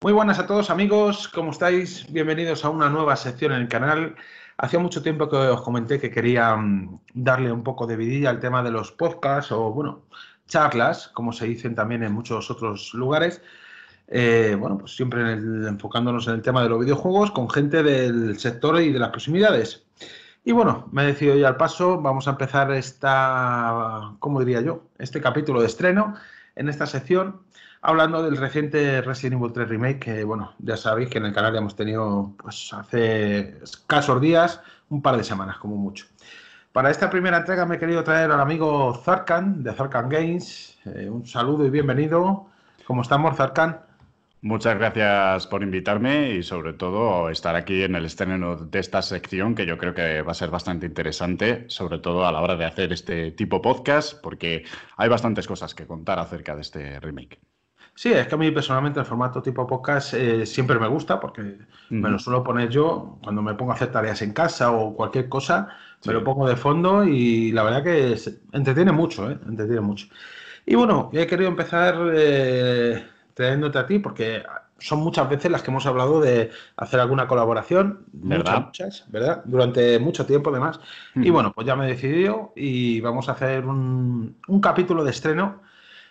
Muy buenas a todos amigos, ¿cómo estáis? Bienvenidos a una nueva sección en el canal. Hacía mucho tiempo que os comenté que quería mm, darle un poco de vidilla al tema de los podcasts o, bueno, charlas, como se dicen también en muchos otros lugares. Eh, bueno, pues siempre enfocándonos en el tema de los videojuegos con gente del sector y de las proximidades. Y bueno, me he decidido ya al paso, vamos a empezar esta, ¿cómo diría yo? Este capítulo de estreno en esta sección hablando del reciente Resident Evil 3 Remake, que bueno, ya sabéis que en el canal ya hemos tenido pues hace escasos días, un par de semanas como mucho. Para esta primera entrega me he querido traer al amigo Zarkan de Zarkan Games. Eh, un saludo y bienvenido. ¿Cómo estamos, Zarkan? Muchas gracias por invitarme y sobre todo estar aquí en el estreno de esta sección que yo creo que va a ser bastante interesante, sobre todo a la hora de hacer este tipo podcast, porque hay bastantes cosas que contar acerca de este remake. Sí, es que a mí personalmente el formato tipo podcast eh, siempre me gusta porque me lo suelo poner yo cuando me pongo a hacer tareas en casa o cualquier cosa, me lo pongo de fondo y la verdad que entretiene mucho, eh, Entretiene mucho. Y bueno, he querido empezar eh, trayéndote a ti porque son muchas veces las que hemos hablado de hacer alguna colaboración, ¿verdad? muchas, ¿verdad? Durante mucho tiempo además. Y bueno, pues ya me he decidido y vamos a hacer un, un capítulo de estreno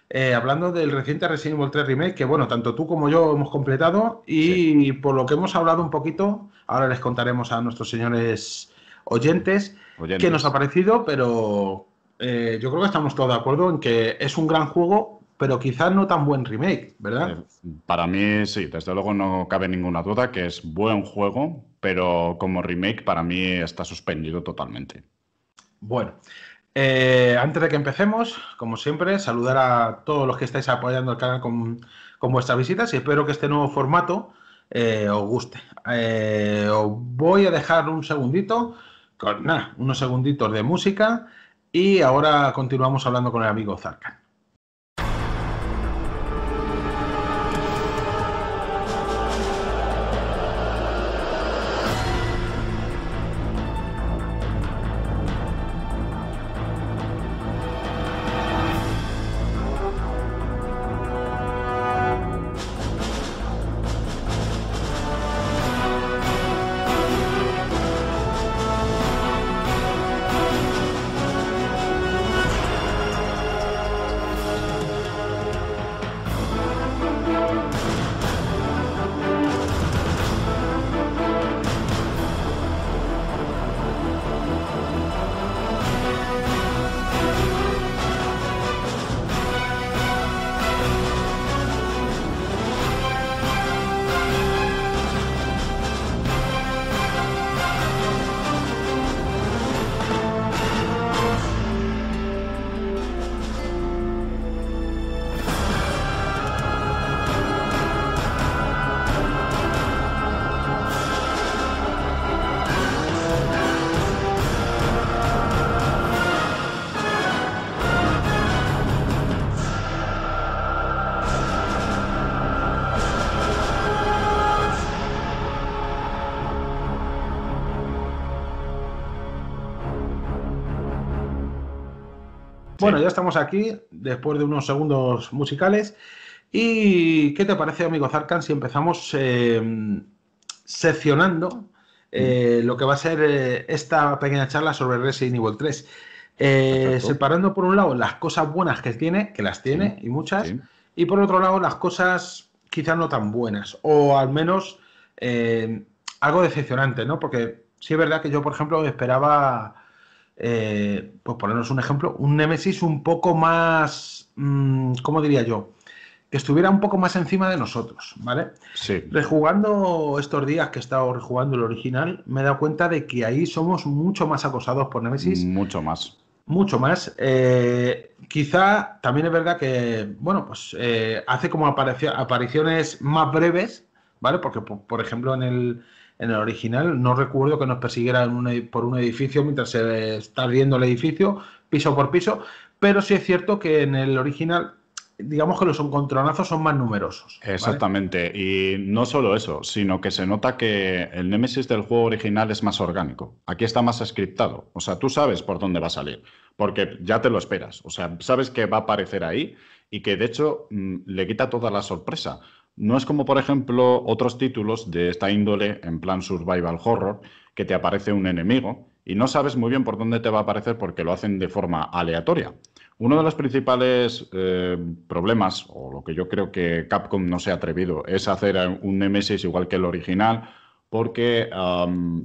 eh, hablando del reciente Resident Evil 3 Remake, que bueno, tanto tú como yo hemos completado y por lo que hemos hablado un poquito, ahora les contaremos a nuestros señores oyentes, qué nos ha parecido, pero eh, yo creo que estamos todos de acuerdo en que es un gran juego, pero quizás no tan buen remake, ¿verdad? Eh, para mí sí, desde luego no cabe ninguna duda que es buen juego, pero como remake para mí está suspendido totalmente. Bueno, eh, antes de que empecemos, como siempre, saludar a todos los que estáis apoyando el canal con, vuestras visitas y espero que este nuevo formato eh, os guste. Eh, os voy a dejar un segundito, con, nada, unos segunditos de música y ahora continuamos hablando con el amigo Zarkan. Bueno, ya estamos aquí después de unos segundos musicales. ¿Y qué te parece, amigo Zarkan, si empezamos eh, seccionando eh, mm. lo que va a ser eh, esta pequeña charla sobre Resident Evil 3? separando por un lado las cosas buenas que tiene, que las tiene y muchas, y por otro lado las cosas quizás no tan buenas, o al menos algo decepcionante, ¿no? Porque sí es verdad que yo, por ejemplo, esperaba eh, pues ponernos un ejemplo, un Nemesis un poco más, mm, ¿cómo diría yo? Que estuviera un poco más encima de nosotros, ¿vale? Sí. Rejugando estos días que he estado rejugando el original, me he dado cuenta de que ahí somos mucho más acosados por Nemesis. Mucho más. Mucho más. Eh, quizá también es verdad que, bueno, pues eh, hace como apariciones más breves, ¿vale? Porque, por ejemplo, en el, en el original no recuerdo que nos persiguieran por un edificio mientras se está viendo el edificio, piso por piso, pero sí es cierto que en el original digamos que los encontronazos son más numerosos. Exactamente, y no solo eso, sino que se nota que el Nemesis del juego original es más orgánico. Aquí está más scriptado, o sea, tú sabes por dónde va a salir, porque ya te lo esperas, o sea, sabes que va a aparecer ahí y que de hecho mm, le quita toda la sorpresa. No es como, por ejemplo, otros títulos de esta índole en plan survival horror, que te aparece un enemigo y no sabes muy bien por dónde te va a aparecer porque lo hacen de forma aleatoria. Uno de los principales eh, problemas, o lo que yo creo que Capcom no se ha atrevido, es hacer un Nemesis igual que el original, porque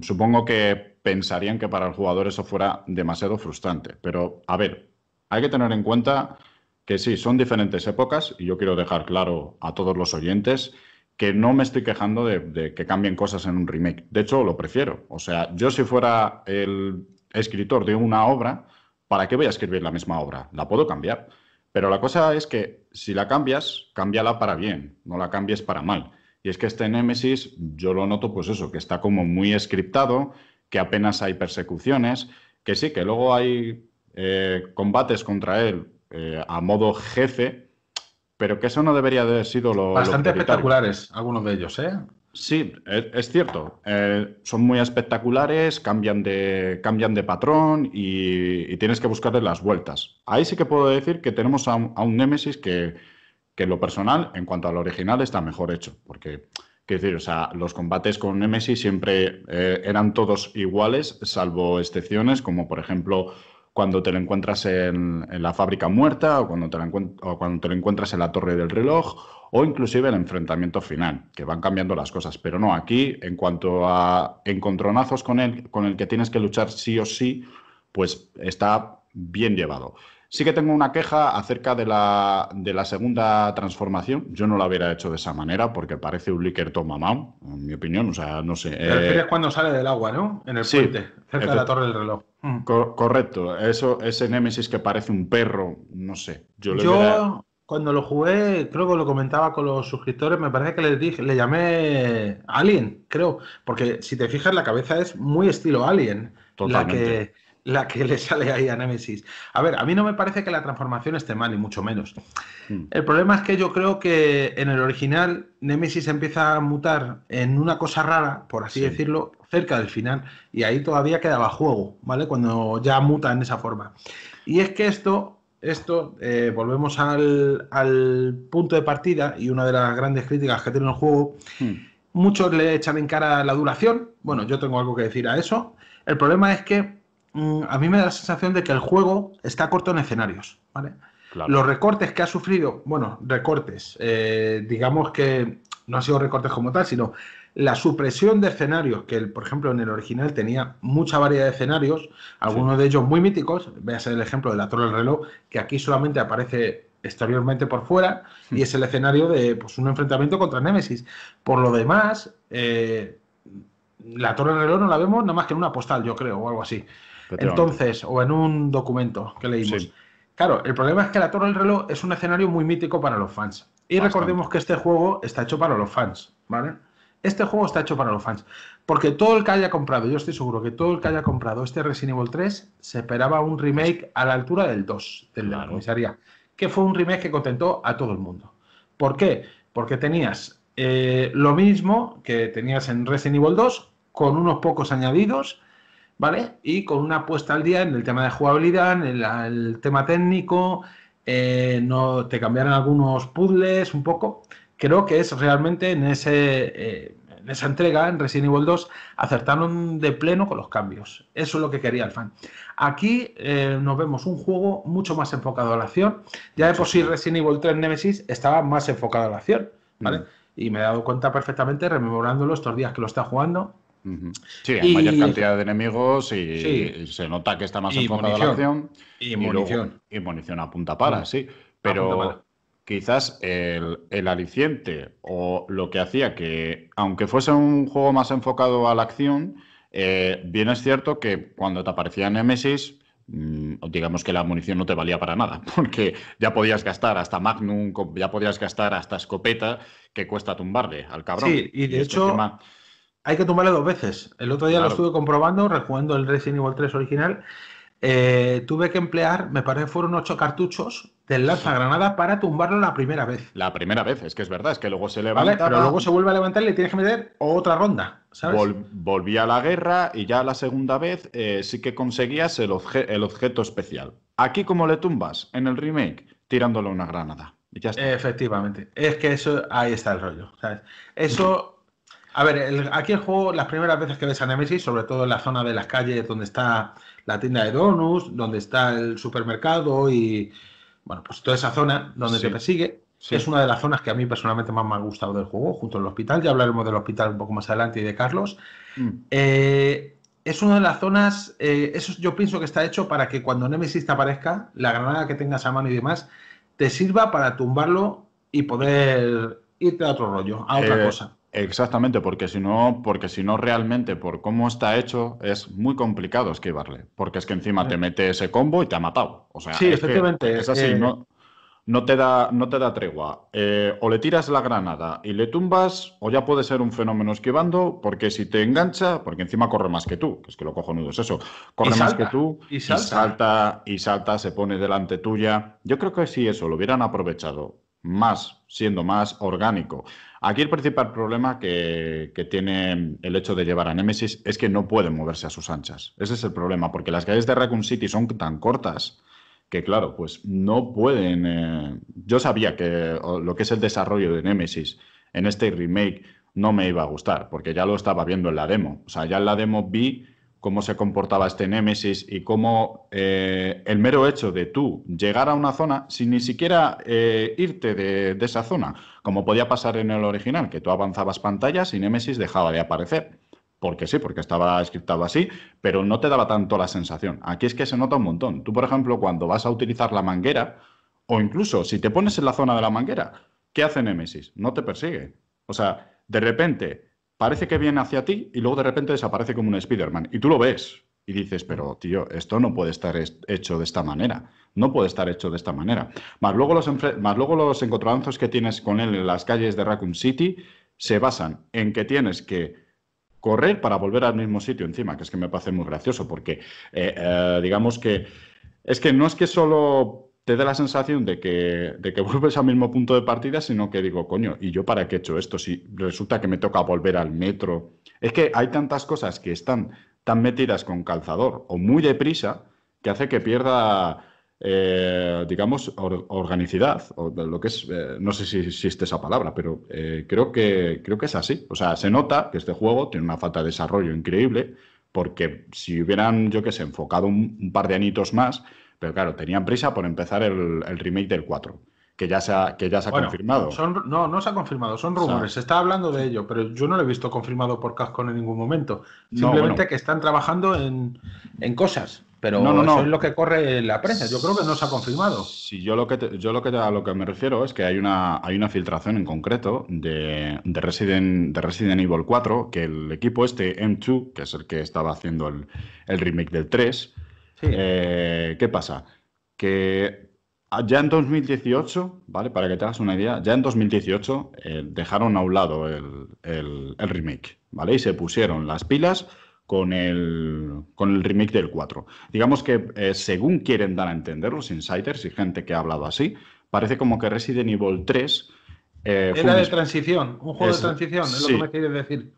supongo que pensarían que para el jugador eso fuera demasiado frustrante. Pero, a ver, hay que tener en cuenta que sí, son diferentes épocas y yo quiero dejar claro a todos los oyentes que no me estoy quejando de, que cambien cosas en un remake. De hecho, lo prefiero. O sea, yo si fuera el escritor de una obra, ¿para qué voy a escribir la misma obra? La puedo cambiar. Pero la cosa es que si la cambias, cámbiala para bien, no la cambies para mal. Y es que este Nemesis yo lo noto pues eso, que está como muy scriptado, que apenas hay persecuciones, que sí, que luego hay eh, combates contra él eh, a modo jefe, pero que eso no debería de haber sido lo. Bastante espectaculares, algunos de ellos, ¿eh? Sí, es, cierto. Eh, son muy espectaculares, cambian de, cambian de patrón y, tienes que buscarle las vueltas. Ahí sí que puedo decir que tenemos a, un, Némesis que, en lo personal, en cuanto al original, está mejor hecho. Porque, quiero decir, o sea, los combates con Némesis siempre eh, eran todos iguales, salvo excepciones, como por ejemplo cuando te lo encuentras en, la fábrica muerta o cuando, te lo cuando te lo encuentras en la torre del reloj o inclusive el enfrentamiento final, que van cambiando las cosas. Pero no, aquí en cuanto a encontronazos con con el que tienes que luchar sí o sí, pues está bien llevado. Sí que tengo una queja acerca de la, segunda transformación. Yo no la hubiera hecho de esa manera porque parece un líquido mamá, en mi opinión. O sea, no sé. Eh, cuando sale del agua, ¿no? En el puente, cerca de la torre del reloj. Mm. correcto. Eso, ese Némesis que parece un perro, no sé. Yo, cuando lo jugué, creo que lo comentaba con los suscriptores, me parece que les dije, le llamé Alien, creo. Porque si te fijas, la cabeza es muy estilo Alien. Totalmente la que le sale ahí a Nemesis. A ver, a mí no me parece que la transformación esté mal, y mucho menos. Mm. El problema es que yo creo que en el original Nemesis empieza a mutar en una cosa rara, por así decirlo, cerca del final, y ahí todavía quedaba juego, ¿vale? Cuando ya muta en esa forma. Y es que esto, esto eh, volvemos al, al, punto de partida, y una de las grandes críticas que tiene el juego, mm. muchos le echan en cara la duración, bueno, yo tengo algo que decir a eso, el problema es que Mm, a mí me da la sensación de que el juego está corto en escenarios, ¿vale? Los recortes que ha sufrido, bueno, recortes, eh, digamos que no han sido recortes como tal, sino la supresión de escenarios, que por ejemplo en el original tenía mucha variedad de escenarios, algunos de ellos muy míticos, a ser el ejemplo de la Torre del Reloj, que aquí solamente aparece exteriormente por fuera, y es el escenario de pues, un enfrentamiento contra Némesis. Por lo demás, eh, la Torre del Reloj no la vemos nada más que en una postal, yo creo, o algo así. Entonces, o en un documento que leímos. Claro, el problema es que la Torre del Reloj es un escenario muy mítico para los fans. Y recordemos que este juego está hecho para los fans, ¿vale? Este juego está hecho para los fans. Porque todo el que haya comprado, yo estoy seguro que todo el que haya comprado este Resident Evil 3 se esperaba un remake a la altura del 2, Que fue un remake que contentó a todo el mundo. ¿Por qué? Porque tenías eh, lo mismo que tenías en Resident Evil 2, con unos pocos añadidos ¿vale? Y con una apuesta al día en el tema de jugabilidad, en el, tema técnico, eh, no, te cambiaron algunos puzzles un poco. Creo que es realmente en, eh, en esa entrega, en Resident Evil 2, acertaron de pleno con los cambios. Eso es lo que quería el fan. Aquí eh, nos vemos un juego mucho más enfocado a la acción. Ya de por sí Resident Evil 3 Nemesis estaba más enfocado a la acción, ¿vale? Mm. Y me he dado cuenta perfectamente rememorándolo estos días que lo está jugando, Sí, hay mayor cantidad de enemigos y, se nota que está más enfocado a la acción. Y, munición. y munición a punta para, mm. sí. Pero quizás el, aliciente o lo que hacía que, aunque fuese un juego más enfocado a la acción, eh, bien es cierto que cuando te aparecía Nemesis, mm, digamos que la munición no te valía para nada, porque ya podías gastar hasta Magnum, ya podías gastar hasta escopeta que cuesta tumbarle al cabrón. Sí, y de hecho hay que tumbarle dos veces. El otro día lo estuve comprobando, rejugando el Resident Evil 3 original. Eh, tuve que emplear, me parece fueron ocho cartuchos del lanzagranada para tumbarlo la primera vez. La primera vez, es que es verdad, es que luego se levanta. Vale, pero luego se vuelve a levantar y le tienes que meter otra ronda, ¿sabes? volví a la guerra y ya la segunda vez eh, sí que conseguías el, objeto especial. Aquí, como le tumbas en el remake, tirándole una granada. Efectivamente. Es que eso, ahí está el rollo. Eso a ver, aquí el juego, las primeras veces que ves a Nemesis, sobre todo en la zona de las calles donde está la tienda de donuts, donde está el supermercado y, bueno, pues toda esa zona donde te persigue, es una de las zonas que a mí personalmente más me ha gustado del juego, junto al hospital. Ya hablaremos del hospital un poco más adelante y de Carlos. Mm. Eh, es una de las zonas, eh, eso yo pienso que está hecho para que cuando Nemesis te aparezca, la granada que tengas a mano y demás, te sirva para tumbarlo y poder irte a otro rollo, a otra eh, cosa. Exactamente, porque si no, porque si no realmente por cómo está hecho es muy complicado esquivarle, porque es que encima te mete ese combo y te ha matado. O sea, sí, efectivamente. es así, eh, no, no, te da, no te da tregua. Eh, o le tiras la granada y le tumbas, o ya puede ser un fenómeno esquivando, porque si te engancha, porque encima corre más que tú, que es que lo cojonudo es eso, corre más que tú y salta. y salta y salta, se pone delante tuya. Yo creo que si eso lo hubieran aprovechado más, siendo más orgánico Aquí el principal problema que, tiene el hecho de llevar a Nemesis es que no pueden moverse a sus anchas. Ese es el problema, porque las calles de Raccoon City son tan cortas que, claro, pues no pueden... Eh, yo sabía que lo que es el desarrollo de Nemesis en este remake no me iba a gustar, porque ya lo estaba viendo en la demo. O sea, ya en la demo vi cómo se comportaba este Némesis y cómo eh, el mero hecho de tú llegar a una zona sin ni siquiera eh, irte de, esa zona, como podía pasar en el original, que tú avanzabas pantallas y Némesis dejaba de aparecer. Porque sí, porque estaba escriptado así, pero no te daba tanto la sensación. Aquí es que se nota un montón. Tú, por ejemplo, cuando vas a utilizar la manguera, o incluso si te pones en la zona de la manguera, ¿qué hace Némesis? No te persigue. O sea, de repente parece que viene hacia ti y luego de repente desaparece como un Spider-Man. Y tú lo ves y dices, pero tío, esto no puede estar hecho de esta manera. No puede estar hecho de esta manera. Más luego los, más luego los que tienes con él en las calles de Raccoon City se basan en que tienes que correr para volver al mismo sitio encima, que es que me parece muy gracioso, porque eh, eh, digamos que es que no es que solo te da la sensación de que, de que vuelves al mismo punto de partida, sino que digo, coño, ¿y yo para qué he hecho esto? Si resulta que me toca volver al metro. Es que hay tantas cosas que están tan metidas con calzador o muy deprisa que hace que pierda, eh, digamos, organicidad, o lo que es, eh, no sé si existe esa palabra, pero eh, creo, que, creo que es así. O sea, se nota que este juego tiene una falta de desarrollo increíble, porque si hubieran, yo qué sé, enfocado un, un par de anitos más, pero claro, tenían prisa por empezar el, remake del 4, que ya se ha, que ya se ha confirmado. no, no se ha confirmado, son rumores, se está hablando de ello, pero yo no lo he visto confirmado por Casco en ningún momento. Simplemente que están trabajando en, cosas. Pero no, no, es lo que corre la prensa. Yo creo que no se ha confirmado. Sí, yo lo que yo a lo que me refiero es que hay una hay una filtración en concreto de, Resident de Resident Evil 4 que el equipo este M2, que es el que estaba haciendo el, el remake del 3, eh, ¿Qué pasa? Que ya en 2018, ¿vale? Para que te hagas una idea, ya en 2018 eh, dejaron a un lado el, remake, ¿vale? Y se pusieron las pilas con el, remake del 4. Digamos que eh, según quieren dar a entender los insiders y gente que ha hablado así, parece como que Resident Evil 3... Era de transición, un juego de transición, es lo que me quieres decir.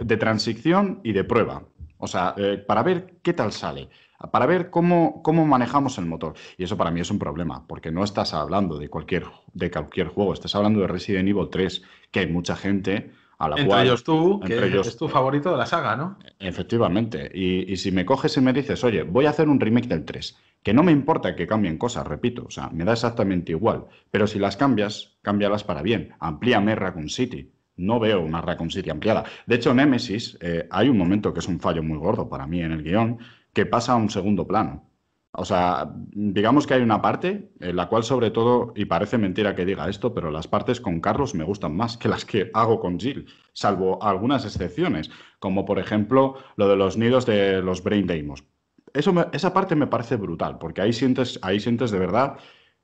de transición y de prueba. O sea, para ver qué tal sale para ver cómo, cómo manejamos el motor. Y eso para mí es un problema, porque no estás hablando de cualquier, de cualquier juego, estás hablando de Resident Evil 3, que hay mucha gente a la entre ellos tú, que es tu favorito de la saga, ¿no? Efectivamente. Y, si me coges y me dices, oye, voy a hacer un remake del 3, que no me importa que cambien cosas, repito, o sea, me da exactamente igual. Pero si las cambias, cámbialas para bien. Amplíame Raccoon City. No veo una Raccoon City ampliada. De hecho, en Nemesis eh, hay un momento que es un fallo muy gordo para mí en el guión, que pasa a un segundo plano. O sea, digamos que hay una parte en la cual sobre todo, y parece mentira que diga esto, pero las partes con Carlos me gustan más que las que hago con Jill, salvo algunas excepciones, como por ejemplo lo de los nidos de los Brain Demos. esa parte me parece brutal, porque ahí sientes, ahí sientes de verdad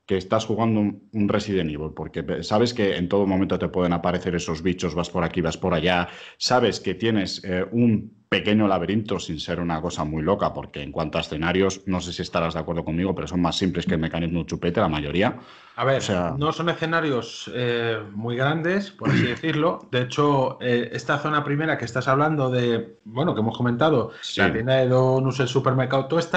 que estás jugando un, Resident Evil, porque sabes que en todo momento te pueden aparecer esos bichos, vas por aquí, vas por allá, sabes que tienes eh, un pequeño laberinto sin ser una cosa muy loca, porque en cuanto a escenarios, no sé si estarás de acuerdo conmigo, pero son más simples que el mecanismo chupete, la mayoría. A ver, no son escenarios eh, muy grandes, por así decirlo. De hecho, eh, esta zona primera que estás hablando de, bueno, que hemos comentado, la tienda de Donus, el supermercado, todas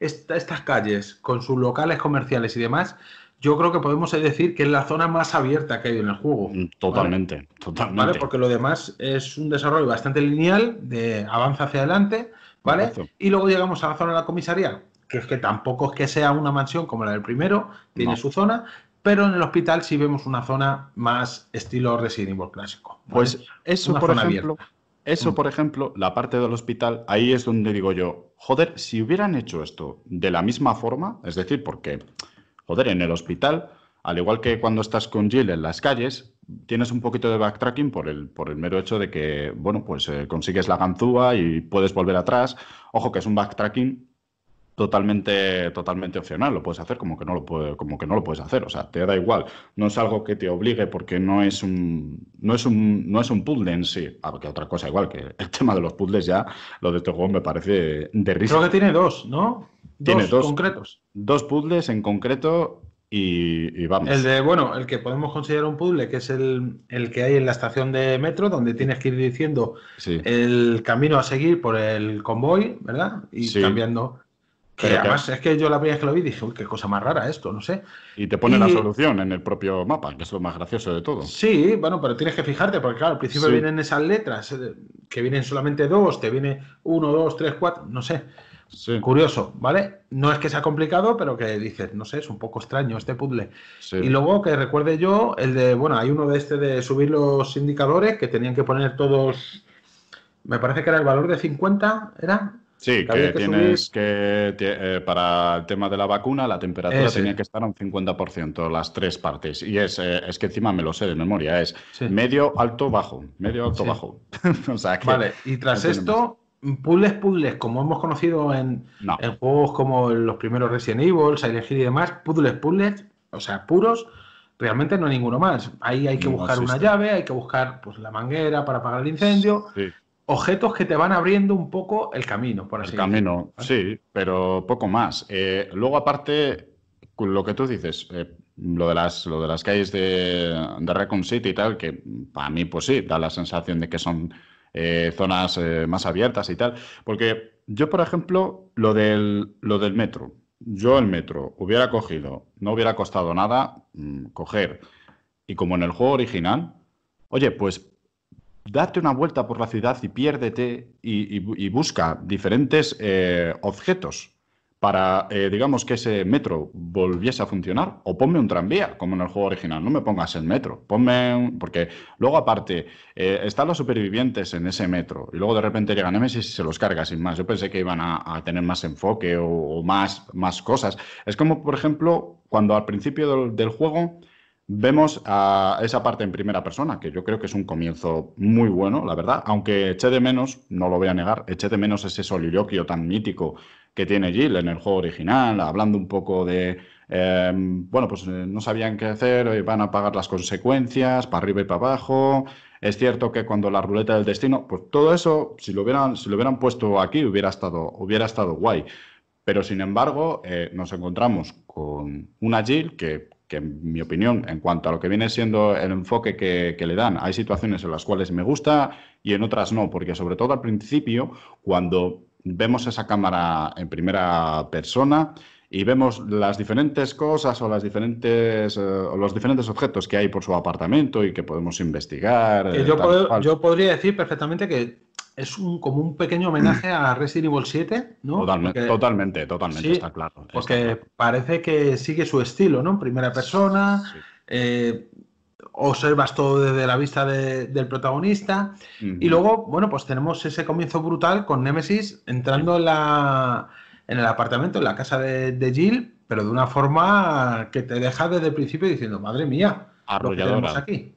estas calles con sus locales comerciales y demás, yo creo que podemos decir que es la zona más abierta que hay en el juego. Mm, totalmente, totalmente. ¿Vale? Porque lo demás es un desarrollo bastante lineal, de avanza hacia adelante, ¿vale? Y luego llegamos a la zona de la comisaría, que es que tampoco es que sea una mansión como la del primero, tiene su zona, pero en el hospital sí vemos una zona más estilo Resident Evil clásico. Pues eso, por ejemplo, eso, mm. por ejemplo, la parte del hospital, ahí es donde digo yo, joder, si hubieran hecho esto de la misma forma, es decir, porque joder, en el hospital, al igual que cuando estás con Jill en las calles, tienes un poquito de backtracking por el, por el mero hecho de que, bueno, pues eh, consigues la ganzúa y puedes volver atrás. Ojo que es un backtracking totalmente, totalmente opcional, lo puedes hacer como que, no lo como que no lo puedes hacer, o sea, te da igual, no es algo que te obligue porque no es un, no es un, no es un puzzle en sí, aunque ah, otra cosa igual, que el tema de los puzzles ya, lo de este juego me parece de risa. Creo que tiene dos, ¿no? Tiene dos, concretos. Dos puzzles en concreto y, vamos. El de, bueno, el que podemos considerar un puzzle, que es el, que hay en la estación de metro, donde tienes que ir diciendo el camino a seguir por el convoy, ¿verdad? Y cambiando. Que además es que yo la primera vez que lo vi dije, uy, qué cosa más rara esto, no sé. Y te pone la solución en el propio mapa, que es lo más gracioso de todo. Sí, bueno, pero tienes que fijarte, porque claro, al principio vienen esas letras, eh, que vienen solamente dos, te viene uno, dos, tres, cuatro, no sé. Curioso, ¿vale? No es que sea complicado, pero que dices, no sé, es un poco extraño este puzzle. Y luego que recuerde yo el de, bueno, hay uno de este de subir los indicadores que tenían que poner todos, me parece que era el valor de 50, ¿era? Sí, que, tienes que, eh, para el tema de la vacuna, la temperatura tenía que estar a un 50%, las tres partes. Y eh, es, que encima me lo sé de memoria, es medio, alto, bajo, medio, alto, bajo. vale, y tras esto, puzzles puzzles como hemos conocido en, juegos como los primeros Resident Evil, Silent Hill y demás, puzzles puzzles, o sea, puros, realmente no hay ninguno más. Ahí hay que buscar una llave, hay que buscar pues, la manguera para apagar el incendio. Objetos que te van abriendo un poco el camino, por así El camino, sí, pero poco más. Eh, luego, aparte, lo que tú dices, eh, lo de las lo de las calles de, de Recon City y tal, que para mí, pues sí, da la sensación de que son eh, zonas eh, más abiertas y tal. Porque yo, por ejemplo, lo del, lo del metro. Yo el metro hubiera cogido, no hubiera costado nada mm, coger. Y como en el juego original, oye, pues date una vuelta por la ciudad y piérdete y, busca diferentes eh, objetos para, eh, digamos, que ese metro volviese a funcionar, o ponme un tranvía, como en el juego original, no me pongas el metro, ponme un... porque luego aparte, eh, están los supervivientes en ese metro, y luego de repente llega Nemesis y se los carga sin más, yo pensé que iban a, tener más enfoque o, más, más cosas, es como, por ejemplo, cuando al principio del, juego vemos a esa parte en primera persona, que yo creo que es un comienzo muy bueno, la verdad, aunque eché de menos, no lo voy a negar, eché de menos ese soliloquio tan mítico que tiene Jill en el juego original, hablando un poco de, em, bueno, pues eh, no sabían qué hacer, eh, van a pagar las consecuencias, para arriba y para abajo. Es cierto que cuando la ruleta del destino, pues todo eso, si lo hubieran, si lo hubieran puesto aquí, hubiera estado, hubiera estado guay. Pero sin embargo, eh, nos encontramos con una Jill que, en mi opinión, en cuanto a lo que viene siendo el enfoque que, le dan, hay situaciones en las cuales me gusta y en otras no, porque sobre todo al principio, cuando vemos esa cámara en primera persona y vemos las diferentes cosas o las diferentes eh, o los diferentes objetos que hay por su apartamento y que podemos investigar. Eh, eh, yo, podría decir perfectamente que es un, como un pequeño homenaje a Resident Evil 7, ¿no? Totalmente, totalmente, está claro. Porque parece que sigue su estilo, ¿no? En primera persona observas todo desde la vista del protagonista. Y luego, bueno, pues tenemos ese comienzo brutal con Nemesis entrando en, la, en el apartamento, en la casa de, Jill, pero de una forma que te deja desde el principio diciendo, madre mía, lo que tenemos aquí.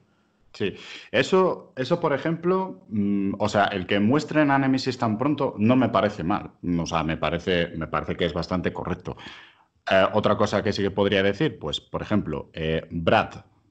Sí, eso, eso por ejemplo, mm, o sea, el que muestren a Nemesis tan pronto no me parece mal, o sea, me parece, me parece que es bastante correcto. Eh, otra cosa que sí que podría decir, pues, por ejemplo, eh, Brad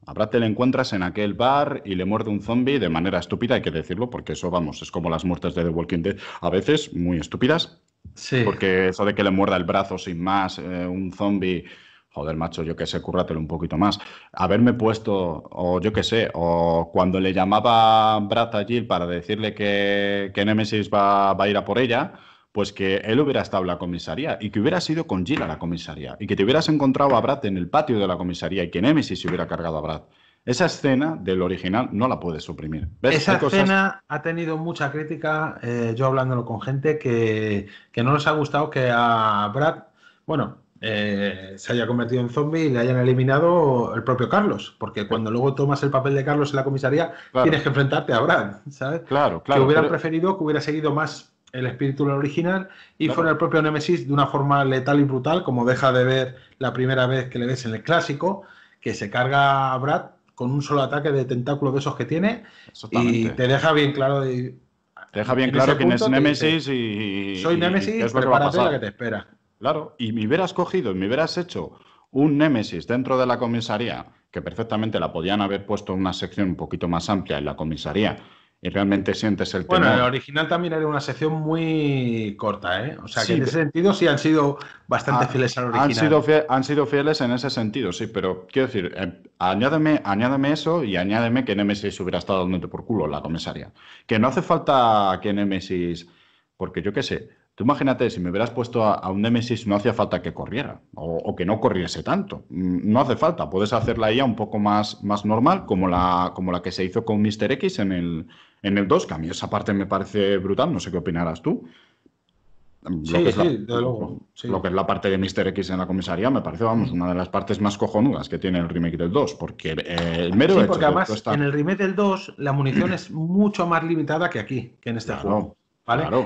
a Brad te le encuentras en aquel bar y le muerde un zombie de manera estúpida, hay que decirlo, porque eso, vamos, es como las muertes de The Walking Dead, a veces muy estúpidas. Sí. Porque eso de que le muerda el brazo sin más, eh, un zombie joder, macho, yo qué sé, cúrratelo un poquito más. Haberme puesto, o yo qué sé, o cuando le llamaba Brad a Jill para decirle que, que Nemesis va, va, a ir a por ella, pues que él hubiera estado en la comisaría y que hubiera sido con Jill a la comisaría y que te hubieras encontrado a Brad en el patio de la comisaría y que Nemesis se hubiera cargado a Brad. Esa escena del original no la puedes suprimir. Esa escena ha tenido mucha crítica, eh, yo hablándolo con gente, que, que, no les ha gustado que a Brad, bueno, eh, se haya convertido en zombie y le hayan eliminado el propio Carlos, porque cuando luego tomas el papel de Carlos en la comisaría, tienes que enfrentarte a Brad, ¿sabes? Claro, claro. Que hubieran preferido que hubiera seguido más el espíritu original y fue el propio Némesis de una forma letal y brutal, como deja de ver la primera vez que le ves en el clásico, que se carga a Brad con un solo ataque de tentáculo de esos que tiene y te deja bien claro deja bien claro quién es Nemesis y, Soy Nemesis, y es lo que, va a pasar. te espera. Claro, y me hubieras cogido, me hubieras hecho un Némesis dentro de la comisaría, que perfectamente la podían haber puesto en una sección un poquito más amplia en la comisaría, y realmente sientes el tema. Bueno, el original también era una sección muy corta, ¿eh? O sea, que en ese sentido sí han sido bastante ah, fieles al original. Han sido, fieles, han sido fieles en ese sentido, sí, pero quiero decir, eh, añádeme, eso y añádeme que Nemesis hubiera estado dándote por culo la comisaria. Que no hace falta que Nemesis, porque yo qué sé, Tú imagínate, si me hubieras puesto a, un Nemesis, no hacía falta que corriera o, que no corriese tanto. Mm, no hace falta. Puedes hacerla ya un poco más, más normal, como la, como la que se hizo con Mr. X en el, en el 2, que a mí esa parte me parece brutal, no sé qué opinarás tú. sí, sí, la, luego, lo que es la parte de Mr. X en la comisaría me parece, vamos, una de las partes más cojonudas que tiene el remake del 2, porque eh, el mero sí, porque además en el remake del 2 la munición es mucho más limitada que aquí, que en este juego.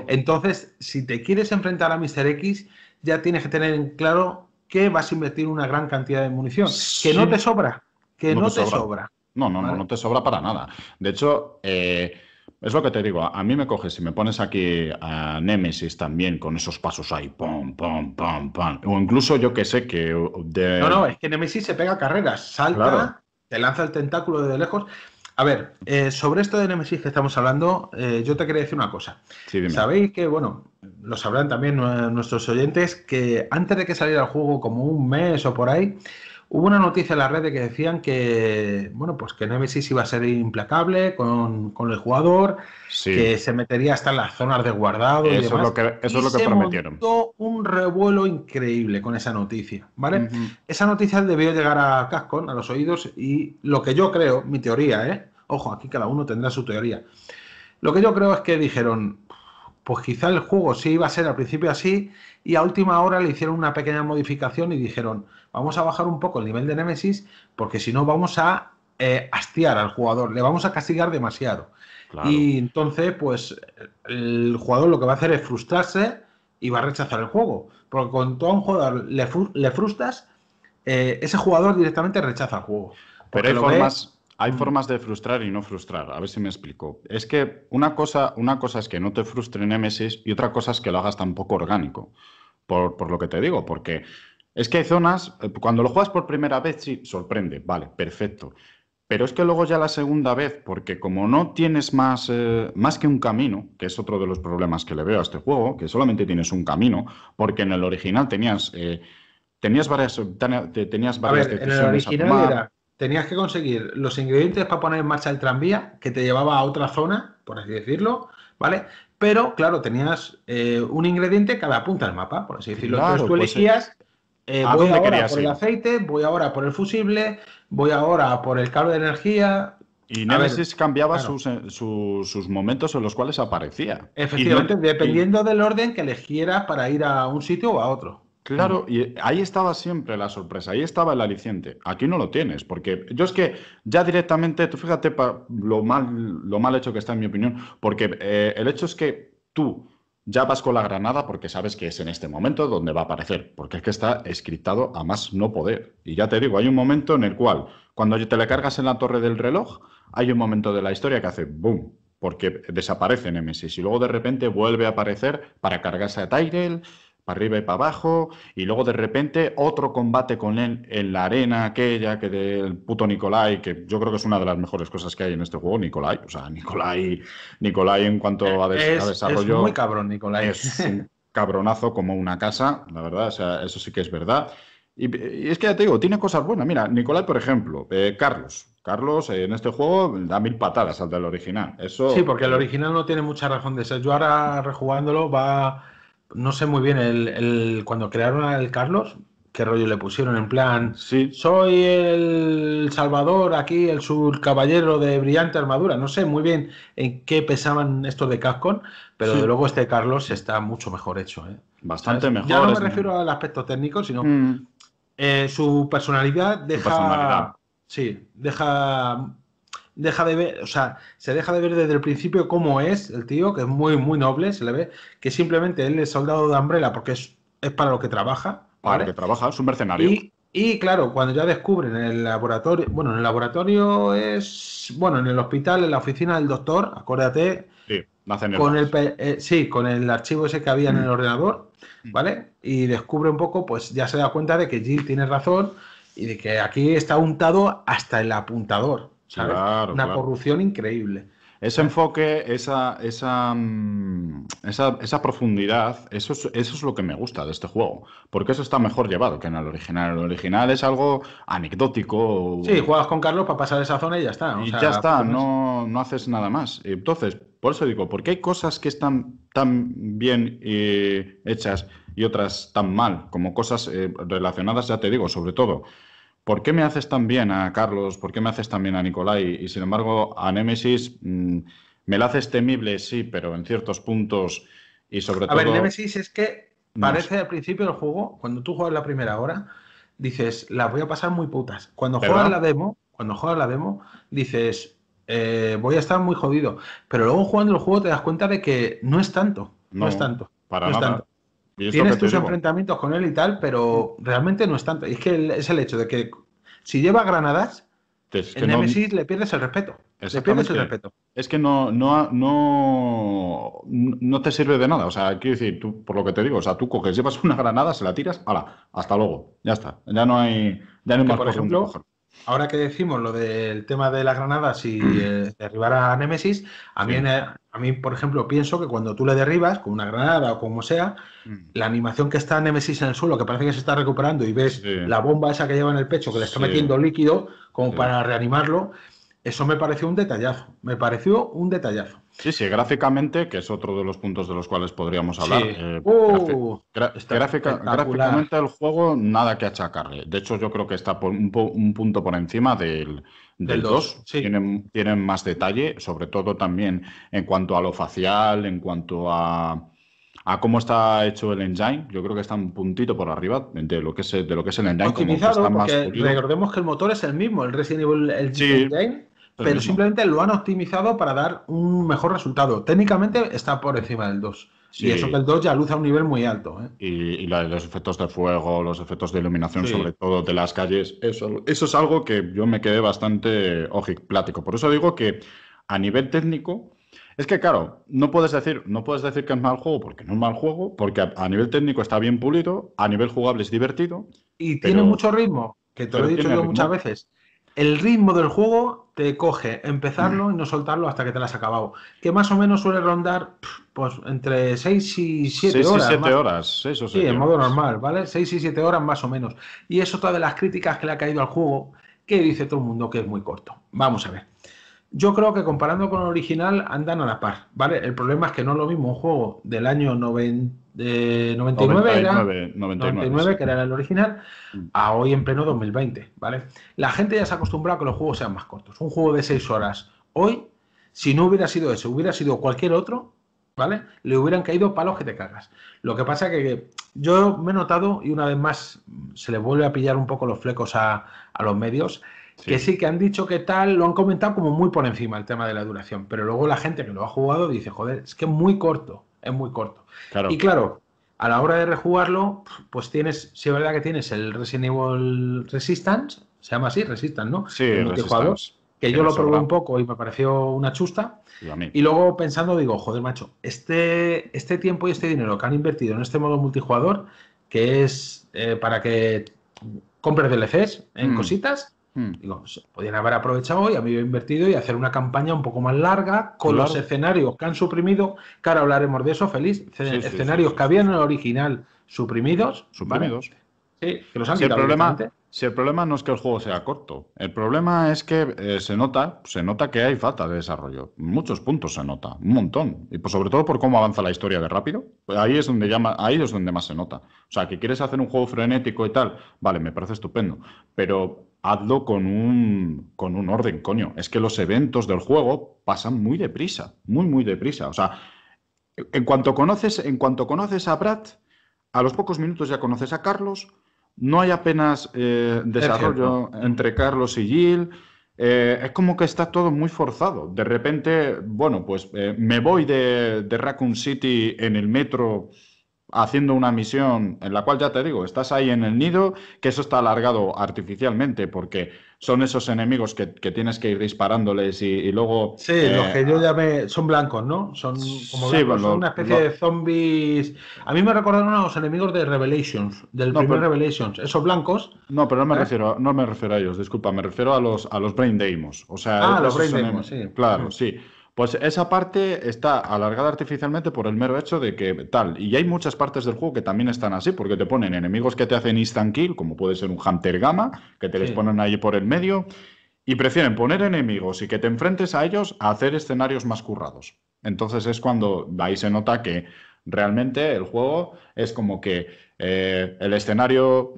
Entonces, si te quieres enfrentar a Mr. X, ya tienes que tener en claro que vas a invertir una gran cantidad de munición, que no te sobra, que no, te sobra. No, no, no, no te sobra para nada. De hecho, eh, es lo que te digo, a mí me coges y me pones aquí a Nemesis también con esos pasos ahí, pom, pom, pom, O incluso yo que sé que... De... No, no, es que Nemesis se pega carreras, salta, te lanza el tentáculo desde lejos. A ver, eh, sobre esto de Nemesis que estamos hablando, eh, yo te quería decir una cosa. Sabéis que, bueno, lo sabrán también nuestros oyentes, que antes de que saliera el juego, como un mes o por ahí, Hubo una noticia en la red que decían que, bueno, pues que Nemesis iba a ser implacable con, el jugador, que se metería hasta en las zonas de guardado. Eso y demás. es lo que, eso es lo que prometieron. Montó un revuelo increíble con esa noticia, ¿vale? Esa noticia debió llegar a Cascon, a los oídos, y lo que yo creo, mi teoría, ¿eh? Ojo, aquí cada uno tendrá su teoría. Lo que yo creo es que dijeron, pues quizá el juego sí iba a ser al principio así y a última hora le hicieron una pequeña modificación y dijeron, vamos a bajar un poco el nivel de Nemesis porque si no vamos a eh, hastiar al jugador, le vamos a castigar demasiado. Y entonces, pues, el jugador lo que va a hacer es frustrarse y va a rechazar el juego. Porque cuando a un jugador le, frustras, eh, ese jugador directamente rechaza el juego. Pero hay formas, hay mm. formas de frustrar y no frustrar. A ver si me explico. Es que una cosa, una cosa es que no te frustre Nemesis y otra cosa es que lo hagas tan poco orgánico por, lo que te digo, porque es que hay zonas, eh, cuando lo juegas por primera vez, sí, sorprende, vale, perfecto. Pero es que luego ya la segunda vez, porque como no tienes más, eh, más que un camino, que es otro de los problemas que le veo a este juego, que solamente tienes un camino, porque en el original tenías, eh, tenías varias, tenías varias En el original tenías que conseguir los ingredientes para poner en marcha el tranvía, que te llevaba a otra zona, por así decirlo, ¿vale? pero claro, tenías eh, un ingrediente cada punta del mapa, por así decirlo. Entonces tú elegías, eh, voy ahora por el aceite, voy ahora por el fusible, voy ahora por el cable de energía, y Nemesis cambiaba sus, eh, sus, momentos en los cuales aparecía. Efectivamente, dependiendo del orden que elegieras para ir a un sitio o a otro. Claro, mm. y eh, ahí estaba siempre la sorpresa, ahí estaba el aliciente. Aquí no lo tienes, porque yo es que ya directamente, tú fíjate lo, mal, lo mal hecho que está en mi opinión, porque eh, el hecho es que tú ya vas con la granada porque sabes que es en este momento donde va a aparecer, porque es que está escritado a más no poder. Y ya te digo, hay un momento en el cual, cuando te le cargas en la torre del reloj, hay un momento de la historia que hace boom, porque desaparece Nemesis y luego de repente vuelve a aparecer para cargarse a Tyrell para arriba y para abajo, y luego de repente otro combate con él en la arena aquella que del puto Nikolai, que yo creo que es una de las mejores cosas que hay en este juego, Nikolai. O sea, Nikolai, Nikolai en cuanto a, desarrollo. Es muy cabrón, Nikolai. Es cabronazo como una casa, la verdad, o sea, eso sí que es verdad. Y, es que ya te digo, tiene cosas buenas. Mira, Nicolai por ejemplo, eh, Carlos. Carlos eh, en este juego da mil patadas al del original. Eso... Sí, porque el original no tiene mucha razón de ser. Yo ahora rejugándolo va no sé muy bien, el, cuando crearon al Carlos, qué rollo le pusieron, en plan, sí. soy el Salvador aquí, el caballero de brillante armadura, no sé muy bien en qué pesaban estos de Cascon pero de luego este Carlos está mucho mejor hecho. ¿eh? Bastante mejor. Ya no me refiero al aspecto técnico, sino mm. eh, su personalidad deja... Sí, deja deja de ver, o sea, se deja de ver desde el principio cómo es el tío, que es muy, muy noble, se le ve, que simplemente él es soldado de Umbrella porque es, es para lo que trabaja. Para lo que trabaja, es un mercenario. Y, claro, cuando ya descubren en el laboratorio, bueno, en el laboratorio es, bueno, en el hospital, en la oficina del doctor, acuérdate, con el, eh, sí, con el archivo ese que había en el mm. ordenador, mm. ¿vale? Y descubre un poco, pues ya se da cuenta de que Jill tiene razón y de que aquí está untado hasta el apuntador, una corrupción increíble. Ese enfoque, esa, mm, esa, esa, profundidad, eso es, eso es, lo que me gusta de este juego. Porque eso está mejor llevado que en el original. El original es algo anecdótico. Sí, juegas con Carlos para pasar esa zona y ya está. y ya está, pues, no, haces nada más. Entonces, por eso digo, ¿por qué hay cosas que están tan bien eh, hechas y otras tan mal? Como cosas eh, relacionadas, ya te digo, sobre todo ¿por qué me haces tan bien a Carlos? ¿Por qué me haces tan bien a Nicolai? Y sin embargo, a Nemesis mm, me la haces temible, sí, pero en ciertos puntos y sobre todo. A ver, Nemesis es que parece al principio del juego, cuando tú juegas la primera hora, dices, la voy a pasar muy putas. Cuando juegas la demo, cuando juegas la demo, dices, eh, voy a estar muy jodido. Pero luego jugando el juego te das cuenta de que no es tanto. No, es tanto. Para no Es tanto. Tienes tus enfrentamientos con él y tal, pero realmente no es tanto. es que es el hecho de que si lleva granadas, en le pierdes el respeto. Le pierdes el respeto. Es que no, no, no, no te sirve de nada. O sea, quiero decir, tú, por lo que te digo, o sea, tú coges, llevas una granada, se la tiras, ala, hasta luego, ya está. Ya no hay, ya no hay más por ejemplo, ahora que decimos lo del tema de las granadas y eh, derribar a Nemesis, a mí, a mí, por ejemplo, pienso que cuando tú le derribas con una granada o como sea, mm. la animación que está Nemesis en el suelo, que parece que se está recuperando y ves la bomba esa que lleva en el pecho, que le está metiendo líquido como para reanimarlo, eso me pareció un detallazo. Me pareció un detallazo. Sí, sí, gráficamente, que es otro de los puntos de los cuales podríamos hablar. Eh, uh, gráficamente el juego nada que achacarle. De hecho, yo creo que está por un, punto por encima del, 2. Tienen, más detalle, sobre todo también en cuanto a lo facial, en cuanto a, a, cómo está hecho el engine. Yo creo que está un puntito por arriba de lo que es, de lo que es el engine. recordemos que el motor es el mismo, el Resident Evil el pero simplemente lo han optimizado para dar un mejor resultado. Técnicamente está por encima del 2. Y eso que el 2 ya luce a un nivel muy alto. ¿eh? Y, los efectos de fuego, los efectos de iluminación, sobre todo de las calles, eso, eso es algo que yo me quedé bastante plático. Por eso digo que a nivel técnico, es que claro, no puedes decir, no puedes decir que es mal juego porque no es mal juego, porque a, nivel técnico está bien pulido, a nivel jugable es divertido. Y tiene mucho ritmo, que te lo he dicho yo muchas veces el ritmo del juego te coge empezarlo mm. y no soltarlo hasta que te lo has acabado. Que más o menos suele rondar pues, entre 6 y 7 horas. 6 y 7 horas, o Sí, en modo normal, ¿vale? 6 y 7 horas más o menos. Y es otra de las críticas que le ha caído al juego, que dice todo el mundo que es muy corto. Vamos a ver. Yo creo que comparando con el original andan a la par, ¿vale? El problema es que no es lo mismo un juego del año 99, que era el original, mm. a hoy en pleno 2020, ¿vale? La gente ya se ha acostumbrado a que los juegos sean más cortos. Un juego de 6 horas hoy, si no hubiera sido ese, hubiera sido cualquier otro, ¿vale? Le hubieran caído palos que te cagas. Lo que pasa es que yo me he notado, y una vez más se le vuelve a pillar un poco los flecos a, a los medios, que sí, que han dicho que tal, lo han comentado como muy por encima el tema de la duración, pero luego la gente que lo ha jugado dice, joder, es que es muy corto, es muy corto. Y claro, a la hora de rejugarlo, pues tienes, si es verdad que tienes el Resident Evil Resistance, se llama así, Resistance, ¿no? Sí, el este Que, yo lo probé un poco y me pareció una chusta. Y, luego pensando, digo, joder, macho, este, este tiempo y este dinero que han invertido en este modo multijugador, que es eh, para que compres DLCs en mm. cositas, Hmm. Digo, podían haber aprovechado y haber invertido y hacer una campaña un poco más larga con los escenarios que han suprimido, que hablaremos de eso, feliz. escenarios que habían en el original suprimidos. Suprimidos. Sí, que los han si El problema, si el problema no es que el juego sea corto, el problema es que eh, se nota, se nota que hay falta de desarrollo. Muchos puntos se nota, un montón. Y pues sobre todo por cómo avanza la historia de rápido. Pues ahí es donde llama, ahí es donde más se nota. O sea, que quieres hacer un juego frenético y tal, vale, me parece estupendo. Pero hazlo con un, con orden, coño. Es que los eventos del juego pasan muy deprisa, muy, muy deprisa. O sea, en cuanto conoces, en cuanto conoces a Brad, a los pocos minutos ya conoces a Carlos, no hay apenas eh, desarrollo entre Carlos y Jill. Eh, es como que está todo muy forzado. De repente, bueno, pues eh, me voy de, de Raccoon City en el metro haciendo una misión en la cual, ya te digo, estás ahí en el nido, que eso está alargado artificialmente, porque son esos enemigos que, tienes que ir disparándoles y, luego... Sí, los que eh, yo llamé son blancos, ¿no? Son como son una especie de zombies... A mí me recordaron a los enemigos de Revelations, del primer Revelations, esos blancos... No, pero no me, ¿Eh? refiero, no me refiero a ellos, disculpa, me refiero a los, a los Brain demos O sea, ah, los Brain sí. Claro, sí. Pues esa parte está alargada artificialmente por el mero hecho de que tal. Y hay muchas partes del juego que también están así, porque te ponen enemigos que te hacen instant kill, como puede ser un Hunter Gamma, que te les ponen ahí por el medio, y prefieren poner enemigos y que te enfrentes a ellos a hacer escenarios más currados. Entonces es cuando ahí se nota que realmente el juego es como que eh, el escenario...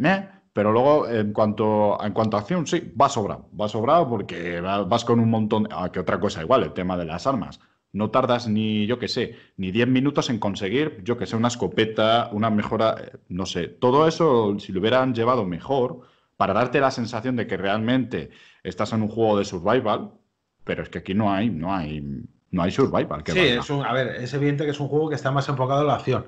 Pero luego, en cuanto, en cuanto a acción, sí, va sobrado. Va sobrado porque vas con un montón. Ah, que otra cosa igual, el tema de las armas. No tardas ni, yo qué sé, ni 10 minutos en conseguir, yo qué sé, una escopeta, una mejora, eh, no sé. Todo eso, si lo hubieran llevado mejor, para darte la sensación de que realmente estás en un juego de survival, pero es que aquí no hay, no hay, no hay survival. sí, es a ver, es evidente que es un juego que está más enfocado en la acción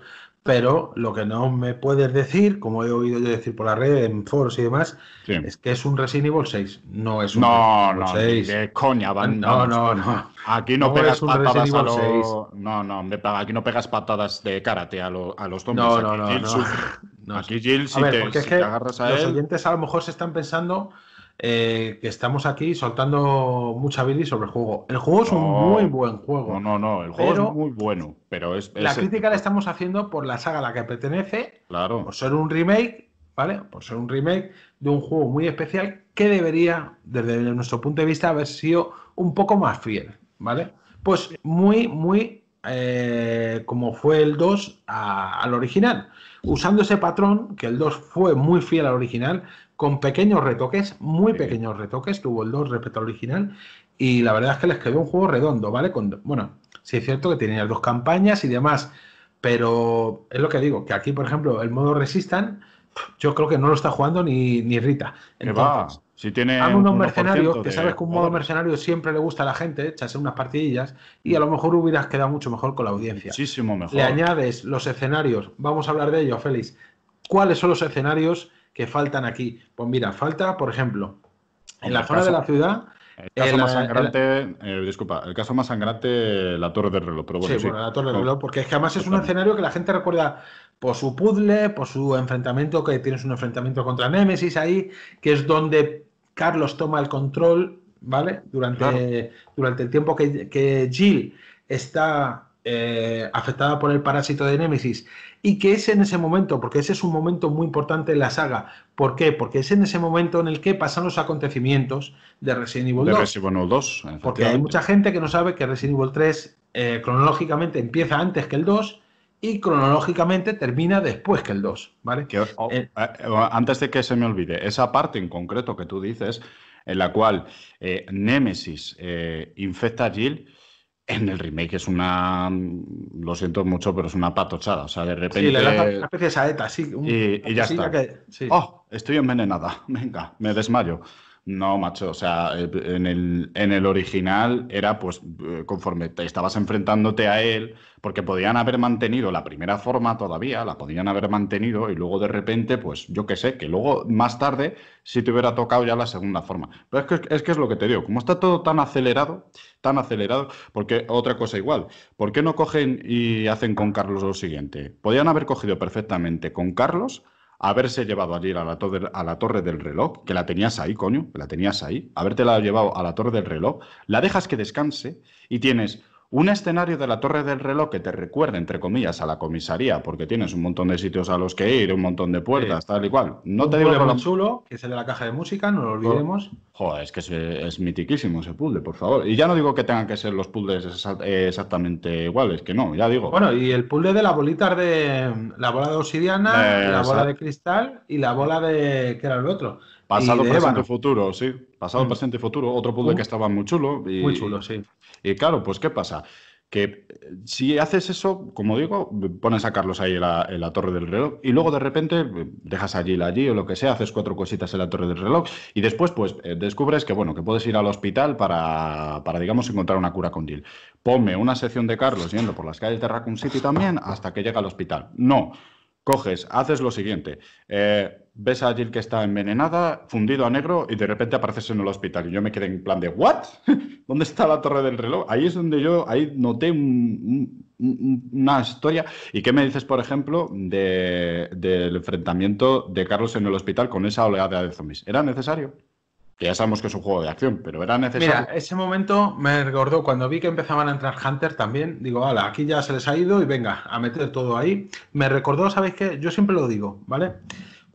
pero lo que no me puedes decir, como he oído yo decir por la red, en foros y demás, es que es un Resident Evil 6. No es un no, Resident 6. No, coña, van, no, no, no. Aquí no, pegas patadas a No, no, aquí no pegas patadas de karate a, los zombies. No, no, no. Aquí Jill, si, te, agarras a los él... oyentes a lo mejor se están pensando eh, que estamos aquí soltando mucha bilis sobre el juego. El juego es un muy buen juego. No, no, no, el juego es muy bueno, pero es... la crítica la estamos haciendo por la saga a la que pertenece, por ser un remake, ¿vale? Por ser un remake de un juego muy especial que debería, desde nuestro punto de vista, haber sido un poco más fiel, ¿vale? Pues muy, muy eh, como fue el 2 al original. Usando ese patrón, que el 2 fue muy fiel al original, con pequeños retoques, muy pequeños retoques, tuvo el 2 respecto al original, y la verdad es que les quedó un juego redondo, ¿vale? bueno, sí es cierto que tenía dos campañas y demás, pero es lo que digo, que aquí, por ejemplo, el modo Resistan, yo creo que no lo está jugando ni, ni Rita. Entonces, si tiene unos mercenarios, que sabes que un modo mercenario siempre le gusta a la gente, echarse unas partidillas, y a mm. lo mejor hubieras quedado mucho mejor con la audiencia. Muchísimo mejor. Le añades los escenarios, vamos a hablar de ello, Félix. ¿Cuáles son los escenarios que faltan aquí? Pues mira, falta, por ejemplo, en la zona de la ciudad, el caso más sangrante, eh, disculpa, el caso más sangrante, la Torre del Reloj. Pero bueno, sí, Bueno, la Torre del Reloj, porque es que además es un escenario que la gente recuerda por su puzzle, por su enfrentamiento, que tienes un enfrentamiento contra Némesis ahí, que es donde Carlos toma el control, ¿vale? Durante, durante el tiempo que, que Jill está eh, afectada por el parásito de Némesis y que es en ese momento, porque ese es un momento muy importante en la saga. ¿Por qué? Porque es en ese momento en el que pasan los acontecimientos de Resident Evil 2. Resident porque hay mucha gente que no sabe que Resident Evil 3 eh, cronológicamente empieza antes que el 2 y cronológicamente termina después que el 2, eh, antes de que se me olvide, esa parte en concreto que tú dices, en la cual Némesis infecta a Jill, en el remake es una, lo siento mucho, pero es una patochada. O sea, de repente. Sí, le da una especie de saeta, sí. y, ya está. Oh, estoy envenenada. Venga, me desmayo. No, macho, o sea, en el, en el, original era pues eh, conforme te estabas enfrentándote a él, porque podían haber mantenido la primera forma todavía, la podían haber mantenido y luego de repente, pues yo qué sé, que luego más tarde si te hubiera tocado ya la segunda forma. Pero es que es, que es lo que te digo, como está todo tan acelerado, tan acelerado, porque otra cosa igual, ¿por qué no cogen y hacen con Carlos lo siguiente? Podían haber cogido perfectamente con Carlos haberse llevado allí a la, torre, a la torre del reloj, que la tenías ahí, coño, que la tenías ahí, habértela llevado a la torre del reloj, la dejas que descanse y tienes un escenario de la Torre del Reloj que te recuerde, entre comillas, a la comisaría, porque tienes un montón de sitios a los que ir, un montón de puertas, tal y cual. No te digo lo chulo, que es el de la caja de música, no lo olvidemos. Joder, es que es, mitiquísimo ese puzzle, por favor. Y ya no digo que tengan que ser los puzzles exactamente iguales, que no, ya digo. Bueno, y el puzzle de la bolita de la bola de obsidiana, eh, la bola de cristal y la bola de. ¿Qué era el otro? Pasado, presente, futuro, sí. Pasado, mm. presente futuro. Otro puzzle que uh. estaba muy chulo. muy chulo, sí. Y, claro, pues ¿qué pasa? que eh, si haces eso, como digo, pones a Carlos ahí en la, torre del reloj y luego de repente eh, dejas allí, allí o lo que sea, haces cuatro cositas en la torre del reloj y después pues eh, descubres que bueno, que puedes ir al hospital para, para digamos encontrar una cura con Jill. Ponme una sección de Carlos yendo por las calles de Raccoon City también hasta que llega al hospital. No, coges, haces lo siguiente ves a Jill que está envenenada, fundido a negro y de repente apareces en el hospital. Y yo me quedé en plan de, ¿what? ¿Dónde está la torre del reloj? Ahí es donde yo, ahí noté una historia. ¿Y qué me dices, por ejemplo, del enfrentamiento de Carlos en el hospital con esa oleada de zombies? ¿Era necesario? ya sabemos que es un juego de acción, pero era necesario. Mira, ese momento me recordó cuando vi que empezaban a entrar Hunter también. Digo, ala, aquí ya se les ha ido y venga, a meter todo ahí. Me recordó, ¿sabéis qué? Yo siempre lo digo, ¿vale?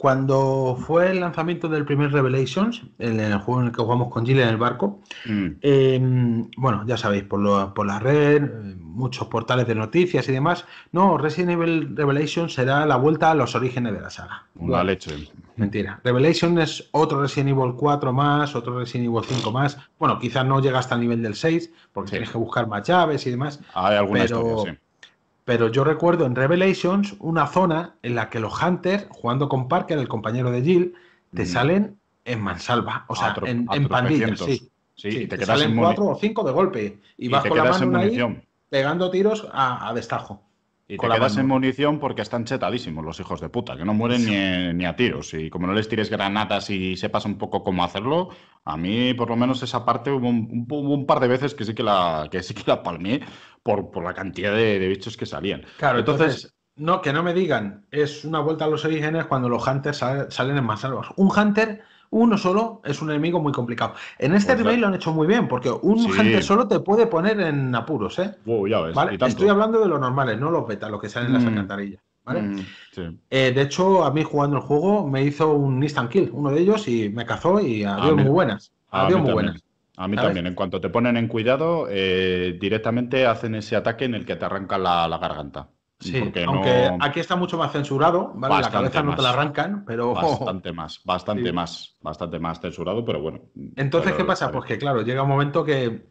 Cuando fue el lanzamiento del primer Revelations, en el juego en el que jugamos con Jill en el barco, mm. em, bueno, ya sabéis, por, por la red, muchos portales de noticias y demás, no, Resident Evil Revelations será la vuelta a los orígenes de la saga. Una leche. Mentira. Revelations es otro Resident Evil 4 más, otro Resident Evil 5 más. Bueno, quizás no llega hasta el nivel del 6, porque tienes que buscar más llaves y demás. Hay alguna historia, sí. Pero yo recuerdo en Revelations una zona en la que los Hunters, jugando con Parker, el compañero de Jill, te salen en mansalva, o sea, en, pandillas, sí. te, salen cuatro o cinco de golpe y, y vas con la mano ahí pegando tiros a destajo. Y con la base en munición porque están chetadísimos los hijos de puta, que no mueren ni, ni, a tiros. Y como no les tires granatas y sepas un poco cómo hacerlo, a mí por lo menos esa parte hubo un, par de veces que sí que la, que sí la palmé por, por la cantidad de, bichos que salían. Claro, entonces, No, que no me digan. Es una vuelta a los orígenes cuando los hunters salen en salvos. Un hunter uno solo es un enemigo muy complicado. En este pues remake lo han hecho muy bien, porque un gente solo te puede poner en apuros, ¿eh? Estoy hablando de los normales, no los beta, los que salen en las mm. alcantarillas. Mm, eh, de hecho, a mí jugando el juego me hizo un instant kill, uno de ellos, y me cazó y adiós muy buenas. muy buenas. A mí también, en cuanto te ponen en cuidado, eh, directamente hacen ese ataque en el que te arranca la garganta. Sí, aunque aquí está mucho más censurado, ¿vale? la cabeza no te la arrancan, pero... Bastante más, bastante más, bastante más censurado, pero bueno. Entonces, ¿qué pasa? Pues que claro, llega un momento que,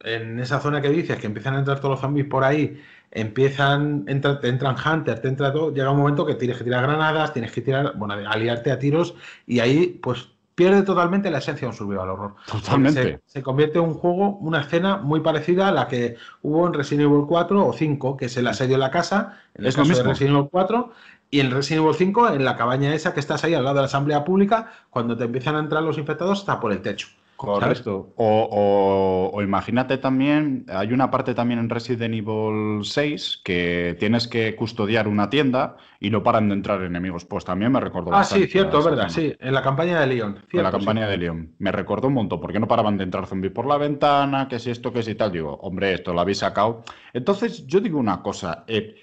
en esa zona que dices, que empiezan a entrar todos los zombies por ahí, empiezan, te entran hunters, te entra todo, llega un momento que tienes que tirar granadas, tienes que tirar, bueno, aliarte a tiros, y ahí pues pierde totalmente la esencia de un survival horror. Totalmente. Se, convierte en un juego, una escena muy parecida a la que hubo en Resident Evil 4 o 5, que es el asedio a la casa, es caso lo de Resident Evil 4, y en Resident Evil 5, en la cabaña esa que estás ahí al lado de la asamblea pública, cuando te empiezan a entrar los infectados, está por el techo. Correcto. O, imagínate también, hay una parte también en Resident Evil 6 que tienes que custodiar una tienda y no paran de entrar enemigos. Pues también me recuerdo... Ah, sí, cierto, verdad, sí. En la campaña de Leon. en la campaña de León. Me recordó un montón, porque no paraban de entrar zombies por la ventana, que si esto, que si tal. Digo, hombre, esto lo habéis sacado. Entonces, yo digo una cosa. Eh,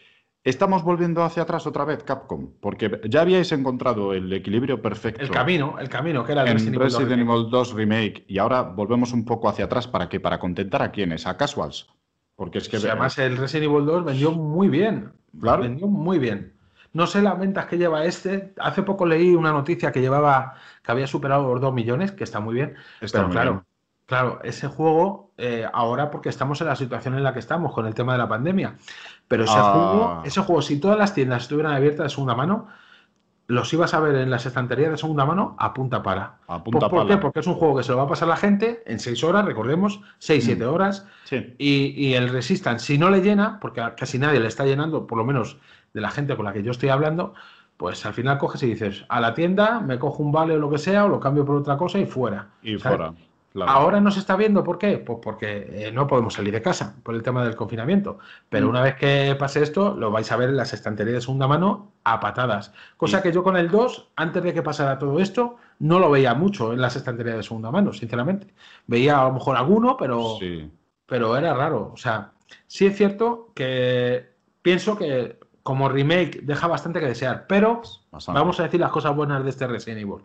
Estamos volviendo hacia atrás otra vez, Capcom, porque ya habíais encontrado el equilibrio perfecto. El camino, el camino, que era el Resident, Evil 2 Remake. Y ahora volvemos un poco hacia atrás para que para contentar a quiénes? a casuals. Porque es que. además, el Resident Evil 2 vendió muy bien. Claro. Vendió muy bien. No sé lamentas que lleva este. Hace poco leí una noticia que llevaba. que había superado los 2 millones, que está muy bien. Está claro. Claro, ese juego eh, ahora porque estamos en la situación en la que estamos con el tema de la pandemia. Pero ah. ese, juego, si todas las tiendas estuvieran abiertas de segunda mano, los ibas a ver en las estanterías de segunda mano a punta para. ¿Por, qué? Porque es un juego que se lo va a pasar la gente en seis horas, recordemos, seis mm. siete horas. Y, el Resistance, si no le llena, porque casi nadie le está llenando, por lo menos de la gente con la que yo estoy hablando, pues al final coges y dices, a la tienda me cojo un vale o lo que sea, o lo cambio por otra cosa y fuera. Y fuera. Ahora no se está viendo, ¿por qué? Pues porque eh, no podemos salir de casa por el tema del confinamiento. Pero mm. una vez que pase esto, lo vais a ver en las estanterías de segunda mano a patadas. Cosa mm. que yo con el 2, antes de que pasara todo esto, no lo veía mucho en las estanterías de segunda mano, sinceramente. Veía a lo mejor alguno, pero, pero era raro. O sea, sí es cierto que pienso que como remake deja bastante que desear, pero vamos a decir las cosas buenas de este Resident Evil.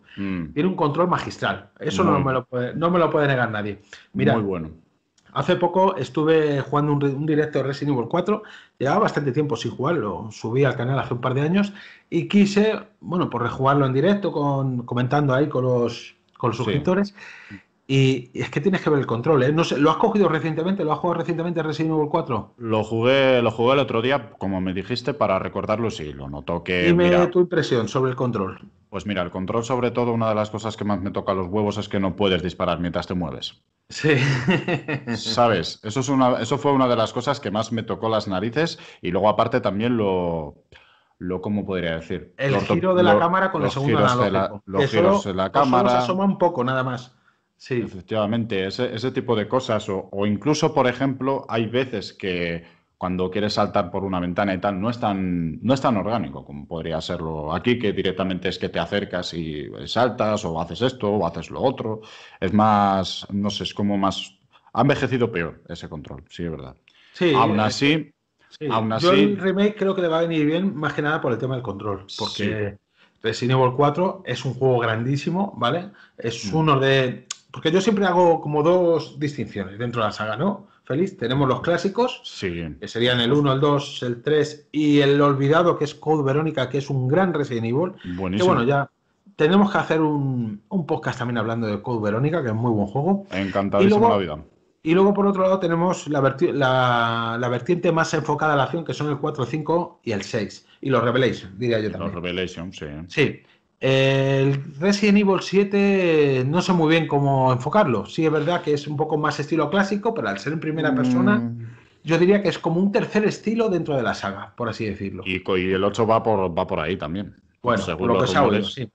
Mm. Tiene un control magistral, eso no me, lo puede, no me, lo puede, negar nadie. Mira, Muy bueno. Hace poco estuve jugando un, directo de Resident Evil 4, llevaba bastante tiempo sin jugarlo, subí al canal hace un par de años y quise, bueno, por pues rejugarlo en directo, con, comentando ahí con los, con suscriptores. Y es que tienes que ver el control, ¿eh? No ¿lo has cogido recientemente? ¿Lo has jugado recientemente Resident Evil 4? Lo jugué, lo jugué el otro día, como me dijiste, para recordarlo, sí, lo noto que. Dime tu impresión sobre el control. Pues mira, el control, sobre todo, una de las cosas que más me toca los huevos es que no puedes disparar mientras te mueves. Sí. ¿Sabes? Eso, es una, eso fue una de las cosas que más me tocó las narices. Y luego, aparte, también lo lo cómo podría decir el giro de la cámara con el segundo analógico la, los giros de la cámara asoma un poco nada más Sí. Efectivamente, ese, tipo de cosas. O, incluso, por ejemplo, hay veces que cuando quieres saltar por una ventana y tal, no es tan, no es tan orgánico como podría serlo aquí, que directamente es que te acercas y saltas, o haces esto, o haces lo otro. Es más, no sé, es como más. Ha envejecido peor ese control, sí, es verdad. Sí, aún así. Aún así... Yo el remake creo que le va a venir bien, más que nada por el tema del control. Porque. Resident Evil 4 es un juego grandísimo, ¿vale? Es mm. uno de, porque yo siempre hago como dos distinciones dentro de la saga, ¿no? Feliz, tenemos los clásicos, que serían el 1, el 2, el 3 y el olvidado, que es Code Verónica, que es un gran Resident Evil. Buenísimo. Que bueno, ya tenemos que hacer un, podcast también hablando de Code Verónica, que es muy buen juego. Encantadísimo la Y luego, por otro lado, tenemos la, la, vertiente más enfocada a la acción, que son el 4, 5 y el 6. Y los Revelations, diría yo también. Los Revelations, sí. Sí. El Resident Evil 7 no sé muy bien cómo enfocarlo. Sí, es verdad que es un poco más estilo clásico, pero al ser en primera persona, mm. yo diría que es como un tercer estilo dentro de la saga, por así decirlo. Y, el 8 va por, va por ahí también. Bueno, lo que sí.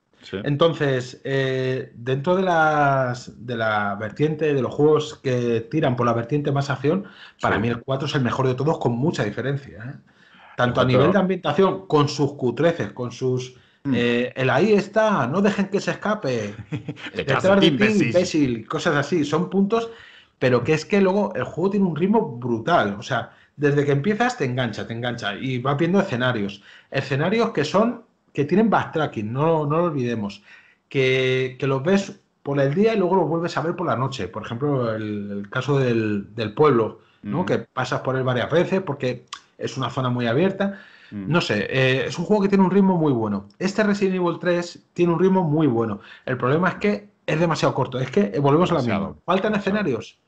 Entonces, eh, dentro de, las, de la vertiente, de los juegos que tiran por la vertiente más acción, para mí el 4 es el mejor de todos con mucha diferencia. ¿eh? Tanto a nivel de ambientación, con sus cutreces, con sus Mm. Eh, el ahí está, no dejen que se escape. de cosas así. Son puntos, pero que es que luego el juego tiene un ritmo brutal. O sea, desde que empiezas te engancha, te engancha. Y va viendo escenarios. Escenarios que son, que tienen backtracking, no, no lo olvidemos. Que, que los ves por el día y luego los vuelves a ver por la noche. Por ejemplo, el, caso del, pueblo, ¿no? Mm. Que pasas por él varias veces porque es una zona muy abierta. No sé, eh, es un juego que tiene un ritmo muy bueno. Este Resident Evil 3 tiene un ritmo muy bueno. El problema es que es demasiado corto. Es que volvemos a la misma. Faltan escenarios.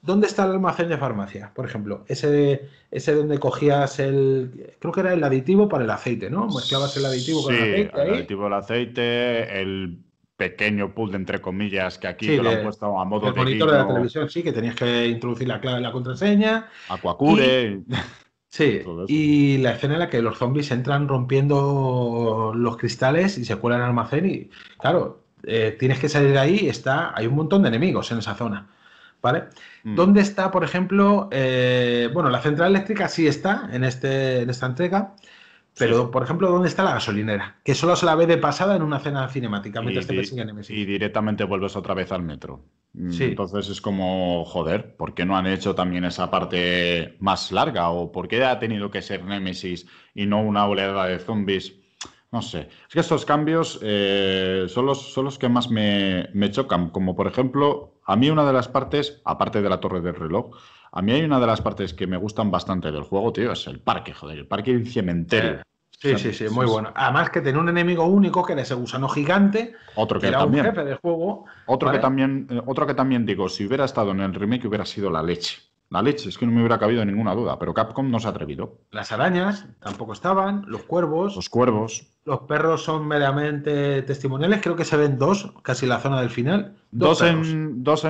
¿Dónde está el almacén de farmacia? Por ejemplo, ese, ese donde cogías el. Creo que era el aditivo para el aceite, ¿no? Mezclabas el aditivo con el aceite. El aditivo del aceite, el pequeño de entre comillas, que aquí te lo han puesto a modo de el monitor de la televisión, sí, que tenías que introducir la clave en la contraseña. Acuacure. Sí, y la escena en la que los zombies entran rompiendo los cristales y se cuelan al almacén y, claro, eh, tienes que salir de ahí, está, hay un montón de enemigos en esa zona, ¿vale? Mm. ¿Dónde está, por ejemplo, eh, bueno, la central eléctrica sí está en, este, en esta entrega, pero, por ejemplo, ¿dónde está la gasolinera? Que solo se la ve de pasada en una cena cinemática mientras y, te Nemesis Y directamente vuelves otra vez al metro. Mm, entonces es como, joder, ¿por qué no han hecho también esa parte más larga? ¿O por qué ha tenido que ser Nemesis y no una oleada de zombies? No sé. Es que estos cambios eh, son, los, son, los, que más me, me chocan. Como por ejemplo, a mí una de las partes, aparte de la torre del reloj, a mí hay una de las partes que me gustan bastante del juego, tío, es el parque, joder, el parque y cementerio. Eh, sí, sí, sí, muy bueno. Además que tiene un enemigo único que era ese gusano gigante. Otro que, era también, jefe del juego. Otro que también, eh, otro que también digo, si hubiera estado en el remake hubiera sido la leche. La leche, es que no me hubiera cabido ninguna duda, pero Capcom no se ha atrevido. Las arañas tampoco estaban, los cuervos. Los cuervos. Los perros son meramente testimoniales, creo que se ven dos, casi la zona del final. Dos, en,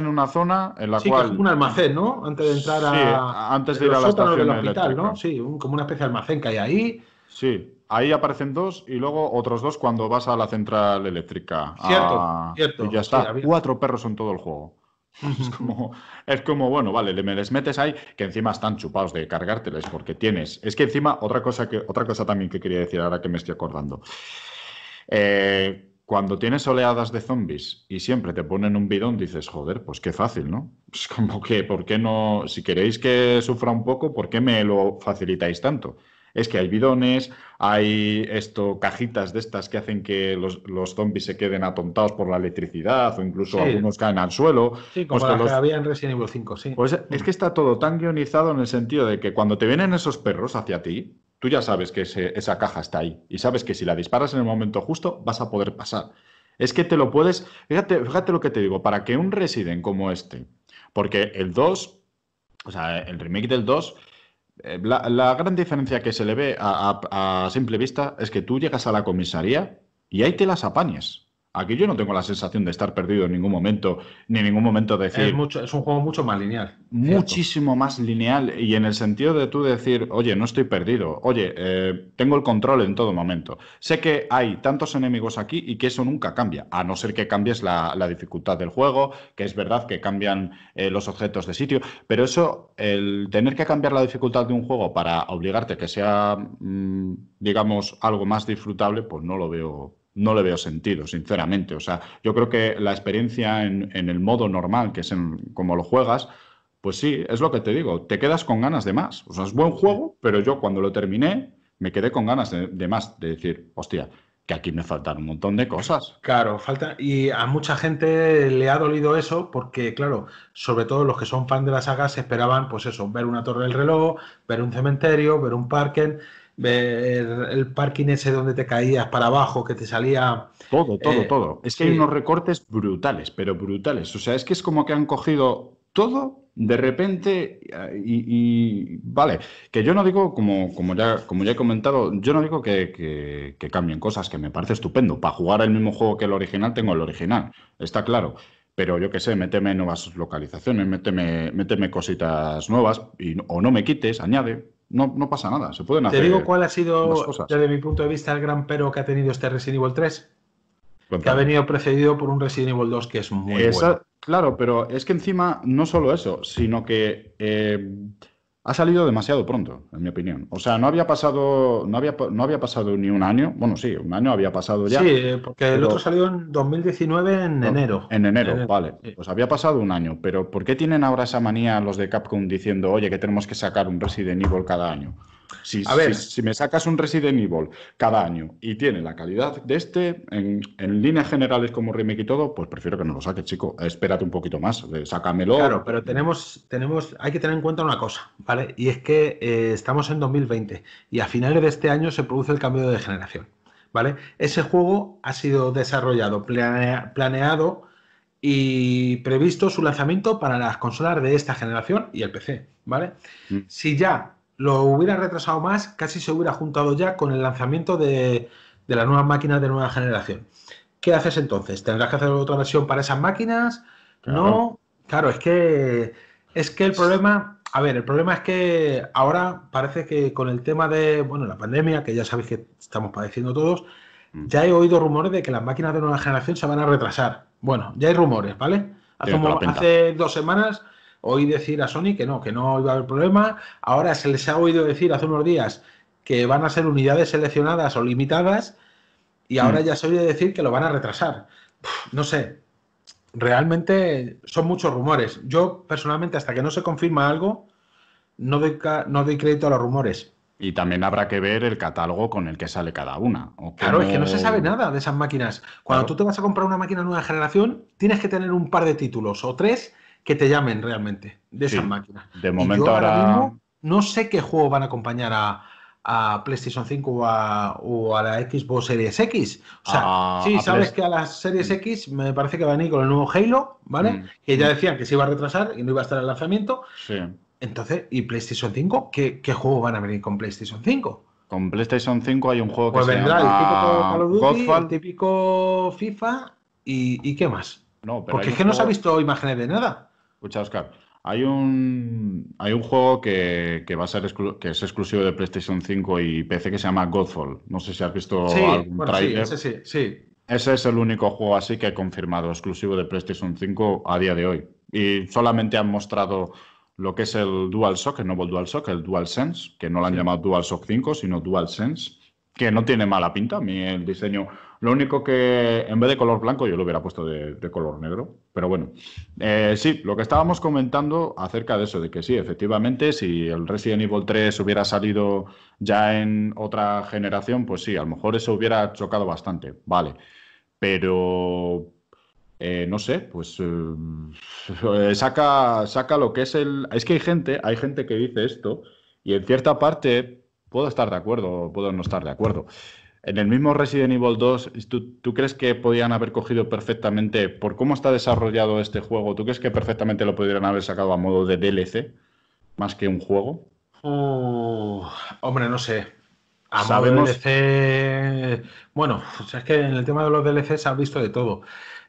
una zona en la cual. Que es un almacén, ¿no? Antes de entrar a. antes de ir a la estación hospital, ¿no? Sí, como una especie de almacén que hay ahí. Sí, ahí aparecen dos y luego otros dos cuando vas a la central eléctrica. Cierto, ah, Y ya está. Cuatro perros en todo el juego. Es como, es como, bueno, vale, me les metes ahí, que encima están chupados de cargárteles, porque tienes. Es que encima, otra cosa que, otra cosa también que quería decir ahora que me estoy acordando. Eh, cuando tienes oleadas de zombies y siempre te ponen un bidón, dices, joder, pues qué fácil, ¿no? Es como que, ¿por qué no? Si queréis que sufra un poco, ¿por qué me lo facilitáis tanto? es que hay bidones, hay esto, cajitas de estas que hacen que los, zombies se queden atontados por la electricidad o incluso algunos caen al suelo. Sí, como que había en Resident Evil 5, sí. Pues es que está todo tan guionizado en el sentido de que cuando te vienen esos perros hacia ti, tú ya sabes que esa caja está ahí y sabes que si la disparas en el momento justo vas a poder pasar. Es que te lo puedes, fíjate, fíjate lo que te digo, para que un Resident como este, porque el 2, o sea, el remake del 2 eh, la, gran diferencia que se le ve a, a simple vista es que tú llegas a la comisaría y ahí te las apañes. Aquí yo no tengo la sensación de estar perdido en ningún momento, ni en ningún momento de decir. Es, mucho, es un juego mucho más lineal. Muchísimo más lineal. Y en el sentido de tú decir, oye, no estoy perdido. Oye, eh, tengo el control en todo momento. Sé que hay tantos enemigos aquí y que eso nunca cambia. A no ser que cambies la, dificultad del juego, que es verdad que cambian eh, los objetos de sitio. Pero eso, el tener que cambiar la dificultad de un juego para obligarte a que sea, mm, digamos, algo más disfrutable, pues no lo veo no le veo sentido, sinceramente. O sea, yo creo que la experiencia en, el modo normal, que es como lo juegas, pues sí, es lo que te digo, te quedas con ganas de más. O sea, es buen juego, pero yo cuando lo terminé me quedé con ganas de, más, de decir, hostia, que aquí me faltan un montón de cosas. Claro, falta. Y a mucha gente le ha dolido eso porque, claro, sobre todo los que son fan de la saga se esperaban, pues eso, ver una torre del reloj, ver un cementerio, ver un parque ver el parking ese donde te caías para abajo, que te salía... Todo, todo, eh, todo. Es que hay unos recortes brutales, pero brutales. O sea, es que es como que han cogido todo de repente eh, y, vale, que yo no digo, como, como, ya, como ya he comentado, yo no digo que, cambien cosas, que me parece estupendo. Para jugar el mismo juego que el original, tengo el original, está claro. Pero yo qué sé, méteme nuevas localizaciones, méteme, méteme cositas nuevas y, o no me quites, añade no, pasa nada, se pueden hacer. Te digo cuál ha sido, desde mi punto de vista, el gran pero que ha tenido este Resident Evil 3. Que ha venido precedido por un Resident Evil 2 que es muy bueno. Claro, pero es que encima no solo eso, sino que eh, ha salido demasiado pronto, en mi opinión. O sea, no había pasado, no había, no había pasado ni un año. Bueno, sí, un año había pasado ya. Sí, porque el otro salió en 2019 en enero. En enero, vale. Pues había pasado un año. Pero ¿por qué tienen ahora esa manía los de Capcom diciendo, oye, que tenemos que sacar un Resident Evil cada año? Si, si, me sacas un Resident Evil cada año y tiene la calidad de este, en, líneas generales como remake y todo, pues prefiero que no lo saques, chico. Espérate un poquito más, sácamelo. Claro, pero tenemos, tenemos, hay que tener en cuenta una cosa, ¿vale? Y es que eh, estamos en 2020 y a finales de este año se produce el cambio de generación, ¿vale? Ese juego ha sido desarrollado, planeado y previsto su lanzamiento para las consolas de esta generación y el PC, ¿vale? Mm. Si ya lo hubiera retrasado más, casi se hubiera juntado ya con el lanzamiento de, las nuevas máquinas de nueva generación. ¿Qué haces entonces? ¿Tendrás que hacer otra versión para esas máquinas? No, claro, es que es que el problema, a ver, el problema es que ahora parece que con el tema de, bueno, la pandemia, que ya sabéis que estamos padeciendo todos, mm. ya he oído rumores de que las máquinas de nueva generación se van a retrasar. Bueno, ya hay rumores, ¿vale? hace dos semanas oí decir a Sony que no, que no iba a haber problema. Ahora se les ha oído decir hace unos días que van a ser unidades seleccionadas o limitadas y ahora mm. ya se oye decir que lo van a retrasar. no sé, realmente son muchos rumores. Yo personalmente, hasta que no se confirma algo, no doy, no crédito a los rumores. Y también habrá que ver el catálogo con el que sale cada una. claro, es que no se sabe nada de esas máquinas. Cuando tú te vas a comprar una máquina nueva generación, tienes que tener un par de títulos o tres que te llamen realmente de esas máquina De momento ahora... no sé qué juego van a acompañar a, PlayStation 5 o a, la Xbox Series X. O sea, ah, sí, sabes que a las Series X me parece que van a ir con el nuevo Halo, ¿vale? Mm, que ya mm. decían que se iba a retrasar y no iba a estar el lanzamiento. Sí. Entonces, ¿y PlayStation 5? ¿Qué, juego van a venir con PlayStation 5? Con PlayStation 5 hay un juego que pues vendrá el típico Call of Duty, el típico FIFA y, y, qué más. No, Porque es que no se ha visto imágenes de nada. Escucha, Oscar. Hay un, hay un juego que, va a ser que es exclusivo de PlayStation 5 y PC que se llama Godfall. No sé si has visto algún Sí, ese sí, sí. Ese es el único juego así que he confirmado, exclusivo de PlayStation 5 a día de hoy. Y solamente han mostrado lo que es el DualShock, el nuevo DualShock, el DualSense, que no lo han llamado DualShock 5, sino DualSense, que no tiene mala pinta. A mí el diseño lo único que en vez de color blanco yo lo hubiera puesto de, color negro. Pero bueno, eh, sí, lo que estábamos comentando acerca de eso, de que sí, efectivamente, si el Resident Evil 3 hubiera salido ya en otra generación, pues sí, a lo mejor eso hubiera chocado bastante, vale. Pero eh, no sé, pues eh, saca, saca lo que es el. Es que hay gente, hay gente que dice esto, y en cierta parte puedo estar de acuerdo, puedo no estar de acuerdo. En el mismo Resident Evil 2, ¿tú, crees que podían haber cogido perfectamente, por cómo está desarrollado este juego, ¿tú crees que perfectamente lo podrían haber sacado a modo de DLC más que un juego? hombre, no sé. Sabemos... Bueno, o es que en el tema de los DLC se ha visto de todo.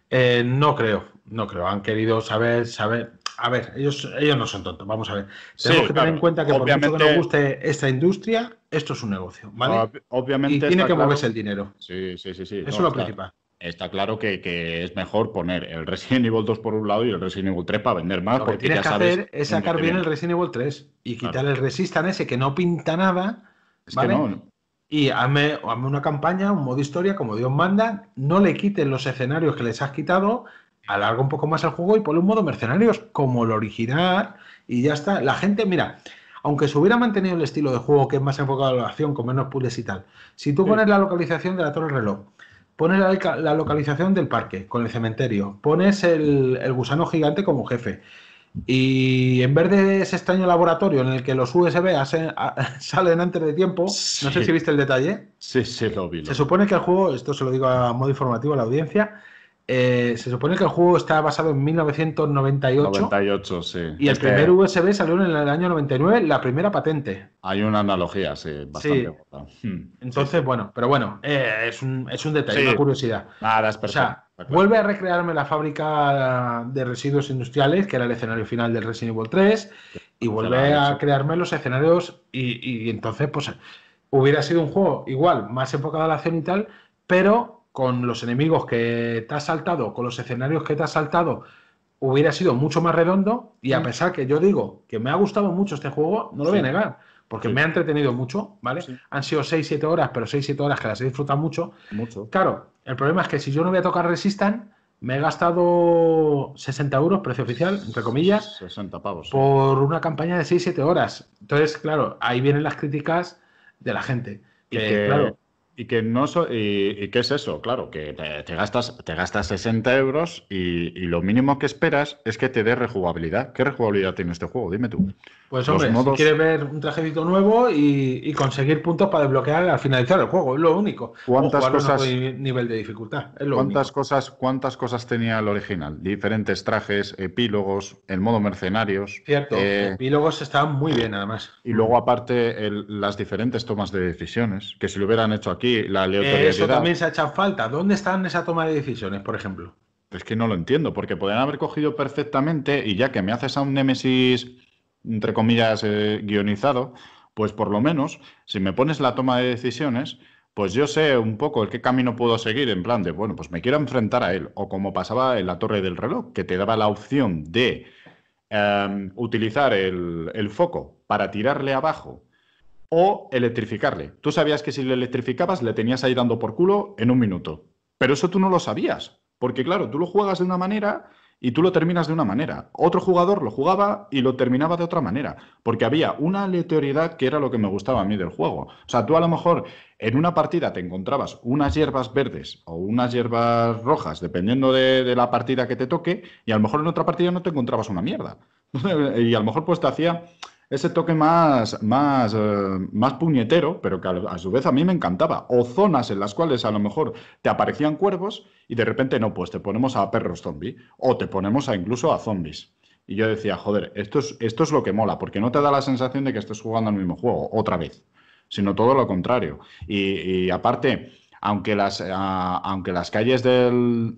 Eh, no creo, no creo. Han querido saber, saber, a ver, ellos, ellos no son tontos, vamos a ver. Tenemos que tener en cuenta que obviamente, por mucho que nos guste esta industria, esto es un negocio, ¿vale? obviamente. Y tiene que moverse el dinero. Sí, sí, sí. sí. Eso es lo principal. Está claro que, es mejor poner el Resident Evil 2 por un lado y el Resident Evil 3 para vender más. Lo porque que tienes que hacer es sacar bien el Resident Evil 3 y quitar el Resistan ese que no pinta nada. Y hazme, hazme una campaña, un modo historia, como Dios manda. No le quiten los escenarios que les has quitado alarga un poco más el juego y por un modo mercenarios como el original y ya está. La gente, mira, aunque se hubiera mantenido el estilo de juego que es más enfocado a la acción, con menos puzzles y tal, si tú pones la localización de la torre reloj, pones la, localización del parque con el cementerio, pones el, gusano gigante como jefe, y en vez de ese extraño laboratorio en el que los USB salen antes de tiempo, no sé si viste el detalle. Se supone que el juego, esto se lo digo a modo informativo a la audiencia, eh, se supone que el juego está basado en 1998. 98, sí. Y el primer USB salió en el año 99, la primera patente. Hay una analogía, sí, hmm. Entonces, bueno, pero bueno, eh, es, un, detalle, una curiosidad. vuelve a recrearme la fábrica de residuos industriales, que era el escenario final del Resident Evil 3, y vuelve a crearme los escenarios, y, y entonces, pues, hubiera sido un juego igual, más enfocado a la acción y tal, pero con los enemigos que te has saltado, con los escenarios que te has saltado, hubiera sido mucho más redondo. Y a mm. pesar que yo digo que me ha gustado mucho este juego, no lo voy a negar, porque me ha entretenido mucho, ¿vale? Han sido 6-7 horas, pero 6-7 horas que las he disfrutado mucho. Mucho. Claro, el problema es que si yo no voy a tocar Resistan, me he gastado 60 euros, precio oficial, entre comillas. pavos. Por una campaña de 6-7 horas. Entonces, claro, ahí vienen las críticas de la gente. que, claro, y que no y, qué es eso, claro, que te, gastas, te gastas 60 euros y, lo mínimo que esperas es que te dé rejugabilidad. ¿Qué rejugabilidad tiene este juego? Dime tú. Pues hombre, si quieres ver un trajecito nuevo y, conseguir puntos para desbloquear al finalizar el juego, es lo único. ¿Cuántas cosas nivel de dificultad? Es ¿Cuántas cosas, cuántas cosas tenía el original? Diferentes trajes, epílogos, el modo mercenarios. Cierto, eh, epílogos estaban muy bien además. Y luego aparte las diferentes tomas de decisiones, que si lo hubieran hecho aquí la eh, Eso también se ha echado falta. ¿Dónde están esa toma de decisiones, por ejemplo? Es que no lo entiendo, porque podrían haber cogido perfectamente y ya que me haces a un Némesis, entre comillas, eh, guionizado, pues por lo menos, si me pones la toma de decisiones, pues yo sé un poco el qué camino puedo seguir en plan de, bueno, pues me quiero enfrentar a él, o como pasaba en la torre del reloj, que te daba la opción de em, utilizar el, el foco para tirarle abajo o electrificarle. Tú sabías que si le electrificabas le tenías ahí dando por culo en un minuto. Pero eso tú no lo sabías, porque claro, tú lo juegas de una manera y tú lo terminas de una manera. Otro jugador lo jugaba y lo terminaba de otra manera, porque había una aleatoriedad que era lo que me gustaba a mí del juego. O sea, tú a lo mejor en una partida te encontrabas unas hierbas verdes o unas hierbas rojas, dependiendo de, de la partida que te toque, y a lo mejor en otra partida no te encontrabas una mierda. y a lo mejor pues te hacía ese toque más, más, eh, más puñetero, pero que a, su vez a mí me encantaba. O zonas en las cuales a lo mejor te aparecían cuervos y de repente no, pues te ponemos a perros zombies o te ponemos a incluso a zombies. Y yo decía, joder, esto es, esto es lo que mola, porque no te da la sensación de que estés jugando al mismo juego otra vez, sino todo lo contrario. Y, aparte, aunque las, eh, aunque las calles del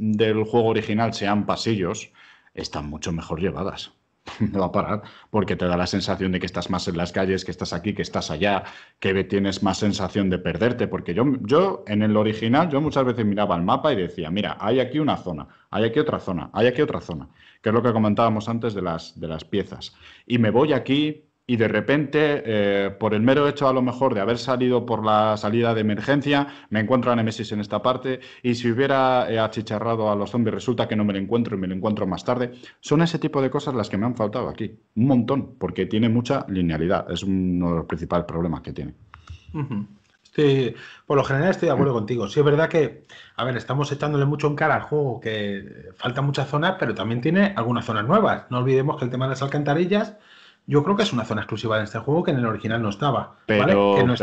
juego original sean pasillos, están mucho mejor llevadas. no va a parar porque te da la sensación de que estás más en las calles, que estás aquí, que estás allá, que tienes más sensación de perderte, porque yo, yo en el original yo muchas veces miraba el mapa y decía, mira, hay aquí una zona, hay aquí otra zona, hay aquí otra zona, que es lo que comentábamos antes de las, de las piezas. Y me voy aquí, y de repente, eh, por el mero hecho a lo mejor de haber salido por la salida de emergencia, me encuentro a Nemesis en esta parte y si hubiera eh, achicharrado a los zombies resulta que no me lo encuentro y me lo encuentro más tarde. Son ese tipo de cosas las que me han faltado aquí, un montón, porque tiene mucha linealidad, es uno de los principales problemas que tiene. por lo general estoy de acuerdo contigo. Sí, es verdad que, a ver, estamos echándole mucho en cara al juego que falta muchas zonas, pero también tiene algunas zonas nuevas. No olvidemos que el tema de las alcantarillas yo creo que es una zona exclusiva de este juego que en el original no estaba, ¿vale? Que no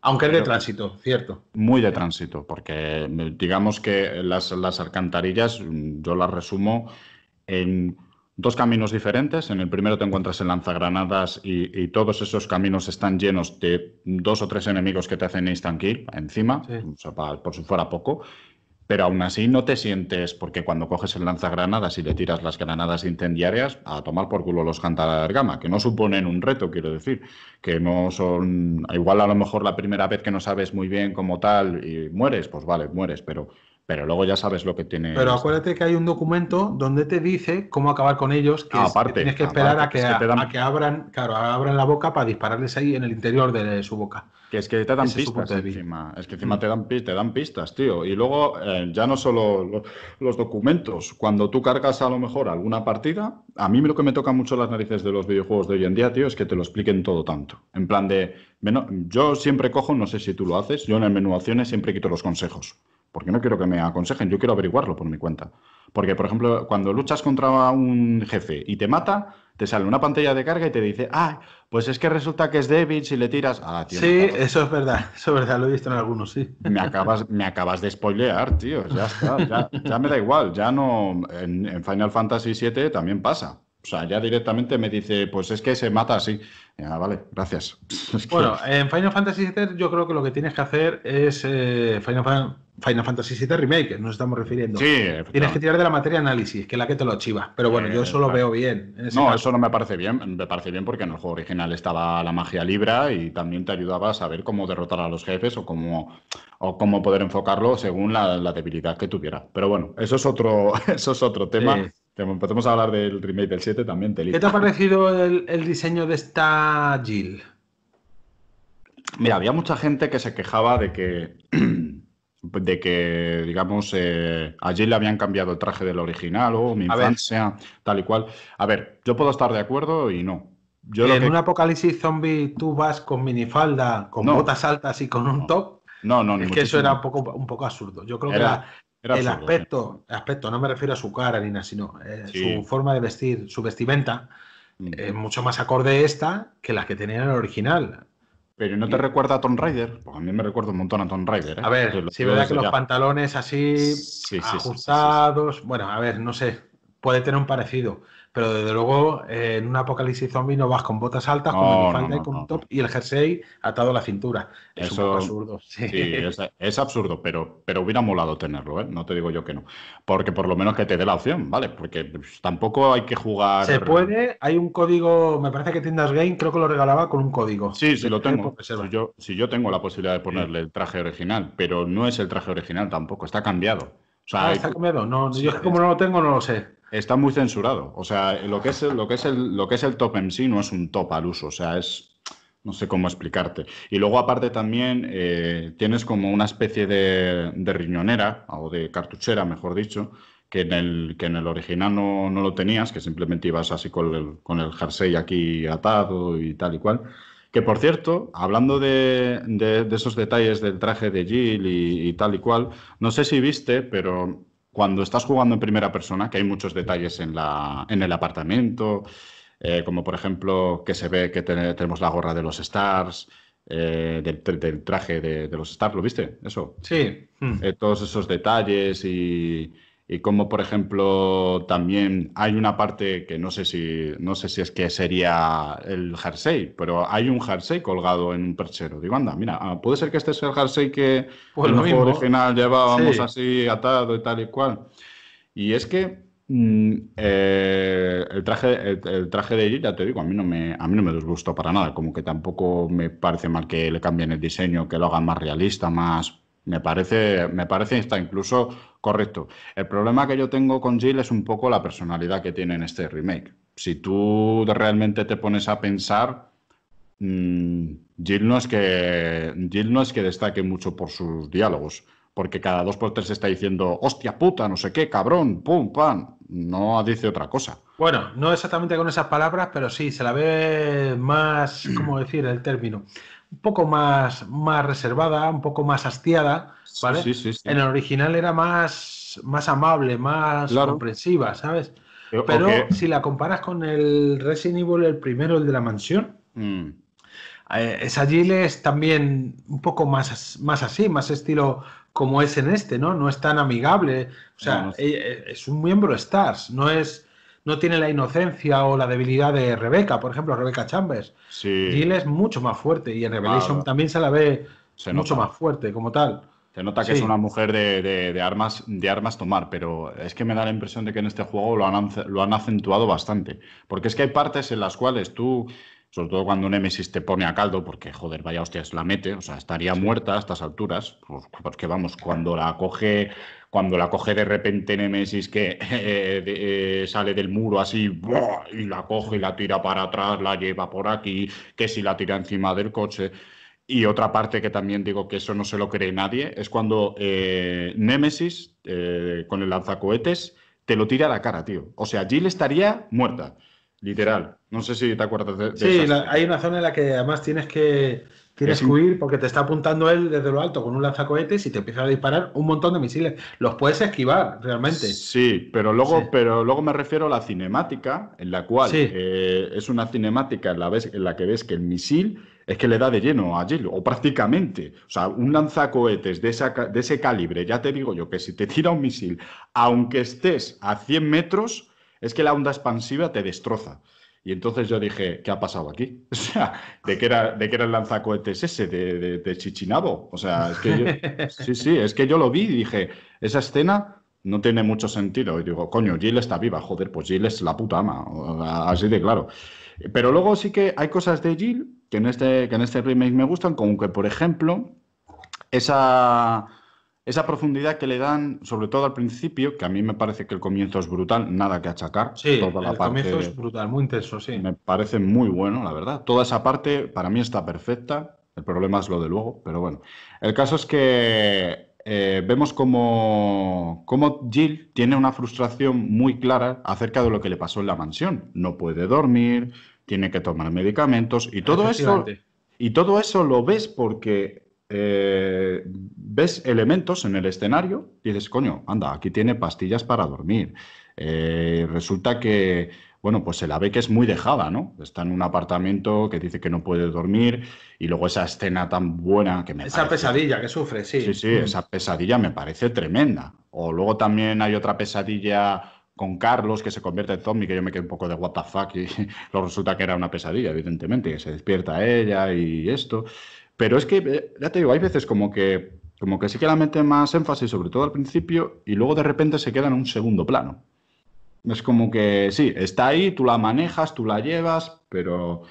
Aunque es de tránsito, cierto. Muy de tránsito, porque digamos que las, alcantarillas, yo las resumo en dos caminos diferentes. En el primero te encuentras en lanzagranadas y, todos esos caminos están llenos de dos o tres enemigos que te hacen instant encima, por si fuera poco. Pero aún así no te sientes, porque cuando coges el lanzagranadas y le tiras las granadas incendiarias, a tomar por culo los gama que no suponen un reto, quiero decir, que no son, igual a lo mejor la primera vez que no sabes muy bien cómo tal y mueres, pues vale, mueres, pero pero luego ya sabes lo que tiene. Pero acuérdate que hay un documento donde te dice cómo acabar con ellos, que, ah, aparte, tienes que ah, esperar a, que, a, que abran, claro, abran la boca para dispararles ahí en el interior de su boca. Que es que te dan pistas encima. Es que encima mm. te, dan, te dan pistas, tío. Y luego, eh, ya no solo los, documentos. Cuando tú cargas a lo mejor alguna partida, a mí lo que me toca mucho las narices de los videojuegos de hoy en día, tío, es que te lo expliquen todo tanto. En plan de. Yo siempre cojo, no sé si tú lo haces, yo en el menú siempre quito los consejos porque no quiero que me aconsejen, yo quiero averiguarlo por mi cuenta. Porque, por ejemplo, cuando luchas contra un jefe y te mata, te sale una pantalla de carga y te dice, ah, pues es que resulta que es David, si le tiras. Ah, tío, sí, eso es verdad, eso es verdad, lo he visto en algunos, sí. Me acabas, me acabas de spoilear, tío, ya está, ya, me da igual, ya no. En, Final Fantasy VII también pasa. O sea, ya directamente me dice, pues es que se mata así. Ya, vale, gracias. Bueno, en Final Fantasy VII yo creo que lo que tienes que hacer es eh, Final Final Fantasy VII Remake, nos estamos refiriendo. Sí, Tienes que tirar de la materia análisis, que es la que te lo chivas. Pero bueno, yo eso lo eh, veo bien. no, eso no me parece bien. Me parece bien porque en el juego original estaba la magia libra y también te ayudaba a saber cómo derrotar a los jefes o cómo, o cómo poder enfocarlo según la, debilidad que tuviera. Pero bueno, eso es otro, eso es otro tema. Podemos hablar del remake del 7 también. ¿Qué te ha parecido el diseño de esta Jill? Mira, había mucha gente que se quejaba de que de que, digamos, eh, allí le habían cambiado el traje del original o oh, mi infancia, tal y cual. A ver, yo puedo estar de acuerdo y no. ¿En un apocalipsis zombie tú vas con minifalda, con botas altas y con un top? No, no, Es que eso era un poco, un poco absurdo. Yo creo que era el, aspecto, aspecto, no me refiero a su cara Nina, sino eh, su forma de vestir, su vestimenta, mm. es mucho más acorde esta que las que tenía en el original. Pero ¿no te recuerda a Tomb Raider? Pues a mí me recuerda un montón a Tomb Raider. ¿eh? A ver, si sí, verdad que los pantalones así ajustados. Bueno, a ver, no sé. Puede tener un parecido. Pero desde luego, eh, en un apocalipsis zombie no vas con botas altas, con top y el jersey atado a la cintura. Es un absurdo. Sí, es, absurdo, pero, pero hubiera molado tenerlo, ¿eh? No te digo yo que no. Porque por lo menos que te dé la opción, ¿vale? Porque pues, tampoco hay que jugar. Se puede, hay un código, me parece que Tiendas Game, creo que lo regalaba con un código. Sí, sí, lo tengo. Si yo, si yo tengo la posibilidad de ponerle el traje original, pero no es el traje original tampoco, está cambiado. Ah, está cambiado. No, yo como no lo tengo, no lo sé. Está muy censurado. O sea, lo que es el, lo que es lo que es el top en sí no es un top al uso. O sea, es. No sé cómo explicarte. Y luego, aparte, también eh, tienes como una especie de, riñonera o de cartuchera, mejor dicho, que en el, que en el original no, lo tenías, que simplemente ibas así con el, con el jersey aquí atado y tal y cual. Que por cierto, hablando de, esos detalles del traje de Jill y, tal y cual, no sé si viste, pero cuando estás jugando en primera persona, que hay muchos detalles en, la, en el apartamento, eh, como por ejemplo que se ve que tenemos la gorra de los Stars, eh, del, traje de, los Stars, ¿lo viste? Eso. Sí. Hmm. Eh, todos esos detalles y, y como por ejemplo también hay una parte que no sé si no sé si es que sería el jersey, pero hay un jersey colgado en un perchero. Digo, anda, mira, ah, puede ser que este sea el jersey que pues el original llevábamos así atado y tal y cual. Y es que mm, eh, el traje el, traje de él, ya te digo, a mí no me a mí no me disgustó para nada, como que tampoco me parece mal que le cambien el diseño, que lo hagan más realista, más me parece, me parece está incluso correcto. El problema que yo tengo con Jill es un poco la personalidad que tiene en este remake. Si tú realmente te pones a pensar, mm, Jill, no es que, Jill no es que destaque mucho por sus diálogos, porque cada dos por tres está diciendo, hostia puta, no sé qué, cabrón, pum, pan. No dice otra cosa. Bueno, no exactamente con esas palabras, pero sí, se la ve más, ¿cómo decir el término? un poco más, más reservada, un poco más hastiada, ¿vale? en el original era más, más amable, más comprensiva, ¿sabes? Eh, Pero si la comparas con el Resident Evil, el primero, el de la mansión, esa mm. eh, es es también un poco más, más así, más estilo como es en este, ¿no? No es tan amigable. O sea, eh, eh, es un miembro Stars, no es no tiene la inocencia o la debilidad de Rebeca, por ejemplo, Rebeca Chambers. Sí. Jill es mucho más fuerte y en Revelation también se la ve mucho más fuerte como tal. Se nota que es una mujer de, armas, de armas tomar, pero es que me da la impresión de que en este juego lo han, lo han acentuado bastante. Porque es que hay partes en las cuales tú sobre todo cuando un Nemesis te pone a caldo, porque joder, vaya hostias, la mete, o sea, estaría muerta a estas alturas, pues, porque vamos, cuando la coge cuando la coge de repente Nemesis que eh, eh, sale del muro así y la coge y la tira para atrás, la lleva por aquí, que si la tira encima del coche. Y otra parte que también digo que eso no se lo cree nadie es cuando eh, Nemesis, eh, con el lanzacohetes, te lo tira a la cara, tío. O sea, Jill estaría muerta, literal. No sé si te acuerdas de, eso. Sí, hay una zona en la que además tienes que Tienes que huir porque te está apuntando él desde lo alto con un lanzacohetes y te empieza a disparar un montón de misiles. Los puedes esquivar realmente. Sí, pero luego, pero luego me refiero a la cinemática, en la cual eh, es una cinemática en la, vez, en la que ves que el misil es que le da de lleno a Jill, o prácticamente. O sea, un lanzacohetes de, esa, de ese calibre, ya te digo yo, que si te tira un misil, aunque estés a 100 metros, es que la onda expansiva te destroza. Y entonces yo dije, ¿qué ha pasado aquí? O sea, ¿de qué era, de qué era el lanzacohetes ese? De, de, Chichinabo. O sea, es que yo, sí, sí, es que yo lo vi y dije, esa escena no tiene mucho sentido. Y digo, coño, Jill está viva, joder, pues Jill es la puta ama, así de claro. Pero luego sí que hay cosas de Jill que en este, que en este remake me gustan, como que, por ejemplo, esa esa profundidad que le dan, sobre todo al principio, que a mí me parece que el comienzo es brutal, nada que achacar. Sí, el comienzo es brutal, muy intenso, sí. Me parece muy bueno, la verdad. Toda esa parte para mí está perfecta, el problema es lo de luego, pero bueno. El caso es que eh, vemos como, como Jill tiene una frustración muy clara acerca de lo que le pasó en la mansión. No puede dormir, tiene que tomar medicamentos y todo eso... Y todo eso lo ves porque eh, ves elementos en el escenario y dices, coño, anda, aquí tiene pastillas para dormir. Eh, resulta que, bueno, pues se la ve que es muy dejada, ¿no? Está en un apartamento que dice que no puede dormir y luego esa escena tan buena que me... Esa pesadilla que sufre, sí. Sí, sí, esa mm. pesadilla me parece tremenda. O luego también hay otra pesadilla con Carlos, que se convierte en zombie, que yo me quedé un poco de what the fuck, y resulta que era una pesadilla, evidentemente, que se despierta ella y esto. Pero es que, eh, ya te digo, hay veces como que, como que sí que la meten más énfasis, sobre todo al principio, y luego de repente se queda en un segundo plano. Es como que sí, está ahí, tú la manejas, tú la llevas, pero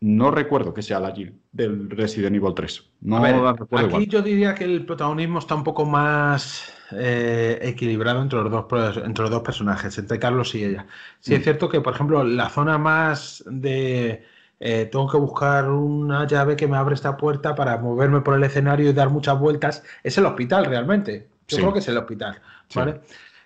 no recuerdo que sea la Jill del Resident Evil 3. No ver, aquí yo diría que el protagonismo está un poco más eh, equilibrado entre los, dos, entre los dos personajes, entre Carlos y ella. Sí, es mm. cierto que, por ejemplo, la zona más de eh, tengo que buscar una llave que me abre esta puerta para moverme por el escenario y dar muchas vueltas. Es el hospital realmente. Yo creo que es el hospital.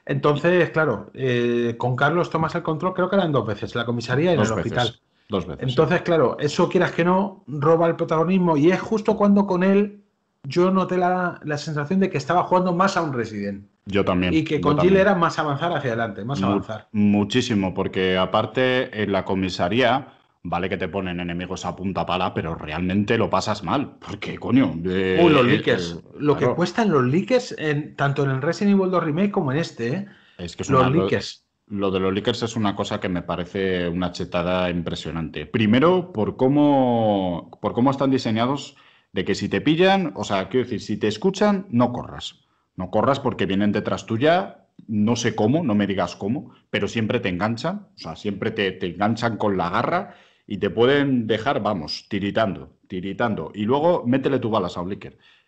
Entonces, claro, eh, con Carlos tomas el control, creo que eran dos veces, la comisaría y el hospital. Dos veces. Entonces, claro, eso quieras que no, roba el protagonismo y es justo cuando con él yo noté la, sensación de que estaba jugando más a un Resident. Yo también. Y que con Gil era más avanzar hacia adelante, más avanzar. Muchísimo, porque aparte en la comisaría vale que te ponen enemigos a punta pala, pero realmente lo pasas mal. Porque, coño. los leakers. lo que cuestan los leakers, en, tanto en el Resident Evil 2 Remake como en este, ¿eh? Es que los Lo, de los leakers es una cosa que me parece una chetada impresionante. Primero, por cómo, por cómo están diseñados, de que si te pillan, o sea, quiero decir, si te escuchan, no corras. No corras porque vienen detrás tuya, no sé cómo, no me digas cómo, pero siempre te enganchan, o sea, siempre te, te enganchan con la garra y te pueden dejar, vamos, tiritando, tiritando. Y luego métele tu balas a un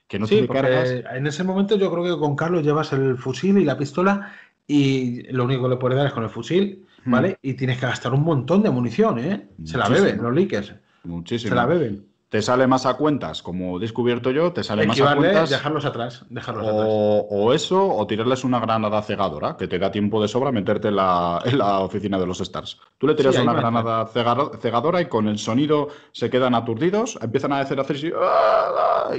Que no sí, En ese momento yo creo que con Carlos llevas el fusil y la pistola y lo único que le puedes dar es con el fusil, ¿vale? Hmm. Y tienes que gastar un montón de munición, ¿eh? Se la beben los líquidos. Muchísimo. Se la beben te sale más a cuentas, como he descubierto yo, te sale más a cuentas. Dejarlos atrás, dejarlos o, eso, o tirarles una granada cegadora, que te da tiempo de sobra meterte en la, oficina de los Stars. Tú le tiras una granada cegadora y con el sonido se quedan aturdidos, empiezan a decir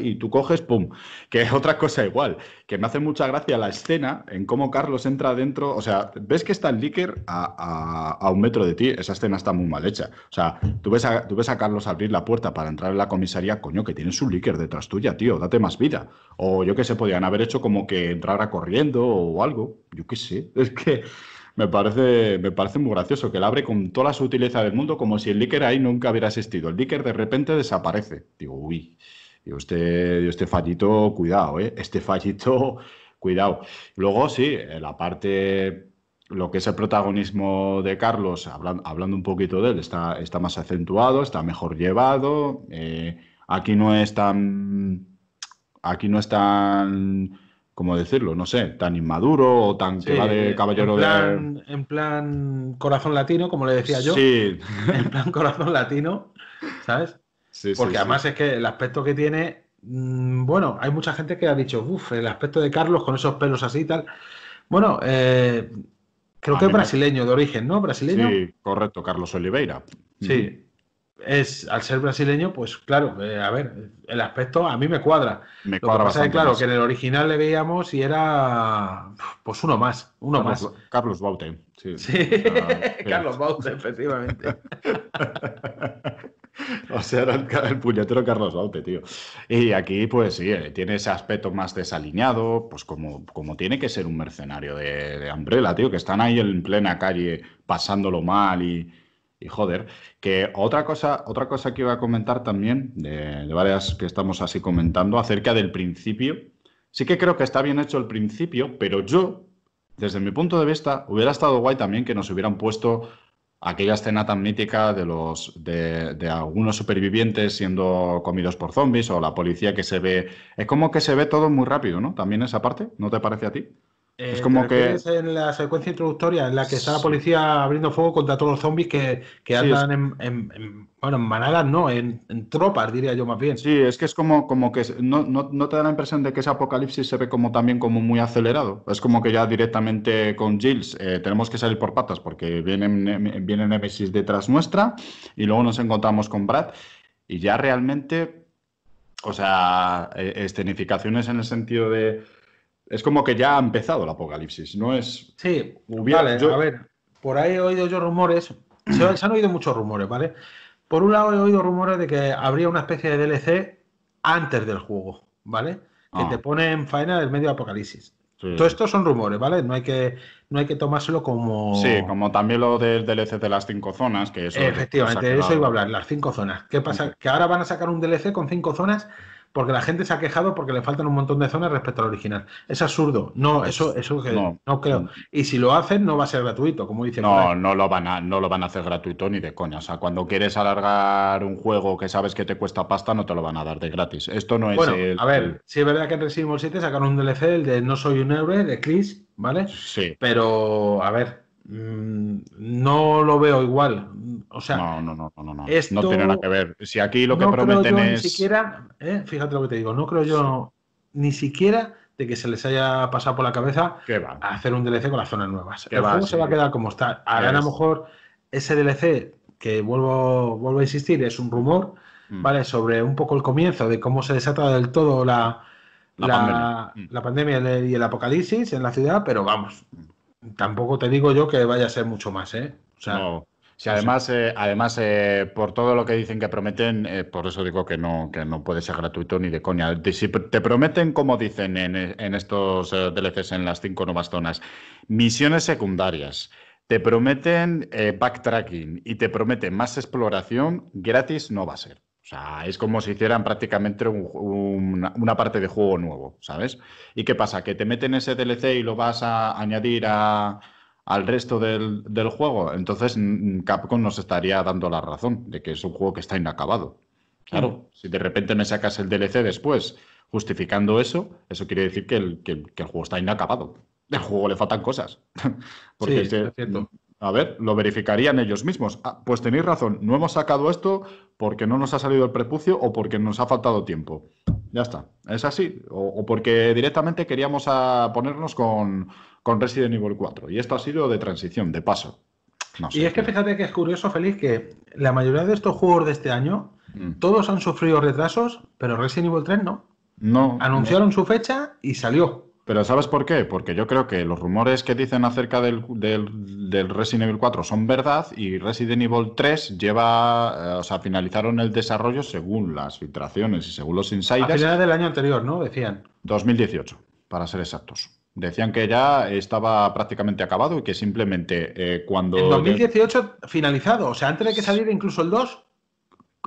y tú coges, ¡pum! Que es otra cosa igual que me hace mucha gracia la escena en cómo Carlos entra dentro. O sea, ves que está el Licker a, un metro de ti. Esa escena está muy mal hecha. O sea, tú ves, a, Carlos abrir la puerta para entrar en la comisaría. Coño, que tienes un Licker detrás tuya, tío. Date más vida. O yo qué sé, podían haber hecho como que entrara corriendo o algo. Yo qué sé. Es que me parece, me parece muy gracioso que él abre con toda la sutileza del mundo, como si el Licker ahí nunca hubiera existido. El Licker de repente desaparece. Digo, uy usted este, este fallito, cuidado, ¿eh? Este fallito, cuidado. Luego, sí, eh, la parte, lo que es el protagonismo de Carlos, hablando, un poquito de él, está, está más acentuado, está mejor llevado. Eh, aquí no es tan. Aquí no es tan. ¿Cómo decirlo? No sé, tan inmaduro o tan que va de caballero de. En plan corazón latino, como le decía yo. Sí. En plan corazón latino, ¿sabes? Porque además es que el aspecto que tiene, mm, bueno, hay mucha gente que ha dicho, uff, el aspecto de Carlos con esos pelos así y tal. Bueno, eh, creo que es brasileño de origen, ¿no? Brasileño. Sí, correcto, Carlos Oliveira. Sí. Mm. Es, al ser brasileño, pues claro, eh, a ver, el aspecto a mí me cuadra. Me cuadra Lo claro, que en el original le veíamos y era pues uno más, uno más. Carlos Bauten sí. Carlos Baute, efectivamente. O sea, era el puñetero Carlos Baute, tío. Y aquí, pues sí, eh, tiene ese aspecto más desalineado, pues como, como tiene que ser un mercenario de, de Umbrella, tío, que están ahí en plena calle pasándolo mal y, joder. Que otra cosa, otra cosa que iba a comentar también, de, de varias que estamos así comentando, acerca del principio. Sí que creo que está bien hecho el principio, pero yo, desde mi punto de vista, hubiera estado guay también que nos hubieran puesto aquella escena tan mítica de, los, de, algunos supervivientes siendo comidos por zombies o la policía que se ve... Es como que se ve todo muy rápido, ¿no? También esa parte, ¿no te parece a ti? es eh, como que. en la secuencia introductoria en la que está la policía abriendo fuego contra todos los zombies que, que andan en, Bueno, en manadas no, en, tropas, diría yo más bien. Sí, es que es como, como que. No, te da la impresión de que ese apocalipsis se ve como también como muy acelerado. Es como que ya directamente con Jills eh, tenemos que salir por patas porque viene vienen Nemesis detrás nuestra y luego nos encontramos con Brad y ya realmente. O sea, eh, escenificaciones en el sentido de es como que ya ha empezado el apocalipsis, no es... Sí, hubiera, vale, a ver, por ahí he oído yo rumores, se, han oído muchos rumores, ¿vale? Por un lado he oído rumores de que habría una especie de DLC antes del juego, ¿vale? Que ah. te pone en faena del medio apocalipsis. Todo esto son rumores, ¿vale? No hay que, no hay que tomárselo como. Sí, como también lo del DLC de las cinco zonas, que eso. Efectivamente, de eso iba a hablar, las cinco zonas. ¿Qué pasa? Que ahora van a sacar un DLC con cinco zonas porque la gente se ha quejado porque le faltan un montón de zonas respecto al original. Es absurdo. No, eso, eso que no. creo. Mm. Y si lo hacen, no va a ser gratuito, como dicen. No, no lo, van a, no lo van a hacer gratuito ni de coña. O sea, cuando quieres alargar un juego que sabes que te cuesta pasta, no te lo van a dar de gratis. Esto no es. Bueno, a ver, si es verdad que en Resident Evil 7 sacaron un DLC, el de No Soy un Héroe, de Chris, ¿vale? Sí. Pero, a ver, Mm, no lo veo igual. O sea, no, no, no, no, no. no tiene nada que ver. Si aquí lo que prometen es. Ni siquiera, ¿eh? fíjate lo que te digo, no creo yo ni siquiera de que se les haya pasado por la cabeza hacer un DLC con las zonas nuevas. El juego se va a quedar como está. Ahora a lo mejor ese DLC, que vuelvo, vuelvo a insistir, es un rumor, mm. ¿vale? Sobre un poco el comienzo de cómo se desata del todo la, la mm. pandemia y el apocalipsis en la ciudad, pero vamos, tampoco te digo yo que vaya a ser mucho más, ¿eh? Si además, eh, además eh, por todo lo que dicen que prometen, eh, por eso digo que no, que no puede ser gratuito ni de coña. Si te prometen, como dicen en estos DLCs en las cinco nuevas zonas, misiones secundarias, te prometen backtracking y te prometen más exploración, gratis no va a ser. O sea, es como si hicieran prácticamente una parte de juego nuevo, ¿sabes? ¿Y qué pasa? Que te meten ese DLC y lo vas a añadir al resto del, juego. Entonces Capcom nos estaría dando la razón de que es un juego que está inacabado. Claro, mm. si de repente me sacas el DLC después justificando eso, eso quiere decir que el, juego está inacabado. El juego le faltan cosas. Porque sí, es cierto. A ver, lo verificarían ellos mismos. Ah, pues tenéis razón, no hemos sacado esto porque no nos ha salido el prepucio o porque nos ha faltado tiempo. Ya está, es así. O, porque directamente queríamos ponernos con, con, Resident Evil 4. Y esto ha sido de transición, de paso. Y es que fíjate que es curioso, Feliz, que la mayoría de estos juegos de este año, mm. todos han sufrido retrasos, pero Resident Evil 3 no. No. Anunciaron su fecha y salió. Pero ¿sabes por qué? Porque yo creo que los rumores que dicen acerca del, del, del Resident Evil 4 son verdad y Resident Evil 3 lleva, eh, o sea, finalizaron el desarrollo según las filtraciones y según los insiders. A finales del año anterior, ¿no? Decían. 2018, para ser exactos. Decían que ya estaba prácticamente acabado y que simplemente eh, cuando... En 2018 finalizado, o sea, antes de que saliera incluso el 2.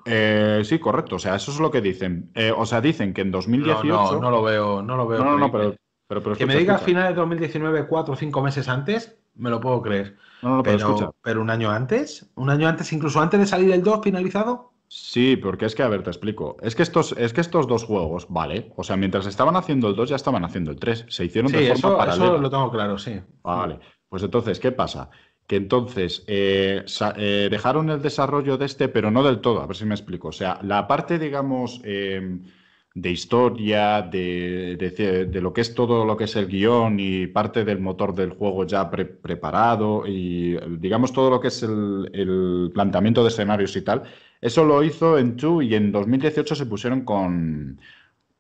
Eh, sí, correcto. O sea, eso es lo que dicen. o sea, dicen que en 2018. No, no, no, lo veo, no lo veo. No, no, no, pero pero, que me digas finales de 2019, cuatro o cinco meses antes, me lo puedo creer. pero, un año antes, un año antes, incluso antes de salir el 2 finalizado. Sí, porque es que, a ver, te explico. Es que estos, es que estos dos juegos, vale. O sea, mientras estaban haciendo el 2, ya estaban haciendo el 3. Se hicieron de forma eso, Sí, Eso lo tengo claro, sí. Vale. Pues entonces, ¿qué pasa? Que entonces eh, eh, dejaron el desarrollo de este, pero no del todo. A ver si me explico. O sea, la parte, digamos. Eh, de historia, de, de, lo que es todo lo que es el guión y parte del motor del juego ya preparado y digamos todo lo que es el, el, planteamiento de escenarios y tal. Eso lo hizo en 2 y en 2018 se pusieron con...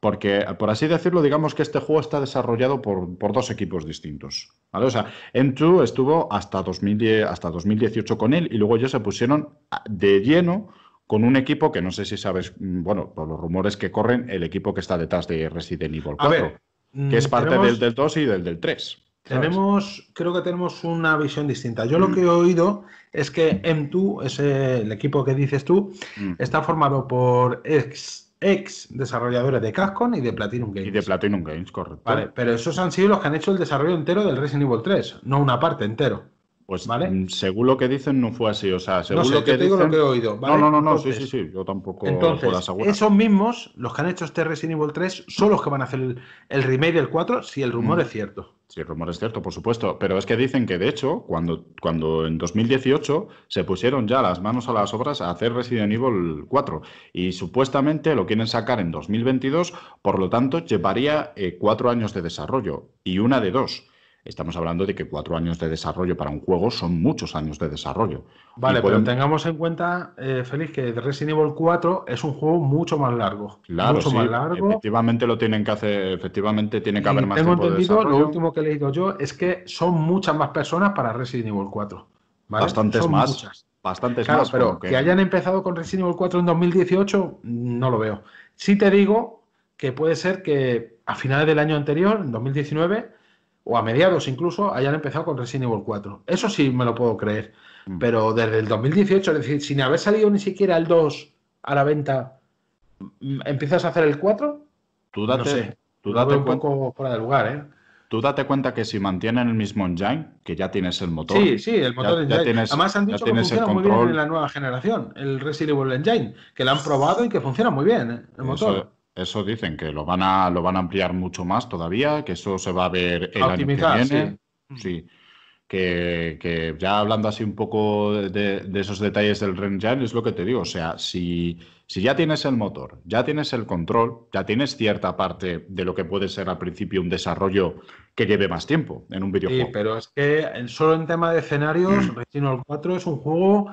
Porque, por así decirlo, digamos que este juego está desarrollado por, por dos equipos distintos. ¿vale? O sea, en 2 estuvo hasta, hasta 2018 con él y luego ellos se pusieron ah, de lleno con un equipo que no sé si sabes, mm, bueno, por los rumores que corren, el equipo que está detrás de Resident Evil 4, que mm, es parte del, del 2 y del, del 3. Tenemos, creo que tenemos una visión distinta. Yo lo mm. que he oído es que M2, es el equipo que dices tú, está formado por ex ex desarrolladores de Capcom y de Platinum Games. Y de Platinum Games, correcto. Vale, pero esos han sido los que han hecho el desarrollo entero del Resident Evil 3, no una parte entero. Pues mm, según lo que dicen, no fue así. O sea, según no lo que digo lo que he oído. No, no, no, sí, sí, sí. Yo tampoco puedo asegurar. Esos mismos, los que han hecho este Resident Evil 3, son los que van a hacer el, remake del 4 si el rumor mm. es cierto. Si el rumor es cierto, por supuesto. Pero es que dicen que, de hecho, cuando, cuando en 2018 se pusieron ya las manos a las obras a hacer Resident Evil 4 y supuestamente lo quieren sacar en 2022, por lo tanto, llevaría eh, cuatro años de desarrollo y una de dos estamos hablando de que cuatro años de desarrollo para un juego son muchos años de desarrollo. Vale, pero tengamos en cuenta, eh, ...Feliz, que Resident Evil 4 es un juego mucho más largo. Claro, mucho más largo. Efectivamente lo tienen que hacer, efectivamente tiene que haber más tengo entendido, Lo último que he leído yo es que son muchas más personas para Resident Evil 4. Bastantes más. Bastantes más. Pero que... hayan empezado con Resident Evil 4 en 2018, no lo veo. Sí te digo que puede ser que a finales del año anterior, en 2019, o a mediados incluso, hayan empezado con Resident Evil 4. Eso sí me lo puedo creer. Mm. Pero desde el 2018, es decir, sin haber salido ni siquiera el 2 a la venta, mm, ¿empiezas a hacer el 4? Tú date, un poco fuera de lugar, ¿eh? Tú date cuenta que si mantienen el mismo engine, que ya tienes el motor. Sí, sí, el motor Además han dicho que funciona muy bien en la nueva generación, el Resident Evil Engine, que lo han probado y que funciona muy bien ¿eh? el motor. Eso dicen que lo van a, lo van a ampliar mucho más todavía, que eso se va a ver el año que Sí. Que, ya hablando así un poco de, esos detalles del Renjan, es lo que te digo. O sea, si, si ya tienes el motor, ya tienes el control, ya tienes cierta parte de lo que puede ser al principio un desarrollo que lleve más tiempo en un videojuego. Sí, pero es que eh, solo en tema de escenarios, mm. Resident Evil 4 es un juego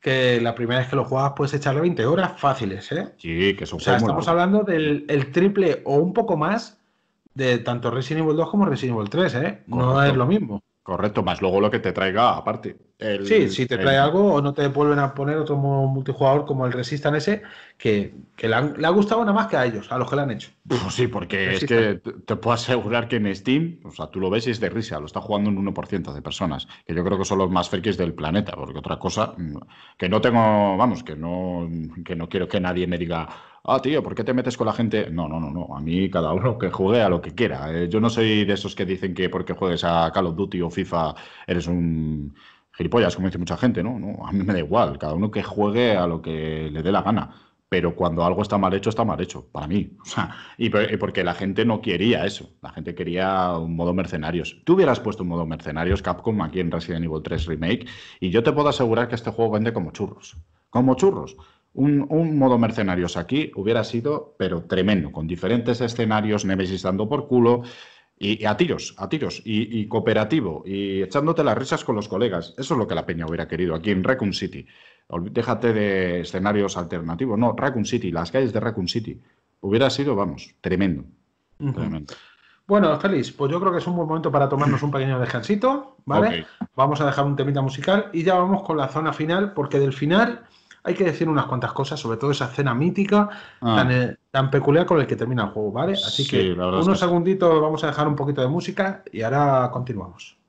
que la primera vez que lo juegas puedes echarle 20 horas fáciles, ¿eh? Sí, que son O sea, estamos hablando del triple o un poco más de tanto Resident Evil 2 como Resident Evil 3, ¿eh? No es lo mismo. Correcto, más luego lo que te traiga aparte. sí, si te trae algo o no te vuelven a poner otro multijugador como el Resistan ese, que, que le, ha gustado nada más que a ellos, a los que le han hecho. Pues sí, porque es que te puedo asegurar que en Steam, o sea, tú lo ves y es de risa, lo está jugando un 1% de personas, que yo creo que son los más frikis del planeta, porque otra cosa mm, que no tengo, vamos, que no, que no quiero que nadie me diga, ah, tío, ¿por qué te metes con la gente? No, no, no, no. A mí cada uno que juegue a lo que quiera. ¿eh? yo no soy de esos que dicen que porque juegues a Call of Duty o FIFA eres un gilipollas, como dice mucha gente, ¿no? no a mí me da igual. Cada uno que juegue a lo que le dé la gana. Pero cuando algo está mal hecho, está mal hecho, para mí. y porque la gente no quería eso. La gente quería un modo mercenarios. Tú hubieras puesto un modo mercenarios Capcom aquí en Resident Evil 3 Remake y yo te puedo asegurar que este juego vende como churros. Como churros. Un, modo mercenarios aquí hubiera sido, pero tremendo, con diferentes escenarios, Nemesis dando por culo, y, a tiros, a tiros, y, cooperativo, y echándote las risas con los colegas. Eso es lo que la peña hubiera querido aquí en Raccoon City. Déjate de escenarios alternativos. No, Raccoon City, las calles de Raccoon City. Hubiera sido, vamos, tremendo. Bueno, Félix, pues yo creo que es un buen momento para tomarnos un pequeño descansito, ¿vale? Vamos a dejar un temita musical y ya vamos con la zona final, porque del final hay que decir unas cuantas cosas, sobre todo esa cena mítica ah. eh, tan, peculiar con el que termina el juego, ¿vale? Así que unos segunditos vamos a dejar un poquito de música y ahora continuamos.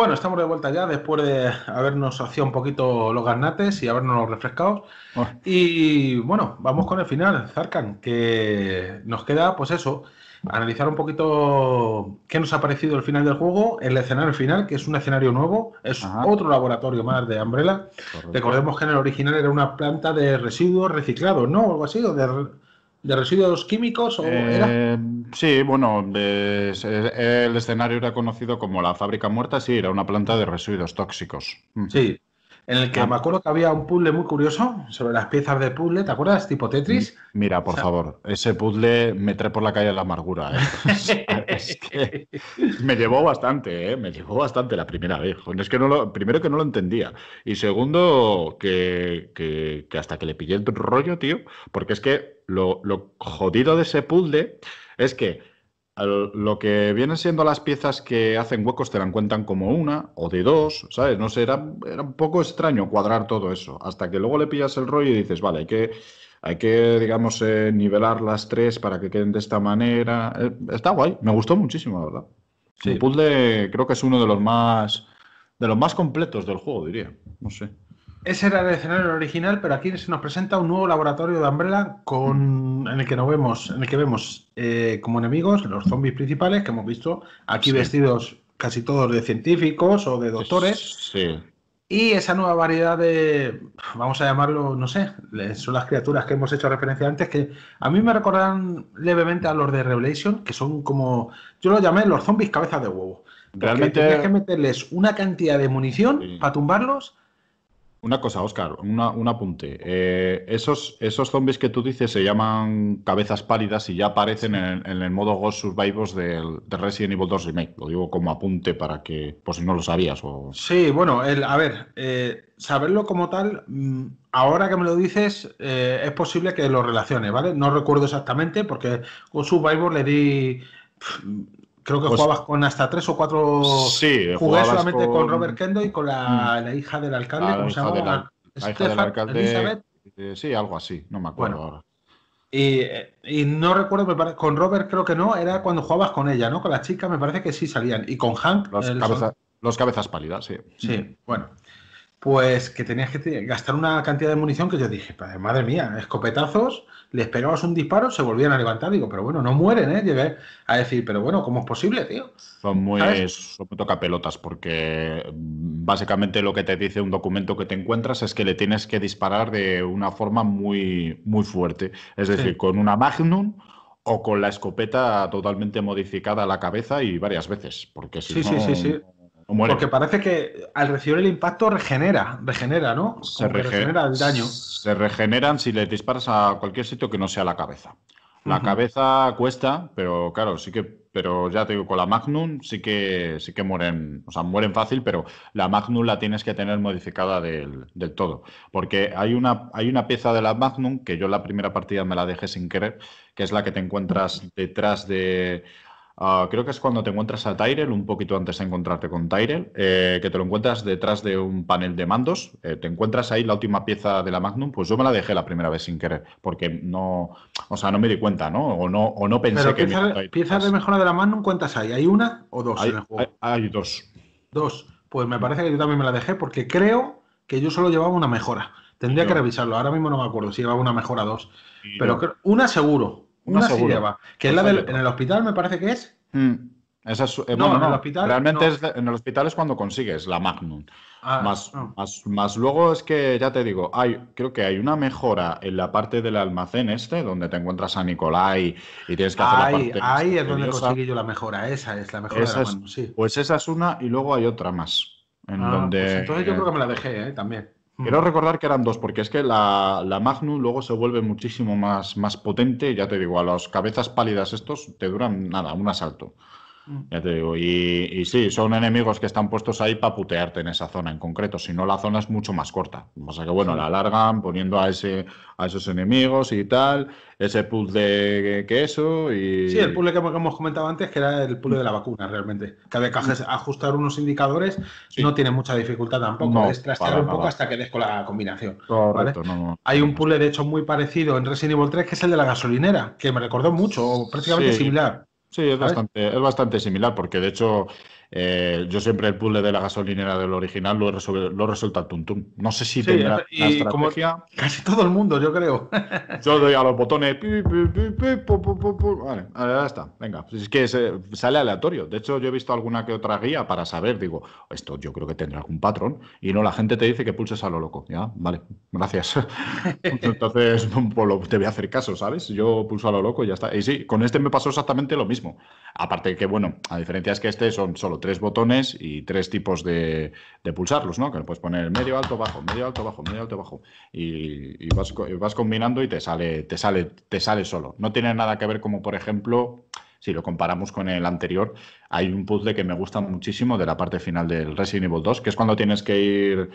Bueno, estamos de vuelta ya después de habernos hacía un poquito los garnates y habernos los refrescados. Oh. Y bueno, vamos con el final, Zarkan, que nos queda, pues eso, analizar un poquito qué nos ha parecido el final del juego, el escenario final, que es un escenario nuevo, es otro laboratorio más de Umbrella. Recordemos que en el original era una planta de residuos reciclados, ¿no? algo así, o de ¿De residuos químicos o eh, Sí, bueno, el escenario era conocido como la fábrica muerta, sí, era una planta de residuos tóxicos. Sí, en el que ah. me acuerdo que había un puzzle muy curioso sobre las piezas de puzzle, ¿te acuerdas? Tipo Tetris. Mira, por favor, ese puzzle me trae por la calle la amargura. ¿eh? es que me llevó bastante, ¿eh? me llevó bastante la primera vez. Es que no lo, primero que no lo entendía y segundo que, hasta que le pillé el rollo, tío, porque es que lo, jodido de ese puzzle es que lo que vienen siendo las piezas que hacen huecos te dan cuentan como una o de dos, ¿sabes? No sé, era, era, un poco extraño cuadrar todo eso, hasta que luego le pillas el rollo y dices, vale, hay que, hay que, digamos, eh, nivelar las tres para que queden de esta manera. Eh, está guay, me gustó muchísimo, la verdad. Sí. El puzzle creo que es uno de los más de los más completos del juego, diría. No sé. Ese era el escenario original, pero aquí se nos presenta un nuevo laboratorio de Umbrella con, en el que nos vemos, en el que vemos eh, como enemigos los zombies principales que hemos visto aquí vestidos casi todos de científicos o de doctores. Sí. Y esa nueva variedad de, vamos a llamarlo, no sé, son las criaturas que hemos hecho referencia antes, que a mí me recordan levemente a los de Revelation, que son como, yo lo llamé los zombies cabezas de huevo. Realmente tienes que meterles una cantidad de munición para tumbarlos una cosa, Oscar, un apunte. Eh, esos, esos zombies que tú dices se llaman cabezas pálidas y ya aparecen en, el, modo Ghost Survivors del, de Resident Evil 2 Remake. Lo digo como apunte para que, por pues, si no lo sabías. O... Sí, bueno, el, a ver, eh, saberlo como tal, mm, ahora que me lo dices, eh, es posible que lo relacione, ¿vale? No recuerdo exactamente porque Ghost Survivors le di Creo que pues jugabas con hasta tres o cuatro. Sí, jugué solamente con... Robert Kendo y con mm. la, hija del alcalde, ¿cómo se llama? La, hija del alcalde. Eh, sí, algo así, no me acuerdo ahora. Eh, y, no recuerdo, con Robert creo que no, era cuando jugabas con ella, ¿no? Con la chica me parece que sí salían. Y con Hank. Los, los cabezas pálidas, sí. Sí, bueno. Pues que tenías que gastar una cantidad de munición que yo dije, madre mía, escopetazos le esperabas un disparo, se volvían a levantar. Digo, pero bueno, no mueren, ¿eh? Llegué a decir, pero bueno, ¿cómo es posible, tío? Son muy, son muy tocapelotas, porque mm, básicamente lo que te dice un documento que te encuentras es que le tienes que disparar de una forma muy, muy fuerte. Es decir, con una Magnum o con la escopeta totalmente modificada a la cabeza y varias veces, porque si sí, sí, sí, sí. Porque parece que al recibir el impacto regenera, regenera, ¿no? se regenera el daño. Se regeneran si le disparas a cualquier sitio que no sea la cabeza. La cabeza cuesta, pero claro, sí que, pero ya te digo, con la Magnum sí que sí que mueren, o sea, mueren fácil, pero la Magnum la tienes que tener modificada del, todo. Porque hay una, hay una pieza de la Magnum que yo la primera partida me la dejé sin querer, que es la que te encuentras detrás de Ah, creo que es cuando te encuentras a Tyrell, un poquito antes de encontrarte con Tyrell, eh, que te lo encuentras detrás de un panel de mandos. Eh, te encuentras ahí la última pieza de la Magnum, pues yo me la dejé la primera vez sin querer, porque no, o sea, no me di cuenta, ¿no? O no, o no pensé que. Piezas, de mejora de la Magnum, ¿cuántas hay? ¿Hay una o dos hay, en el juego? Hay, dos. Dos. Pues me parece que yo también me la dejé porque creo que yo solo llevaba una mejora. Tendría que revisarlo. Ahora mismo no me acuerdo si llevaba una mejora o dos. Pero una seguro. Una, seguro. Que la del, en el hospital, me parece que es. no, realmente en el hospital es cuando consigues la Magnum. Ah, más, más, luego es que, ya te digo, hay, creo que hay una mejora en la parte del almacén este, donde te encuentras a Nicolai y tienes que hacer ahí, la parte Ahí es donde conseguí yo la mejora, esa es la mejora Pues esa es una y luego hay otra más. En ah, pues donde, entonces yo creo que me la dejé, eh, También. Quiero recordar que eran dos, porque es que la, la, Magnum luego se vuelve muchísimo más, más potente, ya te digo, a las cabezas pálidas estos te duran nada, un asalto. Mm. Ya te digo, y, sí, son enemigos que están puestos ahí para putearte en esa zona en concreto, si no la zona es mucho más corta. O sea que bueno, la alargan poniendo a ese a esos enemigos y tal, ese pull de queso y... Sí, el puzzle que hemos comentado antes, que era el pull de la vacuna realmente, cada vez que mm. ajustar unos indicadores, no tiene mucha dificultad tampoco, es trastear un poco hasta que des con la combinación. Hay un puzzle, de hecho muy parecido en Resident Evil 3, que es el de la gasolinera, que me recordó mucho, prácticamente similar. Sí, es bastante, es bastante similar, porque de hecho eh, yo siempre el puzzle de la gasolinera del original lo, he lo resuelto al tuntum. No sé si tendrá y estrategia. casi todo el mundo, yo creo. yo doy a los botones. vale, ya está. Venga. Es que sale aleatorio. De hecho, yo he visto alguna que otra guía para saber. Digo, esto yo creo que tendrá algún patrón. Y no, la gente te dice que pulses a lo loco. Ya, vale, gracias. Entonces, te voy a hacer caso, ¿sabes? Yo pulso a lo loco y ya está. Y sí, con este me pasó exactamente lo mismo. Aparte que, bueno, a diferencia es que este son solo tres botones y tres tipos de, pulsarlos, ¿no? Que puedes poner medio, alto, bajo, medio, alto, bajo, medio, alto, bajo. Y, vas, combinando y te sale, te, sale, te sale solo. No tiene nada que ver como, por ejemplo, si lo comparamos con el anterior, hay un puzzle que me gusta muchísimo de la parte final del Resident Evil 2, que es cuando tienes que ir...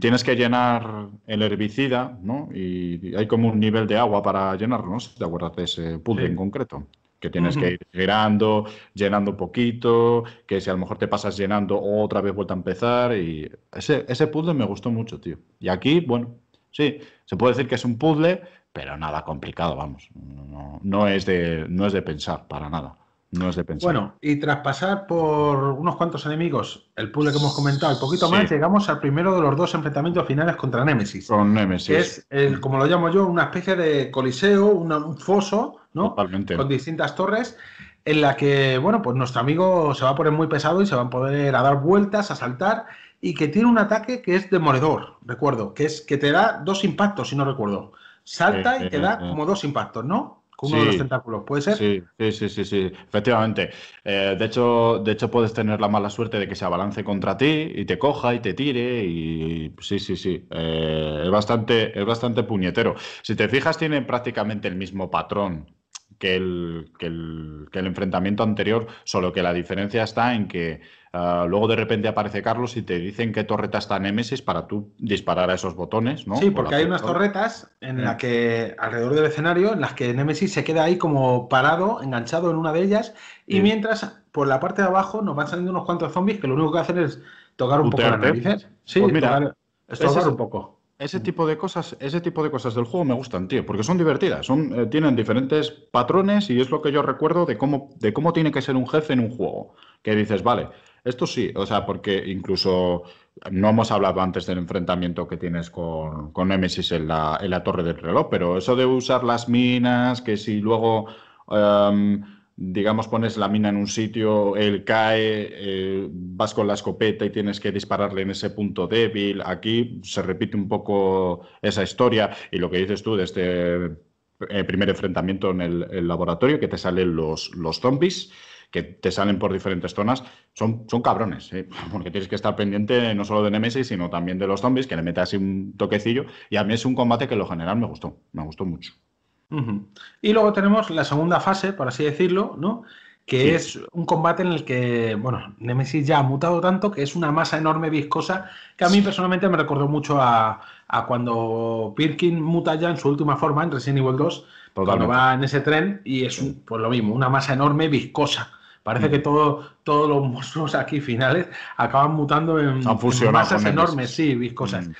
tienes que llenar el herbicida, ¿no? Y hay como un nivel de agua para llenarlo, te acuerdas de ese puzzle en concreto que tienes que ir girando, llenando un poquito, que si a lo mejor te pasas llenando otra vez vuelta a empezar. Y ese, ese puzzle me gustó mucho, tío. Y aquí, bueno, sí, se puede decir que es un puzzle, pero nada complicado, vamos. No, no, es, de, no es de pensar para nada. No es pensar. Bueno, y tras pasar por unos cuantos enemigos, el puzzle que hemos comentado, y poquito más, llegamos al primero de los dos enfrentamientos finales contra Némesis. Con Némesis. es, como lo llamo yo, una especie de coliseo, un foso, ¿no? Con distintas torres, en la que, bueno, pues nuestro amigo se va a poner muy pesado y se va a poder a dar vueltas, a saltar, y que tiene un ataque que es demoledor, recuerdo, que es que te da dos impactos, si no recuerdo. Salta y te da como dos impactos, ¿no? uno de los tentáculos, ¿puede ser? Sí, sí, sí, sí, efectivamente. Eh, de, hecho, de hecho, puedes tener la mala suerte de que se abalance contra ti y te coja y te tire. Y sí, sí, sí. Eh, es, bastante, es bastante puñetero. Si te fijas, tienen prácticamente el mismo patrón que el, el, enfrentamiento anterior, solo que la diferencia está en que ah, luego de repente aparece Carlos y te dicen qué torreta está Nemesis para tú disparar a esos botones, ¿no? Sí, porque hay unas torretas en mm. que alrededor del escenario, en las que Nemesis se queda ahí como parado, enganchado en una de ellas, y mm. mientras por la parte de abajo nos van saliendo unos cuantos zombies que lo único que hacen es tocar un poco las narices. Sí, pues es un poco. Ese tipo de cosas, ese tipo de cosas del juego me gustan, tío, porque son divertidas, son, eh, tienen diferentes patrones y es lo que yo recuerdo de cómo, de cómo tiene que ser un jefe en un juego. Que dices, vale, esto sí, o sea, porque incluso no hemos hablado antes del enfrentamiento que tienes con, Nemesis en la, en la torre del reloj, pero eso de usar las minas, que si luego. Em, digamos, pones la mina en un sitio, él cae, eh, vas con la escopeta y tienes que dispararle en ese punto débil. Aquí se repite un poco esa historia y lo que dices tú de este eh, primer enfrentamiento en el, laboratorio, que te salen los, los zombies que te salen por diferentes zonas, son, son cabrones, ¿eh? porque tienes que estar pendiente no solo de Nemesis, sino también de los zombies, que le metas un toquecillo, y a mí es un combate que en lo general me gustó, me gustó mucho. Y luego tenemos la segunda fase, por así decirlo, ¿no? que es un combate en el que, bueno, Nemesis ya ha mutado tanto que es una masa enorme viscosa que a mí personalmente me recordó mucho a, cuando Pirkin muta ya en su última forma en Resident Evil 2, cuando va en ese tren y es pues lo mismo, una masa enorme viscosa. Parece mm. que todo, todos los monstruos aquí finales acaban mutando en, masas enormes, sí, viscosas. Mm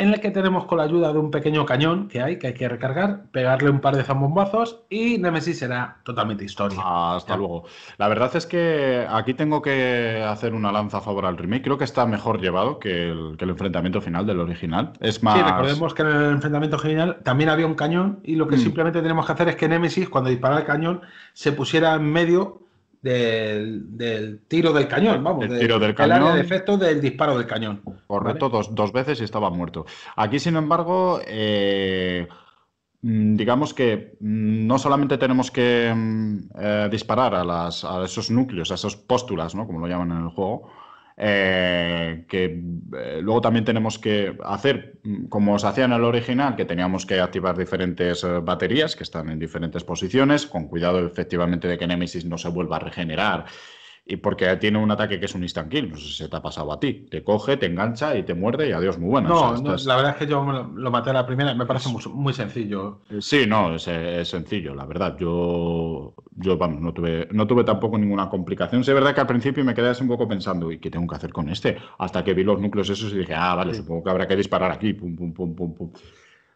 en el que tenemos con la ayuda de un pequeño cañón que hay, que hay que recargar, pegarle un par de zambombazos y Nemesis será totalmente historia. hasta luego. La verdad es que aquí tengo que hacer una lanza a favor al remake. Creo que está mejor llevado que el, enfrentamiento final del original. Es más... Sí, recordemos que en el enfrentamiento final también había un cañón y lo que mm. simplemente tenemos que hacer es que Nemesis, cuando dispara el cañón, se pusiera en medio del, tiro del cañón, vamos, el área efecto del disparo del cañón. Correcto, dos, veces y estaba muerto. Aquí, sin embargo, eh, mm, digamos que mm, no solamente tenemos que mm, eh, disparar a, las, esos núcleos, a esas póstulas, ¿no? como lo llaman en el juego, eh, que eh, luego también tenemos que hacer, mm, como se hacía en el original, que teníamos que activar diferentes eh, baterías que están en diferentes posiciones, con cuidado efectivamente de que Nemesis no se vuelva a regenerar y porque tiene un ataque que es un instant kill. No sé si se te ha pasado a ti. Te coge, te engancha y te muerde y adiós, muy bueno. No, la verdad es que yo lo maté a la primera. Me parece muy, sencillo. Eh, sí, no, es, sencillo, la verdad. Yo, yo vamos, no tuve, no tuve tampoco ninguna complicación. Sí, es verdad que al principio me quedé un poco pensando, ¿y qué tengo que hacer con este? Hasta que vi los núcleos esos y dije, ah, vale, supongo que habrá que disparar aquí, pum,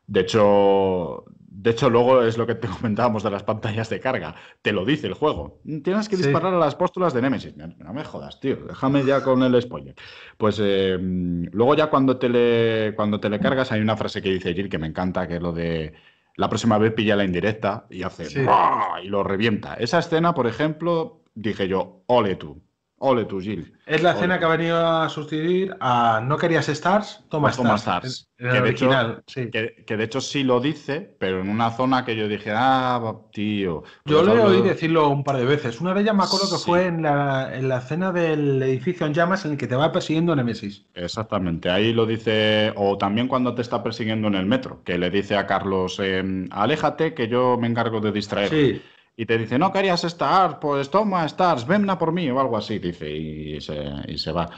De hecho, de hecho, luego es lo que te comentábamos de las pantallas de carga. Te lo dice el juego. Tienes que disparar a las póstulas de Nemesis. No me jodas, tío. Déjame ya con el spoiler. Pues eh, luego ya cuando te, le, cuando te le cargas hay una frase que dice Jill que me encanta, que es lo de la próxima vez pilla la indirecta y hace y lo revienta. Esa escena, por ejemplo, dije yo, ole tú. Ole tú, Gil. Es la escena que ha venido a sustituir a No querías Stars, toma Stars. Toma que, de hecho, sí. lo dice, pero en una zona que yo dije, ah, tío. Pues yo le he oí decirlo un par de veces. Una de ellas me acuerdo que fue en la, en escena del edificio en llamas en el que te va persiguiendo Nemesis. Exactamente, ahí lo dice, o también cuando te está persiguiendo en el metro, que le dice a Carlos, em, aléjate que yo me encargo de distraer. Sí y te dice, no querías estar, pues toma, stars, venna por mí o algo así, dice, y se, y se va.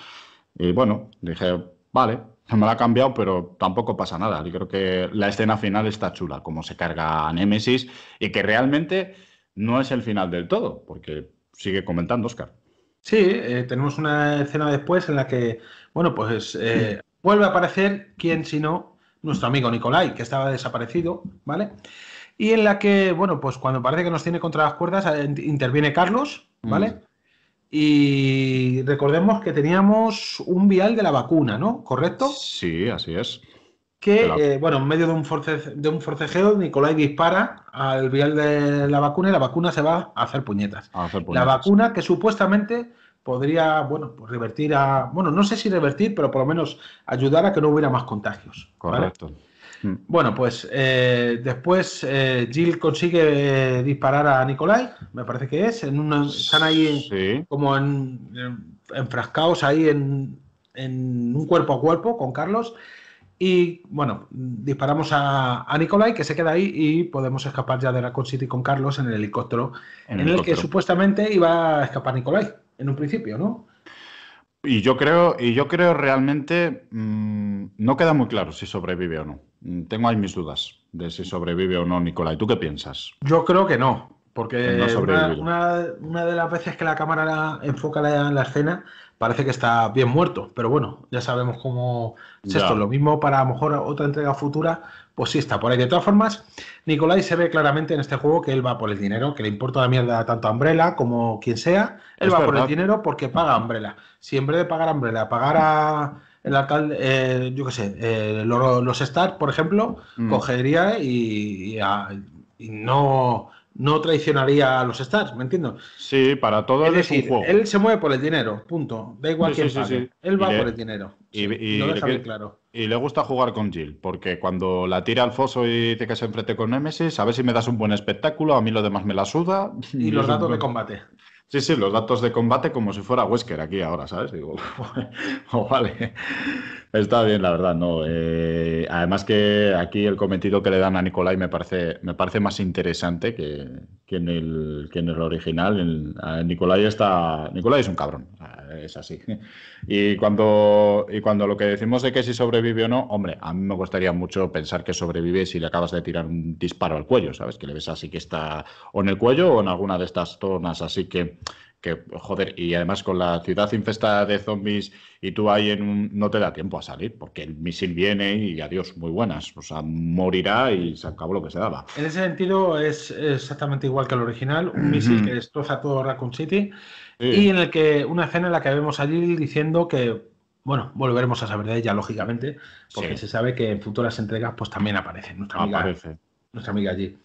Y bueno, dije, vale, me la ha cambiado, pero tampoco pasa nada. Yo creo que la escena final está chula, como se carga a Nemesis y que realmente no es el final del todo, porque sigue comentando Oscar. Sí, eh, tenemos una escena después en la que, bueno, pues eh, vuelve a aparecer, quien si no, nuestro amigo Nicolai, que estaba desaparecido, ¿vale? y en la que, bueno, pues cuando parece que nos tiene contra las cuerdas, eh, interviene Carlos, mm. ¿vale? Y recordemos que teníamos un vial de la vacuna, ¿no? ¿Correcto? Sí, así es. Que, eh, bueno, en medio de un, force, de un forcejeo, Nicolai dispara al vial de la vacuna y la vacuna se va a hacer puñetas. A hacer puñetas. La vacuna que supuestamente podría, bueno, pues revertir a, bueno, no sé si revertir, pero por lo menos ayudar a que no hubiera más contagios. Correcto. Mm. Bueno, pues eh, después eh, Jill consigue eh, disparar a Nikolai, me parece que es. En están ahí como en, enfrascados ahí en, un cuerpo a cuerpo con Carlos. Y bueno, disparamos a, a, Nikolai que se queda ahí y podemos escapar ya de Raccoon City con Carlos en el helicóptero, en, el, el que supuestamente iba a escapar Nikolai en un principio, ¿no? Y yo creo, y yo creo realmente mm, no queda muy claro si sobrevive o no. Mm, tengo ahí mis dudas de si sobrevive o no y ¿Tú qué piensas? Yo creo que no, porque no una, una, de las veces que la cámara enfoca la, la, escena parece que está bien muerto, pero bueno, ya sabemos cómo es esto. Lo mismo para a lo mejor otra entrega futura pues sí está por ahí. De todas formas, Nicolai se ve claramente en este juego que él va por el dinero, que le importa la mierda tanto a Umbrella como quien sea. Él va por el dinero porque paga a Umbrella. Si en vez de pagar a Umbrella, pagara el alcalde, eh, yo qué sé, eh, los, los Stars, por ejemplo, mm. cogería y no no traicionaría a los stars, ¿me entiendo? Sí, para todo es, un juego. Él se mueve por el dinero, punto. Da igual que Él va por el dinero. Y, claro. Y le gusta jugar con Jill, porque cuando la tira al foso y dice que se enfrente con Nemesis, a ver si me das un buen espectáculo, a mí lo demás me la suda. Y, los datos de combate. Sí, sí, los datos de combate como si fuera Wesker aquí ahora, ¿sabes? O vale. Está bien, la verdad, no. Eh, además que aquí el cometido que le dan a Nicolai me parece, me parece más interesante que, en, el, que el original. Nicolai está. es un cabrón. Es así. Y cuando, y cuando lo que decimos de que si sobrevive o no, hombre, a mí me gustaría mucho pensar que sobrevive si le acabas de tirar un disparo al cuello, ¿sabes? Que le ves así que está o en el cuello o en alguna de estas zonas así que joder, y además con la ciudad infestada de zombies y tú ahí en un, no te da tiempo a salir, porque el misil viene y adiós, muy buenas. O sea, morirá y se acabó lo que se daba. En ese sentido es exactamente igual que el original, un misil que destroza todo Raccoon City y en el que una escena en la que vemos allí diciendo que, bueno, volveremos a saber de ella, lógicamente, porque se sabe que en futuras entregas pues también aparece nuestra ah, amiga, aparece. Nuestra amiga allí.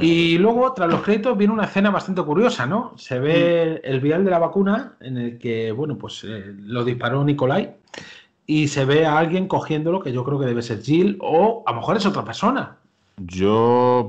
Y luego, tras los créditos, viene una escena bastante curiosa, ¿no? Se ve mm. el vial de la vacuna en el que, bueno, pues eh, lo disparó Nicolai y se ve a alguien cogiéndolo, que yo creo que debe ser Jill, o a lo mejor es otra persona. Yo,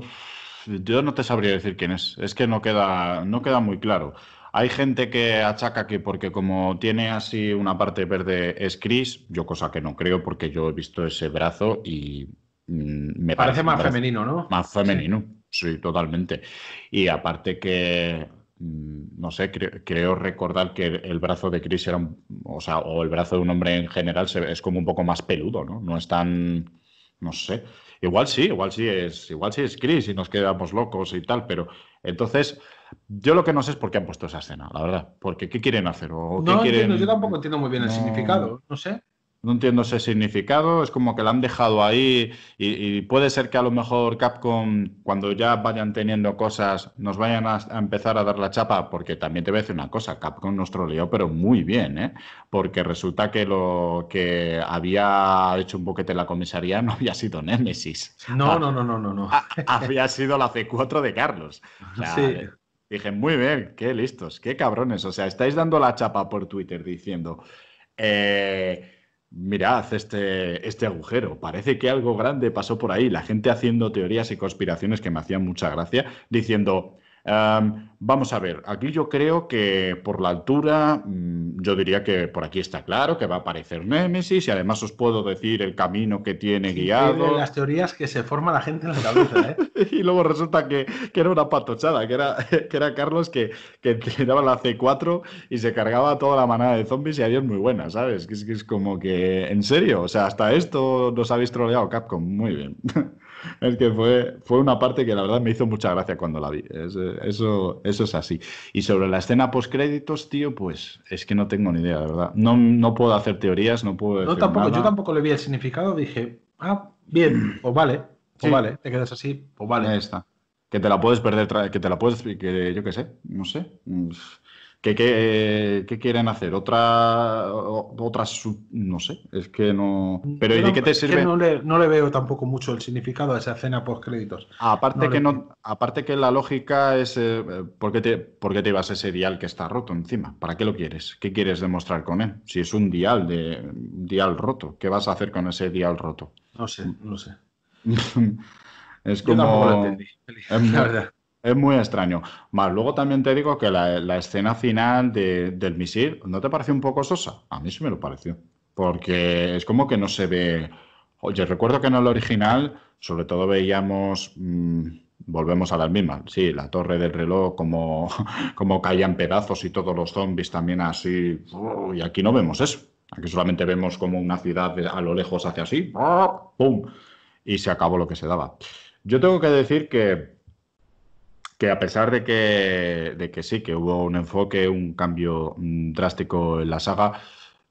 yo no te sabría decir quién es, es que no queda, no queda muy claro. Hay gente que achaca que porque como tiene así una parte verde es Chris, yo cosa que no creo porque yo he visto ese brazo y mm, me parece, parece más femenino, ¿no? Más femenino. Sí, totalmente. Y aparte que, mm, no sé, creo, recordar que el, brazo de Chris era, o sea, o el brazo de un hombre en general se, es como un poco más peludo, ¿no? No es tan, no sé. Igual sí, igual sí es, igual sí es Chris y nos quedamos locos y tal, pero entonces yo lo que no sé es por qué han puesto esa escena, la verdad. Porque ¿qué quieren hacer? no, yo tampoco entiendo muy bien el significado, no sé. No entiendo ese significado, es como que la han dejado ahí y, puede ser que a lo mejor Capcom, cuando ya vayan teniendo cosas, nos vayan a, empezar a dar la chapa, porque también te voy a decir una cosa, Capcom nos troleó, pero muy bien, ¿eh? porque resulta que lo que había hecho un boquete en la comisaría no había sido Nemesis. No, ah, no, no, no, no. no. había sido la C4 de Carlos. Dije, muy bien, qué listos, qué cabrones. O sea, estáis dando la chapa por Twitter diciendo... Eh, mirad este, este agujero, parece que algo grande pasó por ahí, la gente haciendo teorías y conspiraciones que me hacían mucha gracia, diciendo, vamos a ver, aquí yo creo que por la altura, mm, yo diría que por aquí está claro que va a aparecer Nemesis y además os puedo decir el camino que tiene guiado. Eh, las teorías que se forma la gente en la cabeza, ¿eh? y luego resulta que, que, era una patochada, que era, que era Carlos que, que tiraba la C4 y se cargaba toda la manada de zombies y adiós muy buena, ¿sabes? es, que es como que, en serio, o sea, hasta esto nos habéis troleado Capcom, muy bien. Es que fue, fue una parte que la verdad me hizo mucha gracia cuando la vi. eso, eso es así. Y sobre la escena post créditos tío, pues es que no tengo ni idea, la verdad. No, no puedo hacer teorías, no puedo. No, tampoco, yo tampoco le vi el significado. Dije, ah, bien, pues vale, o pues vale, te quedas así, pues vale. Ahí está. Que te la puedes perder, que te la puedes, que yo qué sé, no sé. ¿Qué, quieren hacer? ¿Otra, no sé, es que no... Pero, ¿y de qué te sirve? No le, no le, veo tampoco mucho el significado a esa cena post créditos. Ah, aparte, que no, aparte que la lógica es, eh, ¿por, qué te, ¿por qué te ibas ese dial que está roto encima? ¿Para qué lo quieres? ¿Qué quieres demostrar con él? Si es un dial, de, dial roto, ¿qué vas a hacer con ese dial roto? No sé, no sé. es como... lo entendí, verdad. Es muy extraño. Más luego también te digo que la, escena final del misil, ¿no te pareció un poco sosa? A mí sí me lo pareció. Porque es como que no se ve. Oye, recuerdo que en el original, sobre todo veíamos. Mm, volvemos a las mismas. Sí, la torre del reloj, como, como caían pedazos y todos los zombies también así. Y aquí no vemos eso. Aquí solamente vemos como una ciudad a lo lejos hacia así. ¡Pum! Y se acabó lo que se daba. Yo tengo que decir que que a pesar de que, de que sí, que hubo un enfoque, un cambio mm, drástico en la saga,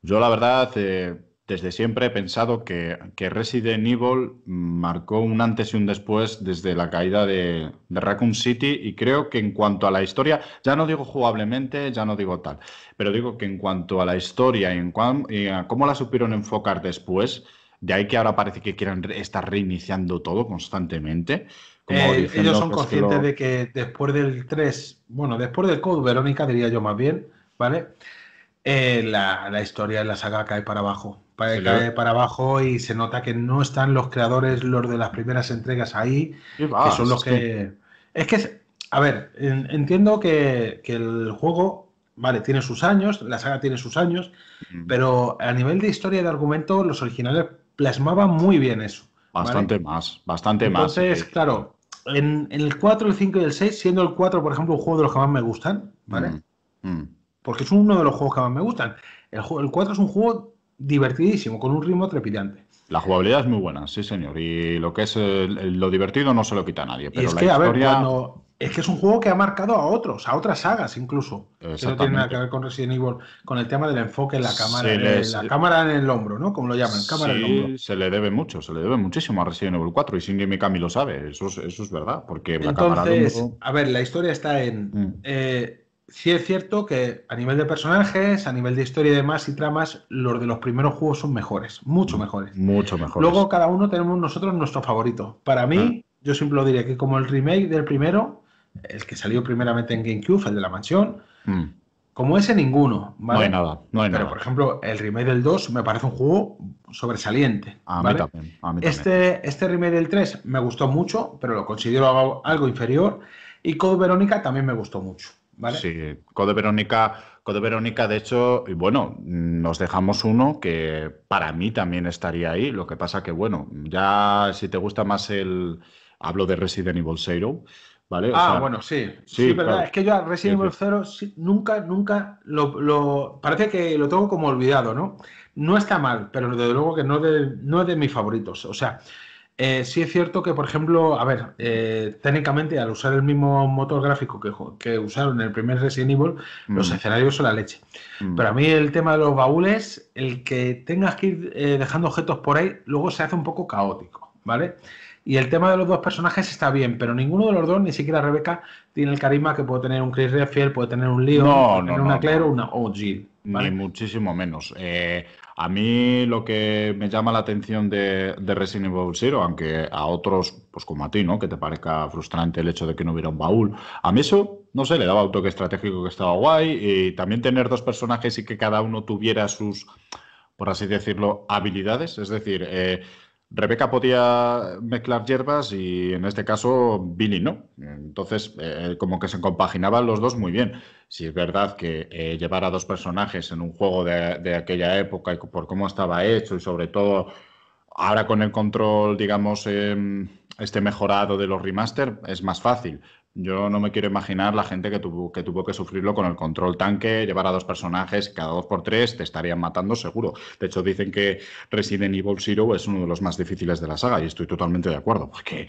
yo la verdad eh, desde siempre he pensado que, que, Resident Evil marcó un antes y un después desde la caída de, de, Raccoon City y creo que en cuanto a la historia, ya no digo jugablemente, ya no digo tal, pero digo que en cuanto a la historia en y a cómo la supieron enfocar después, de ahí que ahora parece que quieran estar reiniciando todo constantemente. Eh, ellos son conscientes de que después del 3, bueno, después del Code Verónica, diría yo más bien, ¿vale? Eh, la, historia de la saga cae para abajo. Cae, para abajo y se nota que no están los creadores, los de las primeras entregas ahí, que son los que... Es que, a ver, entiendo que, el juego, vale, tiene sus años, la saga tiene sus años, pero a nivel de historia y de argumento, los originales plasmaban muy bien eso. Bastante más, bastante más. Entonces, claro, en, el 4, el 5 y el 6, siendo el 4, por ejemplo, un juego de los que más me gustan, ¿vale? Mm, mm. Porque es uno de los juegos que más me gustan. El, el 4 es un juego divertidísimo, con un ritmo trepidante. La jugabilidad es muy buena, sí, señor. Y lo que es lo divertido no se lo quita a nadie. Pero y es que, a ver, es que es un juego que ha marcado a otros, a otras sagas incluso. Que no tiene nada que ver con Resident Evil, con el tema del enfoque en la cámara, la cámara en el hombro, ¿no? Como lo llaman, cámara en el hombro. Se le debe mucho, se le debe muchísimo a Resident Evil 4 y Shinji Mikami lo sabe, eso es, verdad, porque la cámara A ver, la historia está en. si mm. eh, sí es cierto que a nivel de personajes, a nivel de historia y demás y tramas, los de los primeros juegos son mejores, mucho mm, mejores. Mucho mejores. Luego cada uno tenemos nosotros nuestro favorito. Para mí, ah. yo siempre lo diré que como el remake del primero, el que salió primeramente en GameCube, el de la mansión. Mm. Como ese, ninguno. No hay nada. Pero, por ejemplo, el remake del 2 me parece un juego sobresaliente. A mí también. este, este remake del 3 me gustó mucho, pero lo considero algo inferior. Y Code Verónica también me gustó mucho. ¿vale? Sí, Code Verónica, Code Verónica, de hecho, y bueno, nos dejamos uno que para mí también estaría ahí. Lo que pasa que, bueno, ya si te gusta más el. Hablo de Resident Evil Zero ah, bueno, sí. Sí, verdad. Es que yo a Resident Evil 0 nunca, nunca lo, Parece que lo tengo como olvidado, ¿no? No está mal, pero desde luego que no, de, no es de mis favoritos. O sea, eh, sí es cierto que, por ejemplo, a ver, eh, técnicamente al usar el mismo motor gráfico que, usaron en el primer Resident Evil, los mm. escenarios son la leche. Mm. Pero a mí el tema de los baúles, el que tengas que ir eh, dejando objetos por ahí, luego se hace un poco caótico, ¿vale? Y el tema de los dos personajes está bien, pero ninguno de los dos, ni siquiera Rebeca, tiene el carisma que puede tener un Chris Redfield, puede tener un Leo una Claire o una OG. Ni muchísimo menos. Eh, a mí lo que me llama la atención de, Resident Evil Zero, aunque a otros, pues como a ti, ¿no? Que te parezca frustrante el hecho de que no hubiera un baúl. A mí eso, no sé, le daba un toque estratégico que estaba guay. Y también tener dos personajes y que cada uno tuviera sus, por así decirlo, habilidades. Es decir, eh, Rebeca podía mezclar hierbas y en este caso Billy no. Entonces, eh, como que se compaginaban los dos muy bien. Si es verdad que eh, llevar a dos personajes en un juego de, aquella época y por cómo estaba hecho y sobre todo ahora con el control, digamos, em, este mejorado de los remaster, es más fácil. Yo no me quiero imaginar la gente que tuvo, que tuvo que sufrirlo con el control tanque, llevar a dos personajes, cada dos por tres te estarían matando seguro. De hecho, dicen que Resident Evil Zero es uno de los más difíciles de la saga y estoy totalmente de acuerdo, porque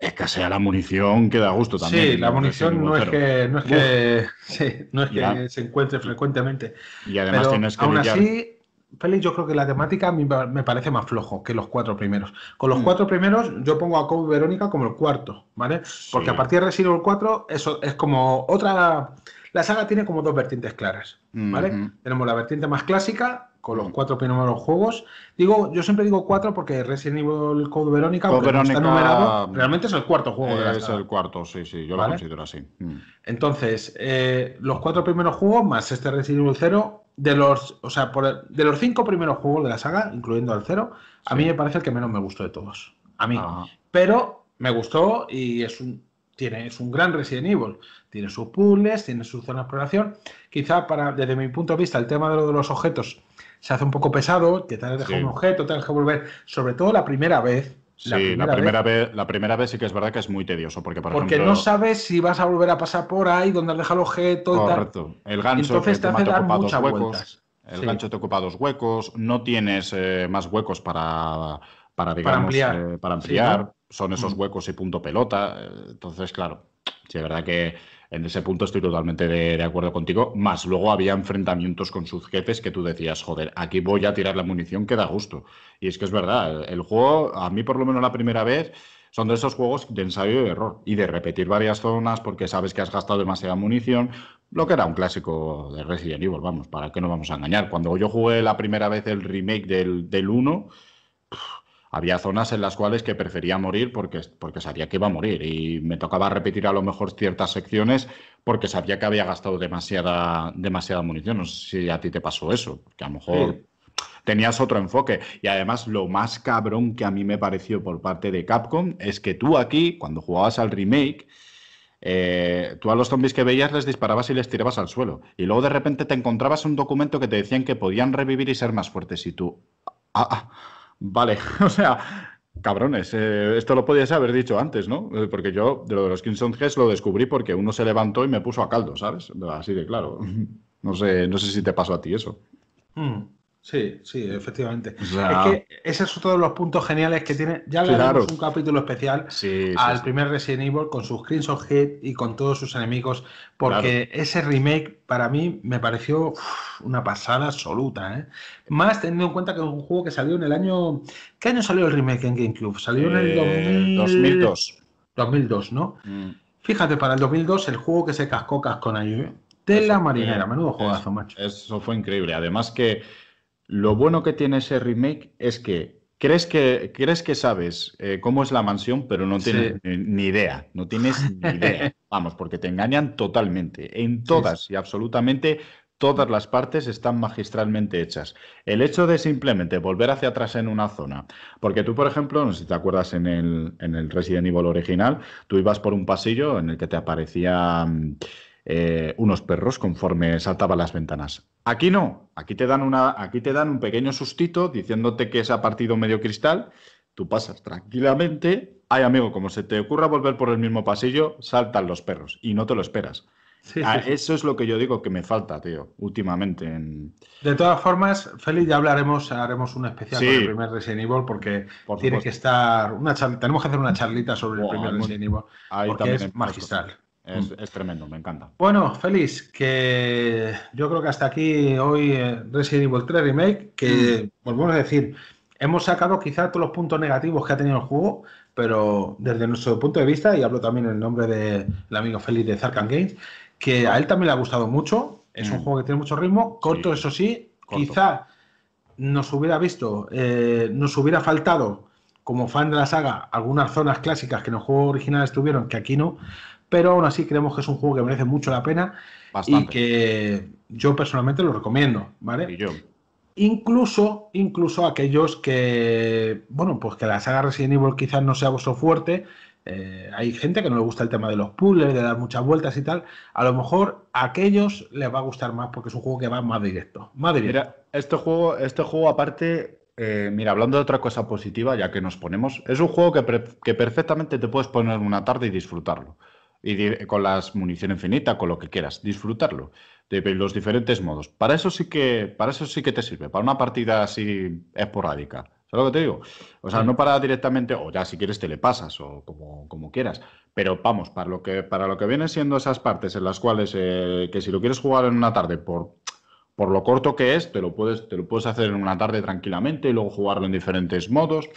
escasea la munición queda a gusto también. Sí, la munición no es, que, no es que, se encuentre frecuentemente. Y además tienes que... Félix, yo creo que la temática me parece más flojo que los cuatro primeros. Con los hmm. cuatro primeros yo pongo a Code Verónica como el cuarto, ¿vale? Porque a partir de Resident Evil 4 eso es como otra... La saga tiene como dos vertientes claras, ¿vale? Tenemos la vertiente más clásica con los hmm. cuatro primeros juegos. Digo, yo siempre digo cuatro porque Resident Evil Code Verónica, está numerado, mm, realmente es el cuarto juego de la Es el cuarto, sí, sí, yo lo considero así. Hmm. Entonces, eh, los cuatro primeros juegos más este Resident Evil 0 de los, o sea, por, de los cinco primeros juegos de la saga, incluyendo al cero, a mí me parece el que menos me gustó de todos. A mí. Ah. Pero me gustó y es un, tiene, es un gran Resident Evil. Tiene sus puzzles, tiene su zona de exploración. Quizá para, desde mi punto de vista, el tema de, lo de los objetos se hace un poco pesado, que tal vez dejar un objeto, te que volver, sobre todo la primera vez, Sí, la primera, vez. la primera vez sí que es verdad que es muy tedioso, porque por Porque no sabes si vas a volver a pasar por ahí, donde has dejado el objeto y Correcto. El gancho te, El gancho te ocupa dos huecos, no tienes eh, más huecos para, para, ampliar. Eh, para ampliar. Son esos mm. huecos y punto pelota. Entonces, claro, sí es verdad que en ese punto estoy totalmente de, acuerdo contigo. Más luego había enfrentamientos con sus jefes que tú decías, joder, aquí voy a tirar la munición que da gusto. Y es que es verdad, el juego, a mí por lo menos la primera vez, son de esos juegos de ensayo y error y de repetir varias zonas porque sabes que has gastado demasiada munición, lo que era un clásico de Resident Evil, vamos, ¿para qué nos vamos a engañar? Cuando yo jugué la primera vez el remake del, del 1, había zonas en las cuales que prefería morir porque, porque sabía que iba a morir y me tocaba repetir a lo mejor ciertas secciones porque sabía que había gastado demasiada, demasiada munición. No sé si a ti te pasó eso, que a lo mejor... tenías otro enfoque. Y además, lo más cabrón que a mí me pareció por parte de Capcom es que tú aquí, cuando jugabas al remake, eh, tú a los zombies que veías les disparabas y les tirabas al suelo. Y luego de repente te encontrabas un documento que te decían que podían revivir y ser más fuertes. Y tú. Ah, ah, ah". Vale, o sea, cabrones, eh, esto lo podías haber dicho antes, ¿no? Eh, porque yo de lo de los Kingston Heads lo descubrí porque uno se levantó y me puso a caldo, ¿sabes? Así de claro. No sé, no sé si te pasó a ti eso. Hmm. Sí, sí, efectivamente. es que esos son todos los puntos geniales que tiene. Ya le damos un capítulo especial al primer Resident Evil con sus Crimson Head y con todos sus enemigos, porque ese remake para mí me pareció una pasada absoluta. ¿eh? Más teniendo en cuenta que es un juego que salió en el año. ¿Qué año salió el remake en GameCube? Salió en el 2002. Eh, 2002, ¿no? Mm. Fíjate, para el 2002 el juego que se cascó con con ¿eh? De la marinera, menudo juegazo, macho. Eso fue increíble. Además que lo bueno que tiene ese remake es que crees que, crees que sabes eh, cómo es la mansión, pero no tienes ni, idea. No tienes ni idea. Vamos, porque te engañan totalmente. En todas y absolutamente todas las partes están magistralmente hechas. El hecho de simplemente volver hacia atrás en una zona, porque tú, por ejemplo, no sé si te acuerdas en el, en el Resident Evil original, tú ibas por un pasillo en el que te aparecía... Mm, eh, unos perros conforme saltaba las ventanas. Aquí no, aquí te, dan una, aquí te dan un pequeño sustito diciéndote que se ha partido medio cristal, tú pasas tranquilamente, ay amigo, como se te ocurra volver por el mismo pasillo, saltan los perros y no te lo esperas. Ah, eso es lo que yo digo que me falta, tío, últimamente. De todas formas, Félix, ya hablaremos, haremos un especial sobre el primer Resident Evil porque tiene que estar una tenemos que hacer una charlita sobre el primer Resident Evil porque es magistral. Mm. Es, tremendo, me encanta. Bueno, Félix, que yo creo que hasta aquí hoy eh, Resident Evil 3 Remake, que mm. volvemos a decir, hemos sacado quizá todos los puntos negativos que ha tenido el juego, pero desde nuestro punto de vista, y hablo también en nombre del amigo Félix de Zarkan Games, que a él también le ha gustado mucho, es un mm. juego que tiene mucho ritmo, corto eso sí, quizá nos hubiera visto, eh, nos hubiera faltado como fan de la saga algunas zonas clásicas que en el juego original estuvieron, que aquí no, pero aún así creemos que es un juego que merece mucho la pena y que yo personalmente lo recomiendo, ¿vale? Incluso, incluso aquellos que, bueno, pues que la saga Resident Evil quizás no sea vuestro fuerte, eh, hay gente que no le gusta el tema de los puzzles, de dar muchas vueltas y tal. A lo mejor a aquellos les va a gustar más porque es un juego que va más directo. Más directo. Mira, este juego, este juego aparte, eh, mira, hablando de otra cosa positiva, ya que nos ponemos, es un juego que, que perfectamente te puedes poner una tarde y disfrutarlo y con las munición infinita, con lo que quieras, disfrutarlo de los diferentes modos. Para eso sí que, para eso sí que te sirve, para una partida así esporádica. ¿Sabes lo que te digo? O sea, no para directamente, o ya si quieres te le pasas, o como, como quieras. Pero vamos, para lo que, para lo que vienen siendo esas partes en las cuales eh, que si lo quieres jugar en una tarde por por lo corto que es, te lo puedes, te lo puedes hacer en una tarde tranquilamente y luego jugarlo en diferentes modos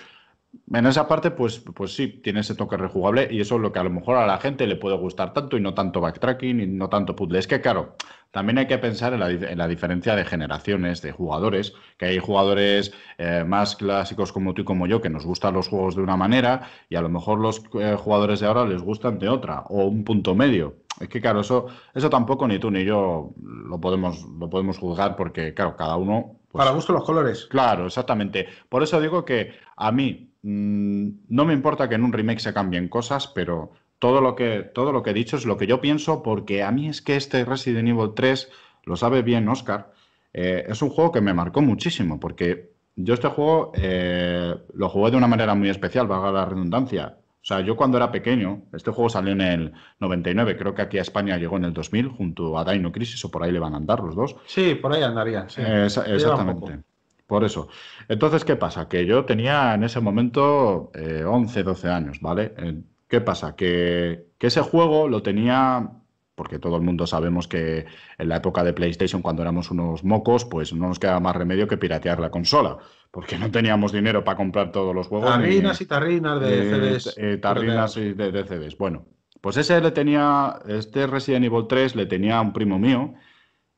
en esa parte, pues, pues sí, tiene ese toque rejugable y eso es lo que a lo mejor a la gente le puede gustar tanto y no tanto backtracking y no tanto puzzle. Es que, claro, también hay que pensar en la, diferencia de generaciones, de jugadores, que hay jugadores eh, más clásicos como tú y como yo que nos gustan los juegos de una manera y a lo mejor los eh, jugadores de ahora les gustan de otra o un punto medio. Es que, claro, eso, eso tampoco ni tú ni yo lo podemos, lo podemos juzgar porque, claro, cada uno... Pues Para gusto los colores. Claro, exactamente. Por eso digo que a mí Mm, no me importa que en un remake se cambien cosas, pero todo lo, que, todo lo que he dicho es lo que yo pienso, porque a mí es que este Resident Evil 3, lo sabe bien Oscar, eh, es un juego que me marcó muchísimo, porque yo este juego eh, lo jugué de una manera muy especial, valga la redundancia. O sea, yo cuando era pequeño, este juego salió en el 99, creo que aquí a España llegó en el 2000, junto a Dino Crisis, o por ahí le van a andar los dos. Sí, por ahí andaría. sí. Eh, exactamente. Por eso. Entonces, ¿qué pasa? Que yo tenía en ese momento 11, eh, 12 años, ¿vale? Eh, ¿Qué pasa? Que, ese juego lo tenía, porque todo el mundo sabemos que en la época de PlayStation, cuando éramos unos mocos, pues no nos quedaba más remedio que piratear la consola, porque no teníamos dinero para comprar todos los juegos. Tarrinas y tarrinas de eh, CDs. tarrinas y de, CDs. Bueno, pues ese le tenía, este Resident Evil 3 le tenía un primo mío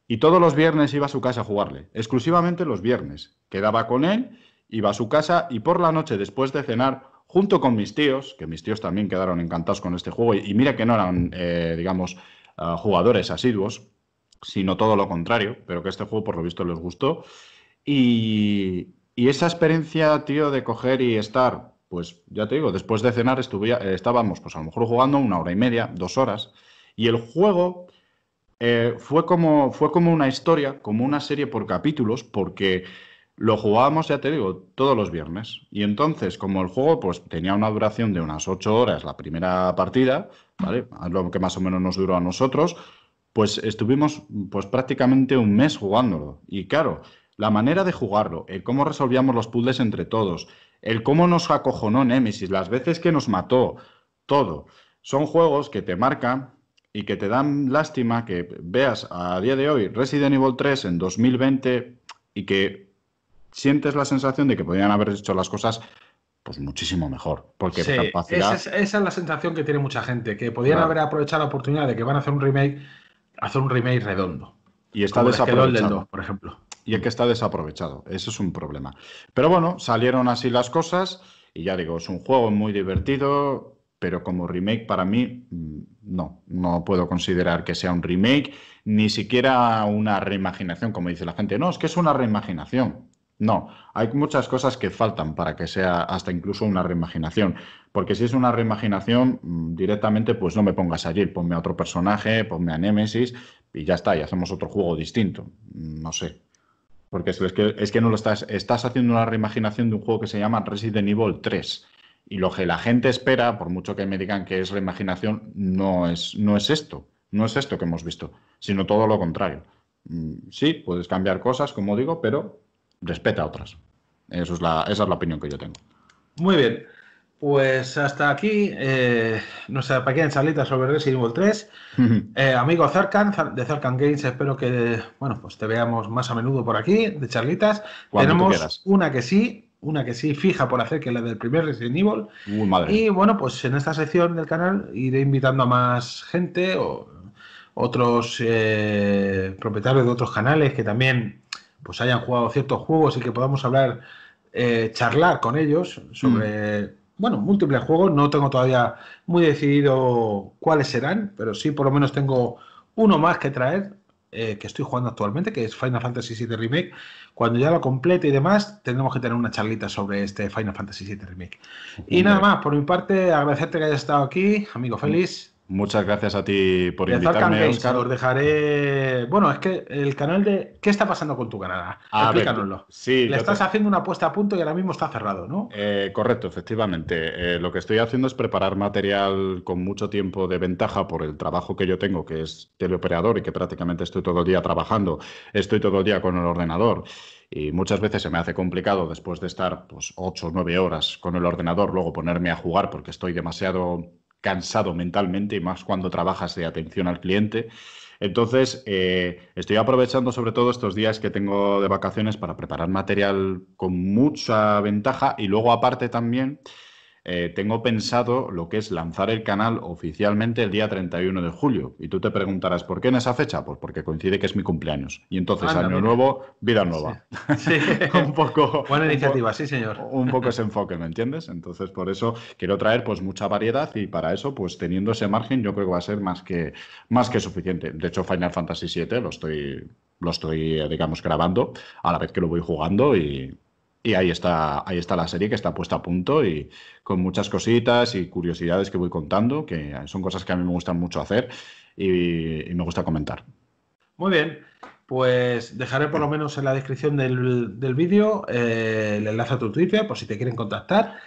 y todos los viernes iba a su casa a jugarle, exclusivamente los viernes. Quedaba con él, iba a su casa y por la noche, después de cenar, junto con mis tíos, que mis tíos también quedaron encantados con este juego, y, mira que no eran, eh, digamos, eh, jugadores asiduos, sino todo lo contrario, pero que este juego por lo visto les gustó. Y, esa experiencia, tío, de coger y estar, pues ya te digo, después de cenar eh, estábamos pues a lo mejor jugando una hora y media, dos horas, y el juego eh, fue, como, fue como una historia, como una serie por capítulos, porque lo jugábamos, ya te digo, todos los viernes. Y entonces, como el juego pues, tenía una duración de unas 8 horas la primera partida, ¿vale? Lo que más o menos nos duró a nosotros, pues estuvimos pues, prácticamente un mes jugándolo. Y claro, la manera de jugarlo, el cómo resolvíamos los puzzles entre todos, el cómo nos acojonó Nemesis, las veces que nos mató, todo. Son juegos que te marcan y que te dan lástima que veas a día de hoy Resident Evil 3 en 2020 y que sientes la sensación de que podrían haber hecho las cosas pues muchísimo mejor. Porque esa, es, la sensación que tiene mucha gente, que podrían haber aprovechado la oportunidad de que van a hacer un remake, hacer un remake redondo. Y está desaprovechado. por ejemplo. Y el que está desaprovechado. Eso es un problema. Pero bueno, salieron así las cosas. Y ya digo, es un juego muy divertido pero como remake para mí mm, no, no puedo considerar que sea un remake, ni siquiera una reimaginación, como dice la gente, no, es que es una reimaginación. No, hay muchas cosas que faltan para que sea hasta incluso una reimaginación, porque si es una reimaginación mm, directamente pues no me pongas allí, ponme a otro personaje, ponme a Nemesis y ya está, y hacemos otro juego distinto, mm, no sé. Porque es que, es que no lo estás, estás haciendo una reimaginación de un juego que se llama Resident Evil 3 y lo que la gente espera, por mucho que me digan que es la no es, no es esto, no es esto que hemos visto, sino todo lo contrario. Mm, sí, puedes cambiar cosas, como digo, pero respeta otras. Eso es esa es la opinión que yo tengo. Muy bien, pues hasta aquí eh, nuestra pequeña charlita sobre Resident Evil 3. Eh, amigo Zarkan, de Zarkan Games, espero que bueno, pues te veamos más a menudo por aquí, de charlitas. Tenemos una que sí una que sí fija por hacer, que la del primer Resident Evil. Y bueno, pues en esta sección del canal iré invitando a más gente o otros eh, propietarios de otros canales que también pues hayan jugado ciertos juegos y que podamos hablar, eh, charlar con ellos sobre, mm. bueno, múltiples juegos. No tengo todavía muy decidido cuáles serán, pero sí por lo menos tengo uno más que traer eh, que estoy jugando actualmente, que es Final Fantasy VII Remake. Cuando ya lo complete y demás, tendremos que tener una charlita sobre este Final Fantasy VII Remake. Y nada más, por mi parte, agradecerte que hayas estado aquí, amigo mm. feliz. Muchas gracias a ti por invitarme. Os dejaré. Bueno, es que el canal de. ¿Qué está pasando con tu canal? Ah, sí, Le estás haciendo una puesta a punto y ahora mismo está cerrado, ¿no? Eh, correcto, efectivamente. Eh, lo que estoy haciendo es preparar material con mucho tiempo de ventaja por el trabajo que yo tengo, que es teleoperador y que prácticamente estoy todo el día trabajando. Estoy todo el día con el ordenador y muchas veces se me hace complicado después de estar pues, 8 o 9 horas con el ordenador, luego ponerme a jugar porque estoy demasiado cansado mentalmente y más cuando trabajas de atención al cliente. Entonces, eh, estoy aprovechando sobre todo estos días que tengo de vacaciones para preparar material con mucha ventaja y luego aparte también eh, tengo pensado lo que es lanzar el canal oficialmente el día 31 de julio. Y tú te preguntarás, ¿por qué en esa fecha? Pues porque coincide que es mi cumpleaños. Y entonces, año nuevo, vida nueva. Sí. un poco. Buena iniciativa, sí, señor. Un poco ese enfoque, ¿me entiendes? Entonces, por eso quiero traer pues mucha variedad y para eso, pues teniendo ese margen, yo creo que va a ser más que, más que suficiente. De hecho, Final Fantasy VII lo estoy, lo estoy, eh, digamos, grabando a la vez que lo voy jugando y y ahí está, ahí está la serie que está puesta a punto y con muchas cositas y curiosidades que voy contando, que son cosas que a mí me gustan mucho hacer y, me gusta comentar. Muy bien, pues dejaré por lo menos en la descripción del, vídeo eh, el enlace a tu Twitter por si te quieren contactar.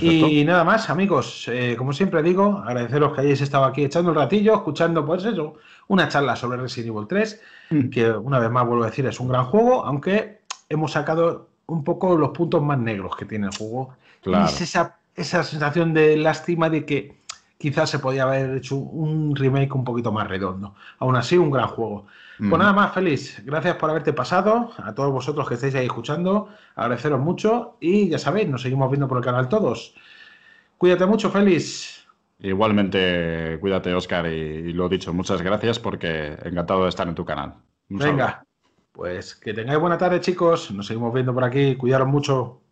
Y nada más, amigos, eh, como siempre digo, agradeceros que hayáis estado aquí echando el ratillo, escuchando, pues eso, una charla sobre Resident Evil 3, mm. que una vez más vuelvo a decir, es un gran juego, aunque hemos sacado un poco los puntos más negros que tiene el juego. esa, sensación de lástima de que quizás se podía haber hecho un remake un poquito más redondo. Aún así, un gran juego. Pues mm. nada más, Félix, gracias por haberte pasado. A todos vosotros que estáis ahí escuchando, agradeceros mucho y ya sabéis, nos seguimos viendo por el canal todos. Cuídate mucho, Félix. Igualmente, cuídate, Oscar, y, lo lo dicho, muchas gracias porque encantado de estar en tu canal. Venga, pues que tengáis buena tarde, chicos. Nos seguimos viendo por aquí. Cuidaros mucho.